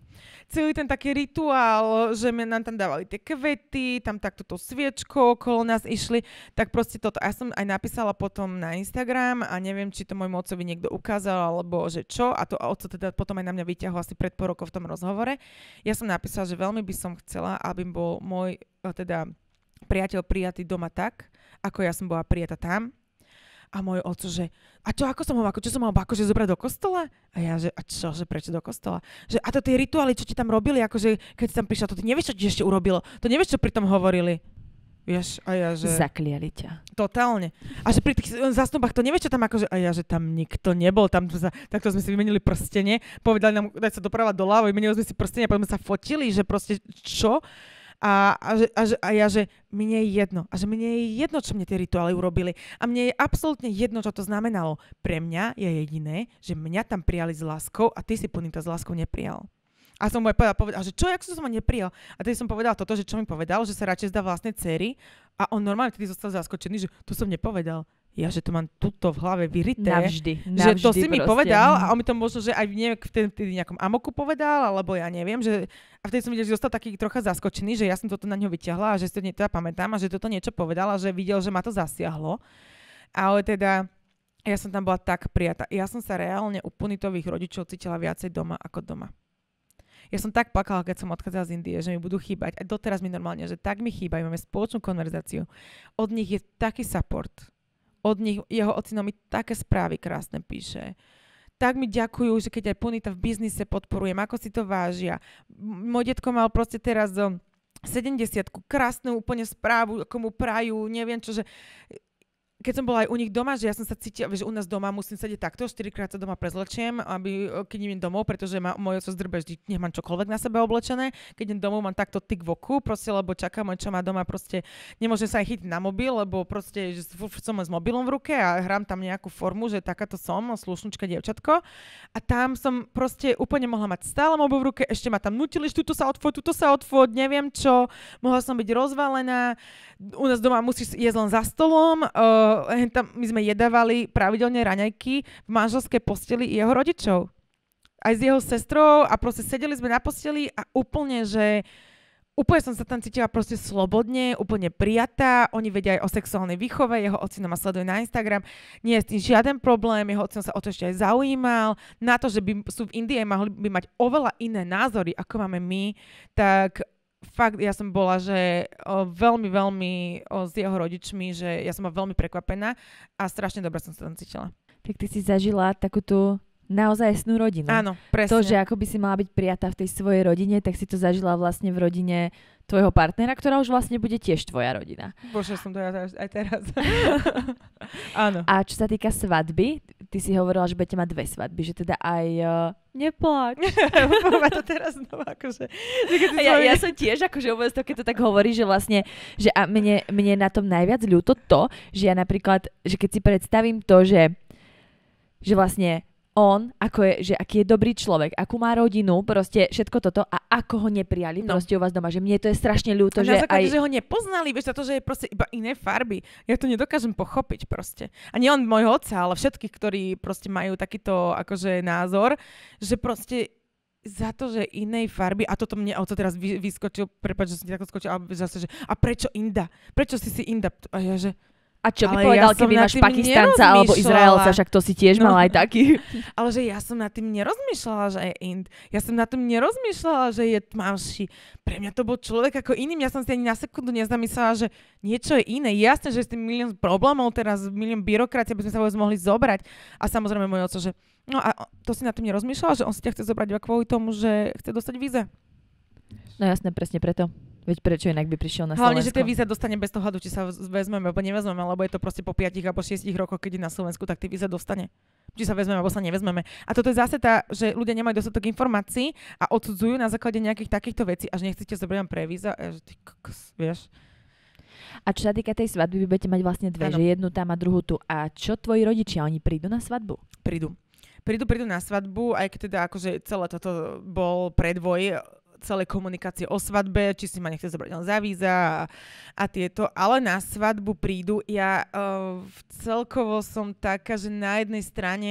celý ten taký rituál, že nám tam dávali tie kvety, tam takto to sviečko okolo nás išli, tak proste toto. Ja som aj napísala potom na Instagram a neviem, či to môj mocovi niekto ukázal, alebo že čo, a to oco teda potom aj na mňa vyťahol asi pred rokov v tom rozhovore. Ja som napísala, že veľmi by som chcela, aby bol môj, eh, teda priateľ prijatý doma tak, ako ja som bola prijata tam, a môj oco, že a čo, ako som ho, ako, čo som ho, akože zobrať do kostola? A ja, že a čo, že prečo do kostola? Že a to tie rituály, čo ti tam robili, akože keď si tam prišla, to ty nevieš, čo ti ešte urobilo. To nevieš, čo pri tom hovorili. Vieš, a ja, že... Zakliali ťa. Totálne. A že pri tých zastupách to nevieš, čo tam akože... A ja, že tam nikto nebol. Tam sa, takto sme si vymenili prstenie. Povedali nám, dať sa doprava doľava, vymenili sme si prstenie a potom sme sa fotili, že proste čo? a, a, že, a, a ja, že mne je jedno. A že mne je jedno, čo mne tie rituály urobili. A mne je absolútne jedno, čo to znamenalo. Pre mňa je jediné, že mňa tam prijali s láskou a ty si po to s láskou neprijal. A som mu aj povedal, povedal že čo, jak som ma neprijal? A tedy som povedal toto, že čo mi povedal, že sa radšej zdá vlastnej cery. A on normálne tedy zostal zaskočený, že to som nepovedal ja, že to mám tuto v hlave vyrité. Navždy. navždy že to si proste. mi povedal a on mi to možno, že aj neviem, v vtedy nejakom amoku povedal, alebo ja neviem. Že, a vtedy som videl, že zostal taký trocha zaskočený, že ja som toto na ňo vyťahla a že si to teda pamätám a že toto niečo povedala, že videl, že ma to zasiahlo. Ale teda ja som tam bola tak prijatá. Ja som sa reálne u punitových rodičov cítila viacej doma ako doma. Ja som tak plakala, keď som odchádzala z Indie, že mi budú chýbať. A doteraz mi normálne, že tak mi chýbajú. Máme spoločnú konverzáciu. Od nich je taký support od nich jeho ocino mi také správy krásne píše. Tak mi ďakujú, že keď aj Punita v biznise podporujem, ako si to vážia. Môj detko mal proste teraz 70 um, krásnu úplne správu, ako mu prajú, neviem čo, že keď som bola aj u nich doma, že ja som sa cítila, že u nás doma musím sedieť takto, štyrikrát sa doma prezlečiem, aby, e, keď idem domov, pretože ma, môj otec zdrbe vždy, nech mám čokoľvek na sebe oblečené, keď idem domov, mám takto tyk v oku, proste, lebo čakám, čo má doma, proste nemôžem sa aj chytiť na mobil, lebo proste že som s mobilom v ruke a hrám tam nejakú formu, že takáto som, no, slušnučka, dievčatko. A tam som proste úplne mohla mať stále mobil v ruke, ešte ma tam nutili, že tuto sa odfot, tuto sa odfot, neviem čo, mohla som byť rozvalená. U nás doma musíš jesť len za stolom, uh, uh, tam, my sme jedávali pravidelne raňajky v manželskej posteli jeho rodičov. Aj s jeho sestrou a proste sedeli sme na posteli a úplne, že úplne som sa tam cítila proste slobodne, úplne prijatá. Oni vedia aj o sexuálnej výchove, jeho ocino ma sleduje na Instagram. Nie je s tým žiaden problém, jeho ocino sa o to ešte aj zaujímal. Na to, že by sú v Indii mohli by mať oveľa iné názory, ako máme my, tak fakt, ja som bola, že o, veľmi, veľmi o, s jeho rodičmi, že ja som bola veľmi prekvapená a strašne dobre som sa tam cítila. Tak ty si zažila takúto naozaj snú rodinu. Áno, presne. To, že ako by si mala byť prijatá v tej svojej rodine, tak si to zažila vlastne v rodine tvojho partnera, ktorá už vlastne bude tiež tvoja rodina. Bože, som to ja aj teraz. <laughs> Áno. A čo sa týka svadby, ty si hovorila, že budete mať dve svadby, že teda aj... Uh, eh, nepláč. <laughs> to teraz znova, akože... Ja, ja som tiež, akože vôbec to, keď to tak hovorí, že vlastne, že a mne, mne na tom najviac ľúto to, že ja napríklad, že keď si predstavím to, že že vlastne on, ako je, že aký je dobrý človek, akú má rodinu, proste všetko toto a ako ho neprijali no. proste u vás doma, že mne to je strašne ľúto, a že základe, aj... že ho nepoznali, vieš, to, že je proste iba iné farby. Ja to nedokážem pochopiť proste. A nie on môjho oca, ale všetkých, ktorí proste majú takýto akože názor, že proste za to, že inej farby, a toto mne oco teraz vyskočil, prepáč, že som ti takto skočil, a, zase, že a prečo inda? Prečo si si inda? A ja, že a čo by povedal, ja keby máš Pakistanca alebo Izraelca, však to si tiež no. mala aj taký. <laughs> Ale že ja som nad tým nerozmýšľala, že je Ind. Ja som nad tým nerozmýšľala, že je tmavší. Pre mňa to bol človek ako iným. Ja som si ani na sekundu nezamyslela, že niečo je iné. Jasné, že s tým milión problémov teraz, milión byrokracie by sme sa vôbec mohli zobrať. A samozrejme môj oco, že no a to si nad tým nerozmýšľala, že on si ťa chce zobrať iba kvôli tomu, že chce dostať víza. No jasné, presne preto. Veď prečo inak by prišiel na Hlavne, Slovensko? Hlavne, že tie víza dostane bez toho hľadu, či sa vezmeme alebo nevezmeme, lebo je to proste po 5 alebo 6 rokoch, keď je na Slovensku, tak tie víza dostane či sa vezmeme alebo sa nevezmeme. A toto je zase tá, že ľudia nemajú dostatok informácií a odsudzujú na základe nejakých takýchto vecí, až nechcete zobrať pre víza, a e, že ty kokos, vieš. A čo sa týka tej svadby, vy budete mať vlastne dve, ano. že jednu tam a druhú tu. A čo tvoji rodičia, oni prídu na svadbu? Prídu. Prídu, prídu na svadbu, aj keď teda akože celé toto bol predvoj Celé komunikácie o svadbe, či si ma nechce zobrať len za víza a, a tieto, ale na svadbu prídu. Ja uh, celkovo som taká, že na jednej strane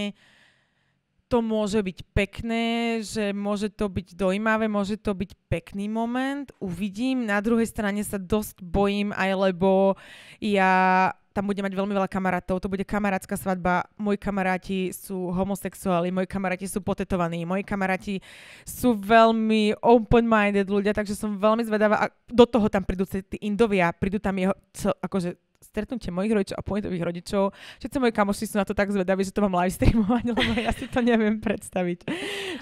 to môže byť pekné, že môže to byť dojímavé, môže to byť pekný moment, uvidím. Na druhej strane sa dosť bojím aj, lebo ja tam bude mať veľmi veľa kamarátov, to bude kamarátska svadba, moji kamaráti sú homosexuáli, moji kamaráti sú potetovaní, moji kamaráti sú veľmi open-minded ľudia, takže som veľmi zvedavá a do toho tam prídu tí Indovia, prídu tam jeho, co, akože stretnutie mojich rodičov a pointových rodičov. Všetci moji kamoši sú na to tak zvedaví, že to mám live streamovať, <laughs> lebo ja si to neviem predstaviť.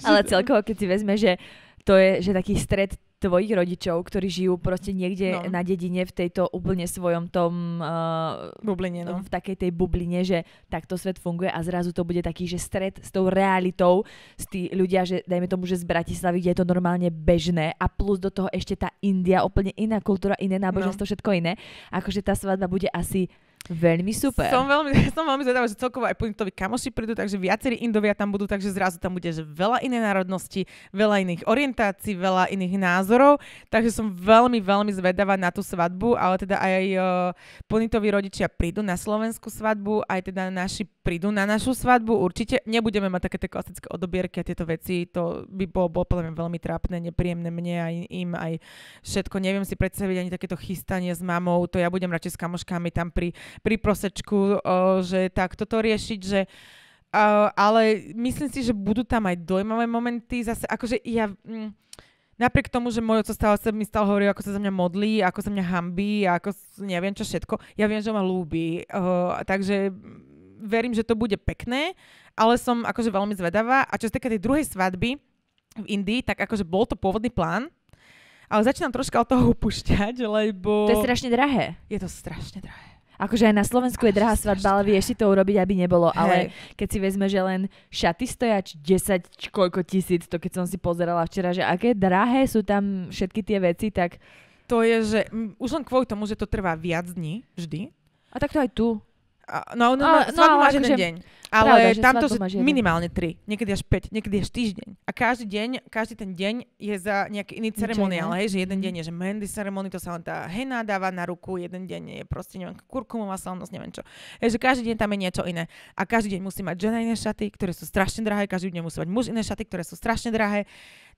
Ale celkovo, keď si vezme, že to je že taký stret tvojich rodičov, ktorí žijú proste niekde no. na dedine v tejto úplne svojom tom... Uh, bubline, no. V takej tej bubline, že takto svet funguje a zrazu to bude taký, že stred s tou realitou, s tí ľudia, že dajme tomu, že z Bratislavy, kde je to normálne bežné a plus do toho ešte tá India, úplne iná kultúra, iné náboženstvo, no. všetko iné. Akože tá svadba bude asi Veľmi super. Som veľmi, <laughs> som veľmi zvedavá, že celkovo aj punktovi kamoši prídu, takže viacerí Indovia tam budú, takže zrazu tam bude že veľa iné národnosti, veľa iných orientácií, veľa iných názorov, takže som veľmi, veľmi zvedavá na tú svadbu, ale teda aj uh, eh, Ponitovi rodičia prídu na slovenskú svadbu, aj teda naši prídu na našu svadbu, určite nebudeme mať také tie klasické odobierky a tieto veci, to by bolo, bolo podľa mňa veľmi trápne, nepríjemné mne aj im, aj všetko, neviem si predstaviť ani takéto chystanie s mamou, to ja budem radšej s kamoškami tam pri pri prosečku, že tak toto riešiť, že ale myslím si, že budú tam aj dojmové momenty. Zase, akože ja... Mm, napriek tomu, že môj oco stále sa mi stále hovorí, ako sa za mňa modlí, ako sa mňa hambí, ako neviem čo všetko, ja viem, že ma ľúbi. Uh, takže verím, že to bude pekné, ale som akože veľmi zvedavá. A čo sa týka tej druhej svadby v Indii, tak akože bol to pôvodný plán, ale začínam troška od toho <laughs> upúšťať, lebo... To je strašne drahé. Je to strašne drahé. Akože aj na Slovensku je drahá svadba, ale vieš si to urobiť, aby nebolo. Hej. Ale keď si vezme, že len šaty stojač 10 koľko tisíc, to keď som si pozerala včera, že aké drahé sú tam všetky tie veci, tak... To je, že už len kvôli tomu, že to trvá viac dní vždy. A tak to aj tu. No, no, no, no, no, máš akože, jeden deň. Ale pravda, tamto sú minimálne tri, niekedy až 5, niekedy až týždeň. A každý deň, každý ten deň je za nejaký iný ceremoniál, hej, že jeden mm-hmm. deň je, že mendy ceremony, to sa len tá hena dáva na ruku, jeden deň je proste, neviem, kurkumová slavnosť, neviem čo. Hej, že každý deň tam je niečo iné. A každý deň musí mať žena iné šaty, ktoré sú strašne drahé, každý deň musí mať muž iné šaty, ktoré sú strašne drahé.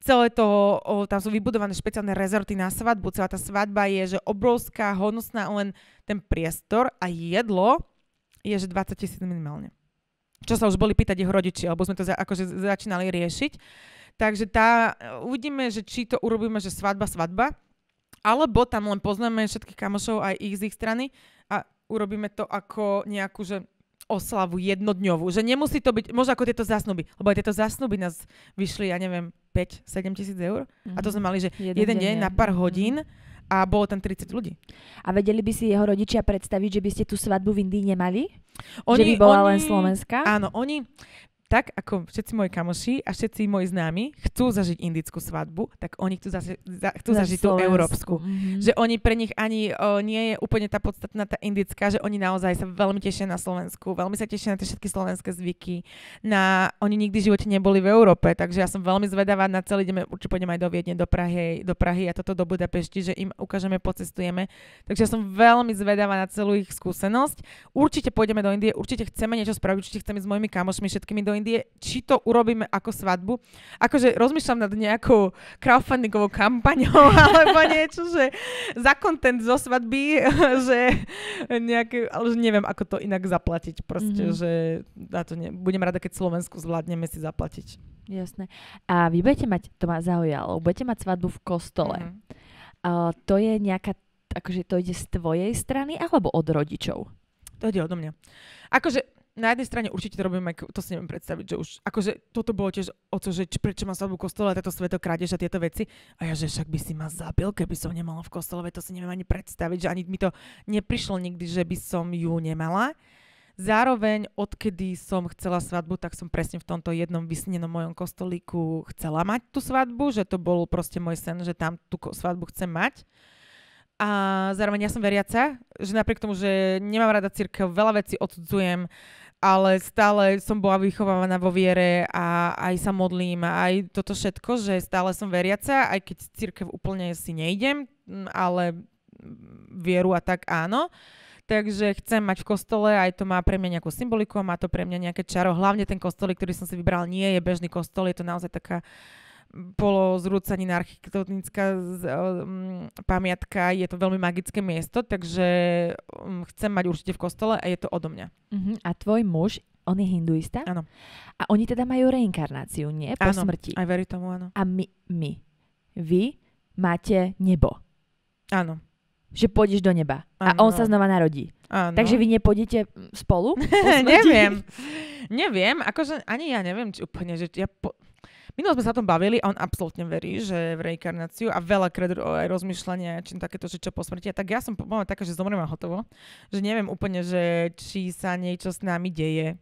Celé to, o, tam sú vybudované špeciálne rezorty na svadbu, celá tá svadba je, že obrovská, honosná len ten priestor a jedlo, je, že 20 tisíc minimálne. Čo sa už boli pýtať jeho rodičia, alebo sme to za, akože začínali riešiť. Takže tá, uvidíme, že či to urobíme, že svadba, svadba, alebo tam len poznáme všetkých kamošov aj ich z ich strany a urobíme to ako nejakú, že oslavu jednodňovú. Že nemusí to byť, možno ako tieto zásnuby, lebo aj tieto zásnuby nás vyšli, ja neviem, 5-7 tisíc eur. Mm-hmm. A to sme mhm. mali, že jeden, jeden deň, deň na pár mhm. hodín. Mm-hmm a bolo tam 30 ľudí. A vedeli by si jeho rodičia predstaviť, že by ste tú svadbu v Indii nemali? Oni, že by bola oni, len Slovenska? Áno, oni, tak ako všetci moji kamoši a všetci moji známi chcú zažiť indickú svadbu, tak oni chcú, zaži- za- chcú zažiť Slovensku. tú európsku. Mm-hmm. Že oni pre nich ani o, nie je úplne tá podstatná tá indická, že oni naozaj sa veľmi tešia na Slovensku, veľmi sa tešia na tie všetky slovenské zvyky. Na, oni nikdy v živote neboli v Európe, takže ja som veľmi zvedavá na celý deň, určite pôjdem aj do Viedne, do Prahy, do Prahy a toto do Budapešti, že im ukážeme, pocestujeme. Takže ja som veľmi zvedavá na celú ich skúsenosť. Určite pôjdeme do Indie, určite chceme niečo spraviť, určite chceme s mojimi kamošmi všetkými do Indie, či to urobíme ako svadbu. Akože rozmýšľam nad nejakou crowdfundingovou kampaňou <laughs> alebo niečo, že za content zo svadby, <laughs> že nejaké, ale že neviem, ako to inak zaplatiť proste, mm-hmm. že na to ne, budem rada, keď Slovensku zvládneme si zaplatiť. Jasné. A vy budete mať, to ma zaujalo, budete mať svadbu v kostole. Mm-hmm. Uh, to je nejaká, akože to ide z tvojej strany alebo od rodičov? To ide odo mňa. Akože na jednej strane určite to robíme, to si neviem predstaviť, že už, akože toto bolo tiež o to, že či, prečo mám svadbu v kostole, tieto sveto krádež a tieto veci. A ja, že však by si ma zabil, keby som nemala v kostole, to si neviem ani predstaviť, že ani mi to neprišlo nikdy, že by som ju nemala. Zároveň, odkedy som chcela svadbu, tak som presne v tomto jednom vysnenom mojom kostolíku chcela mať tú svadbu, že to bol proste môj sen, že tam tú svadbu chcem mať. A zároveň ja som veriaca, že napriek tomu, že nemám rada církev, veľa vecí odsudzujem, ale stále som bola vychovávaná vo viere a aj sa modlím a aj toto všetko, že stále som veriaca, aj keď církev úplne si nejdem, ale vieru a tak áno. Takže chcem mať v kostole, aj to má pre mňa nejakú symboliku, má to pre mňa nejaké čaro. Hlavne ten kostol, ktorý som si vybral, nie je bežný kostol, je to naozaj taká uh, bolo zrúcanina architektonická z, pamiatka, je to veľmi magické miesto, takže um, chcem mať určite v kostole a je to odo mňa. Uh-huh. A tvoj muž, on je hinduista? Áno. A oni teda majú reinkarnáciu, nie? Po ano. smrti. aj verí tomu, áno. A my, my, vy máte nebo. Áno. Že pôjdeš do neba. ano. A on sa znova narodí. Ano. Takže vy nepôjdete spolu? <laughs> neviem. Neviem, akože ani ja neviem, či úplne, že ja po, Minul sme sa o tom bavili a on absolútne verí, že v reinkarnáciu a veľakrát aj rozmýšľania, či takéto, že čo po smrti. A tak ja som mám taká, že zomriem a hotovo. Že neviem úplne, že či sa niečo s nami deje.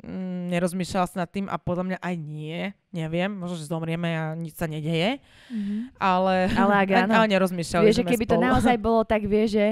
Mm, nerozmýšľala sa nad tým a podľa mňa aj nie. Neviem, možno, že zomrieme a nič sa nedeje. Mm-hmm. Ale, ale, ak <laughs> ale nerozmýšľali vieš, že keby spolu. to naozaj bolo, tak vie, že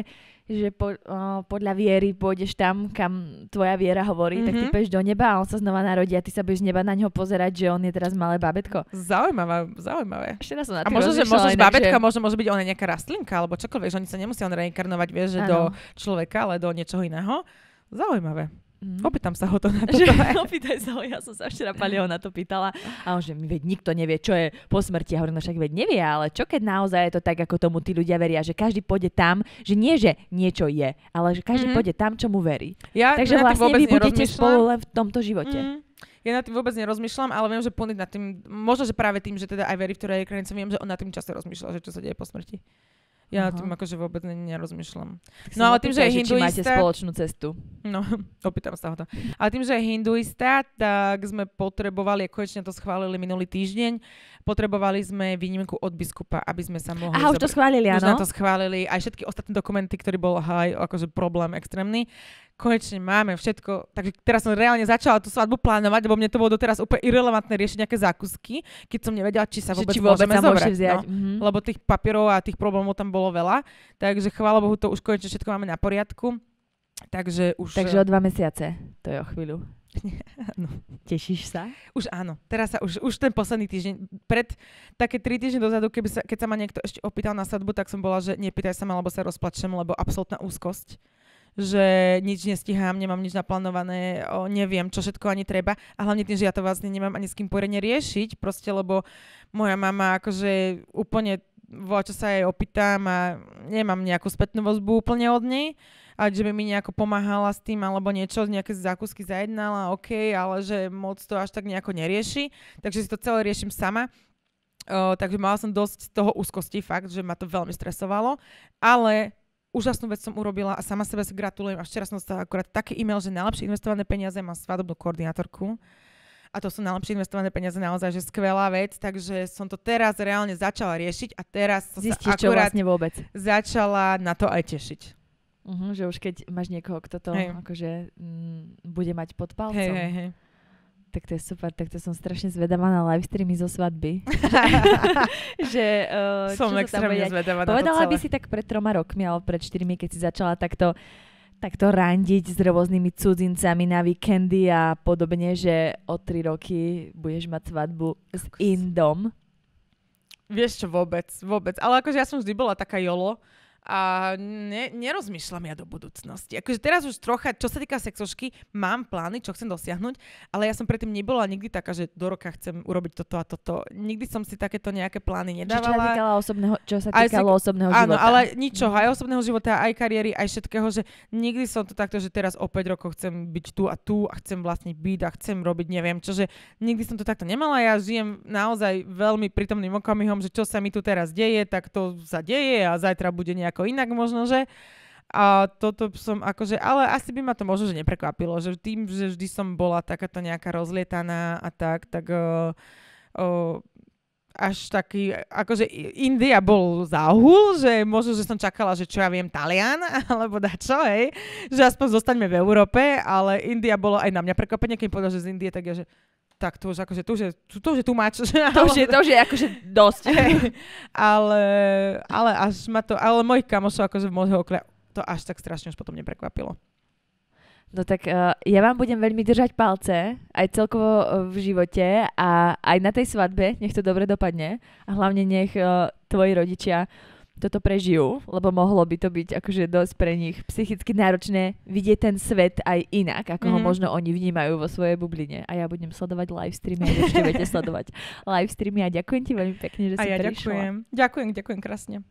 že po, o, podľa viery pôjdeš tam, kam tvoja viera hovorí, mm-hmm. tak ty mhm. pôjdeš do neba a on sa znova narodí a ty sa budeš z neba na ňoho pozerať, že on je teraz malé babetko. Zaujímavé, zaujímavé. Ešte raz som na a možno, že možno babetka, že... možno môže byť ona nejaká rastlinka alebo čokoľvek, že oni sa nemusia on reinkarnovať, vieš, že ano. do človeka, ale do niečoho iného. Zaujímavé. Mm. Opýtam sa ho to na <laughs> to. opýtaj sa ho, ja som sa včera Palieho na to pýtala a on že mi veď nikto nevie, čo je po smrti. Ja hovorím, no však veď nevie, ale čo keď naozaj je to tak, ako tomu tí ľudia veria, že každý pôjde tam, že nie, že niečo je, ale že každý mm. pôjde tam, čo mu verí. Ja Takže vlastne vy budete spolu len v tomto živote. Mm. Ja nad tým vôbec nerozmýšľam, ale viem, že Punit nad tým, možno, že práve tým, že teda aj verí v ktorej krajince, viem, že on nad tým často rozmýšľa, že čo sa deje po smrti. Ja uh-huh. tým akože vôbec nerozmýšľam. No ale tým, že je hinduista... Či máte spoločnú cestu. No, <laughs> opýtam sa ho to. A tým, že je hinduista, tak sme potrebovali, a konečne to schválili minulý týždeň, potrebovali sme výnimku od biskupa, aby sme sa mohli... Aha, už to schválili, áno? Už to schválili. Aj všetky ostatné dokumenty, ktorý bol haj, akože problém extrémny, konečne máme všetko. Takže teraz som reálne začala tú svadbu plánovať, lebo mne to bolo doteraz úplne irrelevantné riešiť nejaké zákusky, keď som nevedela, či sa vôbec, či vôbec môžeme sa zobrať. Vziať. No. Mm-hmm. Lebo tých papierov a tých problémov tam bolo veľa. Takže chvála Bohu, to už konečne všetko máme na poriadku. Takže už... Takže eh, o dva mesiace, to je o chvíľu. <laughs> No. Tešíš sa? Už áno. Teraz sa už, už ten posledný týždeň. Pred také tri týždne dozadu, keby sa, keď sa ma niekto ešte opýtal na sadbu, tak som bola, že nepýtaj sa ma, lebo sa rozplačem, lebo absolútna úzkosť že nič nestihám, nemám nič naplánované, o, neviem, čo všetko ani treba. A hlavne tým, že ja to vlastne nemám ani s kým poriadne riešiť, proste, lebo moja mama akože úplne voľa, čo sa jej opýtam a nemám nejakú spätnú vozbu úplne od nej, a že by mi nejako pomáhala s tým alebo niečo, nejaké zákusky zajednala, OK, ale že moc to až tak nejako nerieši, takže si to celé riešim sama. Uh, takže mala som dosť toho úzkosti, fakt, že ma to veľmi stresovalo, ale úžasnú vec som urobila a sama sebe sa gratulujem. A včera som dostala akurát taký e-mail, že najlepšie investované peniaze mám svadobnú koordinátorku. A to sú najlepšie investované peniaze, naozaj, že skvelá vec. Takže som to teraz reálne začala riešiť a teraz som Zistíš, sa akurát vlastne vôbec. začala na to aj tešiť. Uh-huh, že už keď máš niekoho, kto to hey. akože, m, mm, bude mať pod palcom. Hey, hey, hey. Tak to je super, tak to som strašne zvedavá na live streamy zo svadby. <laughs> že, uh, som extrémne zvedavá na Povedala to celé. by si tak pred troma rokmi, alebo pred čtyrmi, keď si začala takto takto randiť s rôznymi cudzincami na víkendy a podobne, že o tri roky budeš mať svadbu s Indom. Vieš čo, vôbec, vôbec. Ale akože ja som vždy bola taká jolo, a ne, nerozmýšľam ja do budúcnosti. Akože teraz už trocha, čo sa týka sexošky, mám plány, čo chcem dosiahnuť, ale ja som predtým nebola nikdy taká, že do roka chcem urobiť toto a toto. Nikdy som si takéto nejaké plány nedávala. Čo, čo sa týkalo osobného, čo sa týkalo aj, osobného áno, života. Áno, ale mhm. ničoho, aj osobného života, aj kariéry, aj všetkého, že nikdy som to takto, že teraz o 5 rokov chcem byť tu a tu a chcem vlastne byť a chcem robiť neviem čo, že nikdy som to takto nemala. Ja žijem naozaj veľmi prítomným okamihom, že čo sa mi tu teraz deje, tak to sa deje a zajtra bude nejak nejako inak možno, že a toto som akože, ale asi by ma to možno, že neprekvapilo, že tým, že vždy som bola takáto nejaká rozlietaná a tak, tak uh, uh, až taký, akože India bol záhul, že možno, že som čakala, že čo ja viem, Talian, <laughs> alebo čo, hej, že aspoň zostaňme v Európe, ale India bolo aj na mňa prekvapenie, keď povedal, že z Indie, tak ja, že tak to už akože, to už je, to už je too much. To už je, to už je akože dosť. <laughs> Hey, ale, ale až ma to, ale mojich kamošov akože v môjho okolia to až tak strašne už potom neprekvapilo. No tak uh, ja vám budem veľmi držať palce aj celkovo eh, v živote a aj na tej svadbe, nech to dobre dopadne a hlavne nech uh, tvoji rodičia uh, toto prežijú, lebo mohlo by to byť akože dosť pre nich psychicky náročné vidieť ten svet aj inak, ako mm-hmm. ho mhm. možno oni vnímajú vo svojej bubline. A ja budem sledovať live streamy, a určite budete sledovať <laughs> live streamy a ďakujem ti veľmi pekne, že a si ja prišla. Ďakujem. ďakujem, ďakujem krásne.